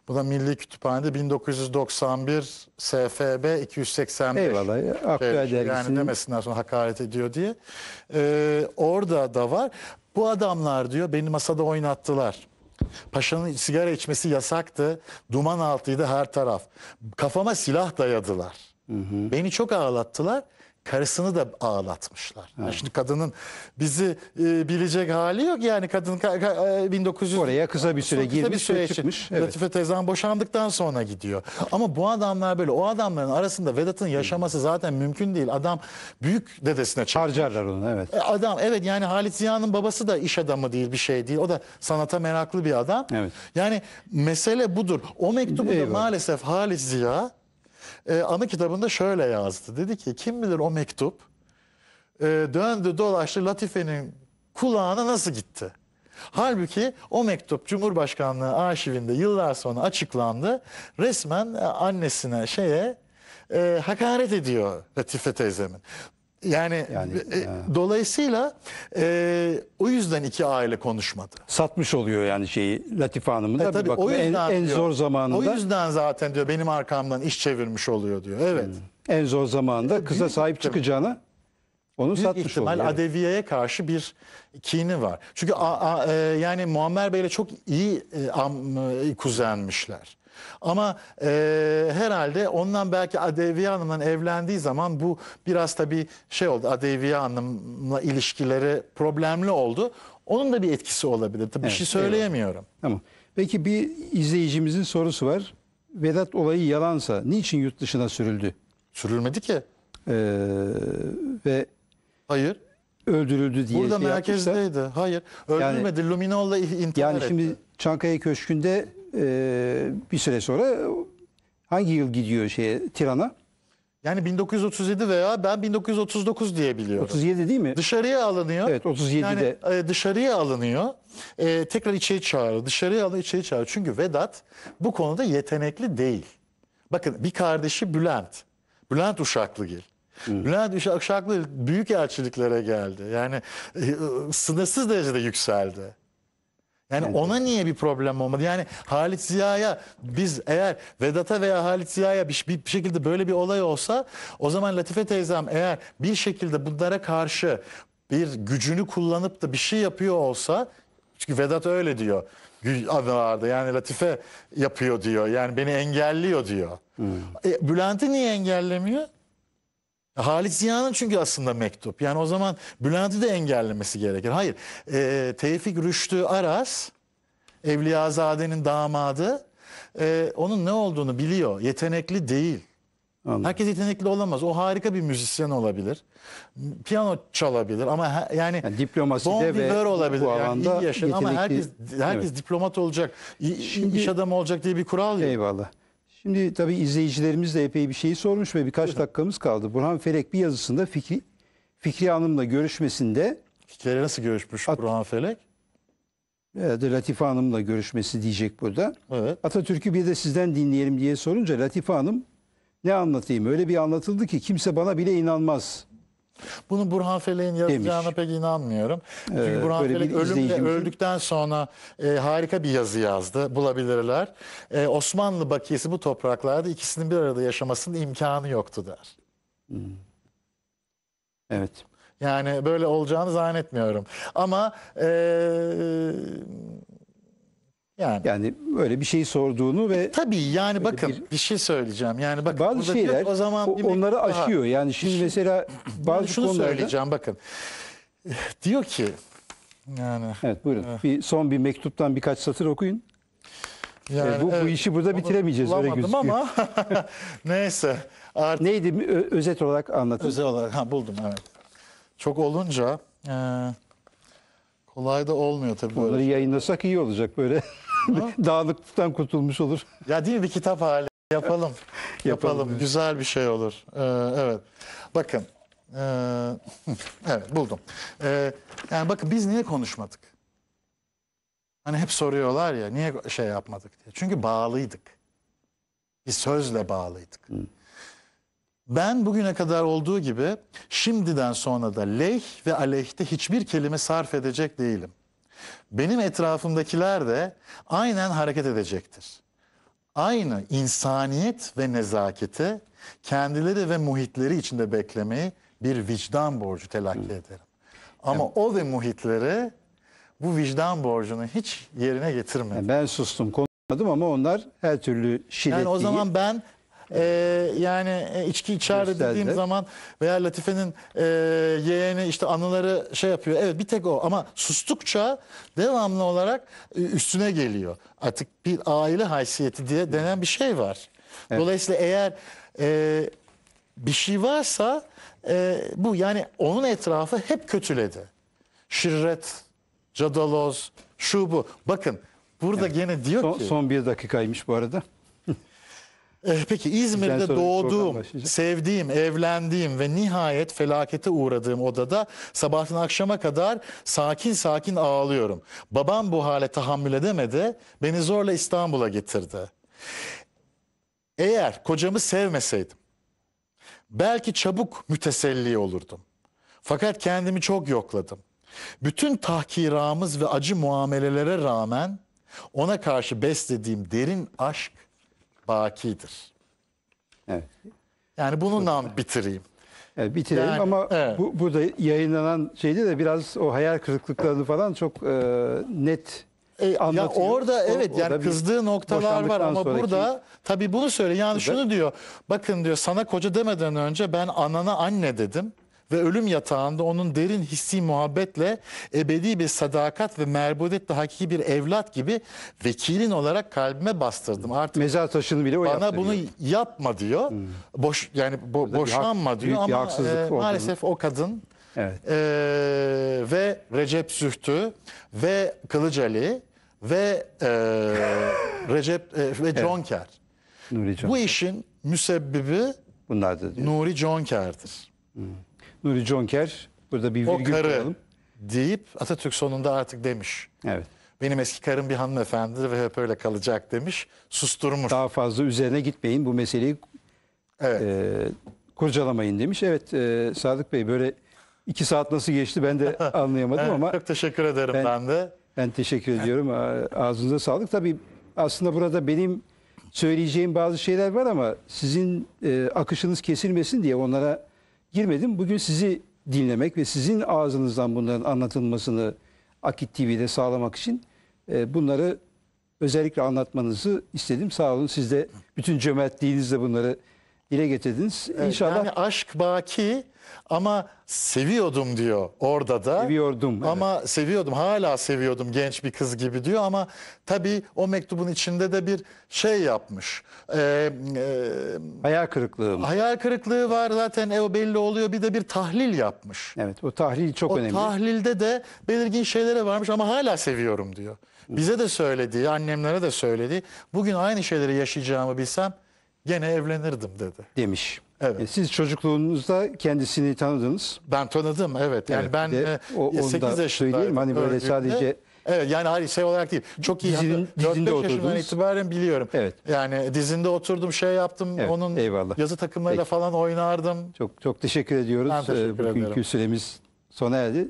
Bu da Milli Kütüphane'de 1991 SFB 285. Eyvallah. Ya, e, aktüel şey, dergisinin... Yani demesinler sonra hakaret ediyor diye. E, orada da var. Bu adamlar diyor beni masada oynattılar. Paşa'nın sigara içmesi yasaktı. Duman altıydı her taraf. Kafama silah dayadılar. Hı hı. Beni çok ağlattılar. Karısını da ağlatmışlar. Evet. Şimdi kadının bizi e, bilecek hali yok. Yani kadın ka, ka, 1900 e, oraya kısa bir süre girmiş, bir süre çıkmış. Evet. Latife teyzem boşandıktan sonra gidiyor. Ama bu adamlar böyle. O adamların arasında Vedat'ın yaşaması zaten mümkün değil. Adam büyük dedesine çarpıyor. onu evet. E, adam evet yani Halit Ziya'nın babası da iş adamı değil bir şey değil. O da sanata meraklı bir adam. Evet. Yani mesele budur. O mektubu da maalesef Halit Ziya e, anı kitabında şöyle yazdı. Dedi ki kim bilir o mektup e, döndü dolaştı Latife'nin kulağına nasıl gitti? Halbuki o mektup Cumhurbaşkanlığı arşivinde yıllar sonra açıklandı. Resmen e, annesine şeye e, hakaret ediyor Latife teyzemin. Yani, yani e, e. dolayısıyla e, o yüzden iki aile konuşmadı. Satmış oluyor yani şeyi Latife Hanım'ın da e, tabii, bir O yüzden en, diyor, en zor zamanında. O yüzden zaten diyor benim arkamdan iş çevirmiş oluyor diyor. Evet. Hmm. En zor zamanda e, kıza sahip çıkacağını onu Büyük satmış ihtimal oluyor. Adeviye'ye karşı bir kini var. Çünkü a, a, e, yani Muammer Bey'le çok iyi e, am, e, kuzenmişler. Ama e, herhalde ondan belki Adeviye Hanım'la evlendiği zaman bu biraz tabii şey oldu. Adeviye Hanım'la ilişkileri problemli oldu. Onun da bir etkisi olabilir. Tabii evet, bir şey söyleyemiyorum. Evet. Tamam. Peki bir izleyicimizin sorusu var. Vedat olayı yalansa niçin yurt dışına sürüldü? Sürülmedi ki. Ee, ve Hayır. Öldürüldü diye. Burada şey merkezdeydi. Yapmışlar. Hayır. Öldürmedi. Yani, Luminol'la intihar yani etti. Yani şimdi Çankaya Köşkü'nde ee, bir süre sonra hangi yıl gidiyor şeye Tiran'a? Yani 1937 veya ben 1939 diyebiliyorum 37 değil mi? Dışarıya alınıyor. Evet 37'de. Yani e, dışarıya alınıyor. E, tekrar içeri çağırıyor. Dışarıya alınıyor içeri çağırıyor. Çünkü Vedat bu konuda yetenekli değil. Bakın bir kardeşi Bülent. Bülent Uşaklıgil. Hmm. Bülent Uşaklı büyük elçiliklere geldi. Yani e, e sınırsız derecede yükseldi. Yani evet. ona niye bir problem olmadı? Yani Halit Ziya'ya biz eğer Vedat'a veya Halit Ziya'ya bir, bir şekilde böyle bir olay olsa o zaman Latife teyzem eğer bir şekilde bunlara karşı bir gücünü kullanıp da bir şey yapıyor olsa çünkü Vedat öyle diyor vardı. yani Latife yapıyor diyor yani beni engelliyor diyor. Hmm. E, Bülent'i niye engellemiyor? Halit Ziya'nın çünkü aslında mektup. Yani o zaman Bülent'i de engellemesi gerekir. Hayır. E, Tevfik Rüştü Aras, Evliyazade'nin damadı, e, onun ne olduğunu biliyor. Yetenekli değil. Anladım. Herkes yetenekli olamaz. O harika bir müzisyen olabilir. Piyano çalabilir ama he, yani, yani diplomasi bon de ve olabilir. Bu yani alanda iyi yaşar yetenekli, ama herkes herkes evet. diplomat olacak, iyi, Şimdi, iş adamı olacak diye bir kural yok. Eyvallah. Şimdi tabii izleyicilerimiz de epey bir şeyi sormuş ve birkaç Buyurun. dakikamız kaldı. Burhan Felek bir yazısında Fikri, Fikri Hanım'la görüşmesinde... İki kere nasıl görüşmüş At, Burhan Felek? Evet, Latife Hanım'la görüşmesi diyecek burada. Evet. Atatürk'ü bir de sizden dinleyelim diye sorunca Latife Hanım ne anlatayım öyle bir anlatıldı ki kimse bana bile inanmaz bunu Burhan Felek'in yazacağına pek inanmıyorum. Çünkü ee, Burhan Felek ölümle, öldükten sonra e, harika bir yazı yazdı. Bulabilirler. E, Osmanlı bakiyesi bu topraklarda ikisinin bir arada yaşamasının imkanı yoktu der. Hmm. Evet. Yani böyle olacağını zannetmiyorum. Ama... E, yani. Yani böyle bir şey sorduğunu ve e, tabii yani bakın bir, bir şey söyleyeceğim. Yani bakın bazı şeyler o zaman o, onları aşıyor. yani şimdi mesela bazı şunu konularda söyleyeceğim bakın. Diyor ki yani Evet buyurun. Evet. Eh. Bir son bir mektuptan birkaç satır okuyun. Eh, yani, e, bu, evet, bu işi burada bitiremeyeceğiz öyle gözüküyor. ama neyse. Artık... Neydi özet olarak anlatın. Özet olarak ha buldum evet. Çok olunca e, Kolay da olmuyor tabii bunları böyle. Şey. yayınlasak iyi olacak böyle. Dağınıklıktan kurtulmuş olur. Ya değil mi bir kitap hali yapalım. yapalım. yapalım. Güzel bir şey olur. Ee, evet. Bakın. Ee, evet buldum. Ee, yani bakın biz niye konuşmadık? Hani hep soruyorlar ya niye şey yapmadık diye. Çünkü bağlıydık. Bir sözle bağlıydık. Hı. Ben bugüne kadar olduğu gibi şimdiden sonra da leh ve aleyhte hiçbir kelime sarf edecek değilim. Benim etrafımdakiler de aynen hareket edecektir. Aynı insaniyet ve nezaketi kendileri ve muhitleri içinde beklemeyi bir vicdan borcu telakki Hı. ederim. Ama evet. o ve muhitleri bu vicdan borcunu hiç yerine getirmedi. ben sustum konuşmadım ama onlar her türlü şiddetliyi... Yani o zaman ben ee, e, yani içki içer dediğim zaman veya Latife'nin e, yeğeni işte anıları şey yapıyor. Evet bir tek o ama sustukça devamlı olarak e, üstüne geliyor. Artık bir aile haysiyeti diye denen bir şey var. Evet. Dolayısıyla eğer e, bir şey varsa e, bu yani onun etrafı hep kötüledi. Şirret, cadaloz, şu bu. Bakın burada Evet. gene diyor Son, ki son bir dakikaymış bu arada. Eh, peki İzmir'de doğduğum, sevdiğim, evlendiğim ve nihayet felakete uğradığım odada sabahtan akşama kadar sakin sakin ağlıyorum. Babam bu hale tahammül edemedi, beni zorla İstanbul'a getirdi. Eğer kocamı sevmeseydim, belki çabuk müteselli olurdum. Fakat kendimi çok yokladım. Bütün tahkiramız ve acı muamelelere rağmen ona karşı beslediğim derin aşk bakidir. Evet. Yani bununla bitireyim. Yani bitireyim yani, ama evet. bu, burada yayınlanan şeyde de biraz o hayal kırıklıklarını falan çok e, net e, anlatıyor. Ya orada evet orada yani kızdığı noktalar var ama sonraki... burada tabii bunu söyle yani burada. şunu diyor. Bakın diyor sana koca demeden önce ben anana anne dedim ve ölüm yatağında onun derin hissi muhabbetle ebedi bir sadakat ve merbudetle hakiki bir evlat gibi vekilin olarak kalbime bastırdım. Artık mezar taşını bile o Bana bunu diyor. yapma diyor. Hmm. Boş yani bo, boşanma diyor ama e, maalesef o kadın evet. e, ve Recep Zühtü ve Kılıç Ali ve e, Recep e, ve John evet. Kerr. Nuri John. Bu işin müsebbibi Bunlar da diyor. Nuri John Hmm. Nuri Jonker burada bir virgül o karı koyalım. deyip Atatürk sonunda artık demiş. Evet. Benim eski karım bir hanımefendi ve hep öyle kalacak demiş. Susturmuş. Daha fazla üzerine gitmeyin bu meseleyi evet. e, kurcalamayın demiş. Evet e, Sadık Bey böyle iki saat nasıl geçti ben de anlayamadım evet, ama. Çok teşekkür ederim ben, ben de. Ben teşekkür ediyorum. Ağzınıza sağlık. Tabii aslında burada benim söyleyeceğim bazı şeyler var ama sizin e, akışınız kesilmesin diye onlara girmedim. Bugün sizi dinlemek ve sizin ağzınızdan bunların anlatılmasını Akit TV'de sağlamak için e, bunları özellikle anlatmanızı istedim. Sağ olun siz de bütün cömertliğinizle bunları dile getirdiniz. İnşallah. Yani aşk baki ama seviyordum diyor orada da. Seviyordum. Ama evet. seviyordum hala seviyordum genç bir kız gibi diyor ama tabii o mektubun içinde de bir şey yapmış. Ee, e, hayal kırıklığı mı? Hayal kırıklığı var zaten e, o belli oluyor bir de bir tahlil yapmış. Evet o tahlil çok o önemli. O tahlilde de belirgin şeylere varmış ama hala seviyorum diyor. Bize de söyledi, annemlere de söyledi. Bugün aynı şeyleri yaşayacağımı bilsem gene evlenirdim dedi. Demiş. Evet. E, siz çocukluğunuzda kendisini tanıdınız. Ben tanıdım evet. Yani evet, ben de, e, o, 8 yaşındaydım. Hani böyle öldüğümde. sadece Evet yani hayır şey olarak değil. Çok iyi. Dizin, dizinde oturdunuz. itibaren biliyorum. Evet. Yani dizinde oturdum şey yaptım. Evet, onun eyvallah. yazı takımlarıyla Peki. falan oynardım. Çok çok teşekkür ediyoruz. Ben e, teşekkür Bugünkü ederim. süremiz sona erdi.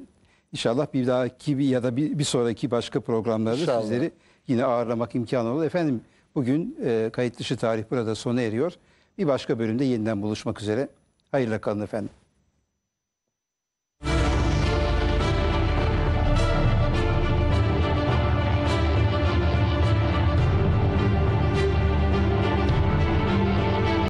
İnşallah bir dahaki bir ya da bir, bir sonraki başka programlarda İnşallah. sizleri yine ağırlamak imkanı olur. Efendim bugün e, kayıt dışı tarih burada sona eriyor. Bir başka bölümde yeniden buluşmak üzere. hayırlı kalın efendim.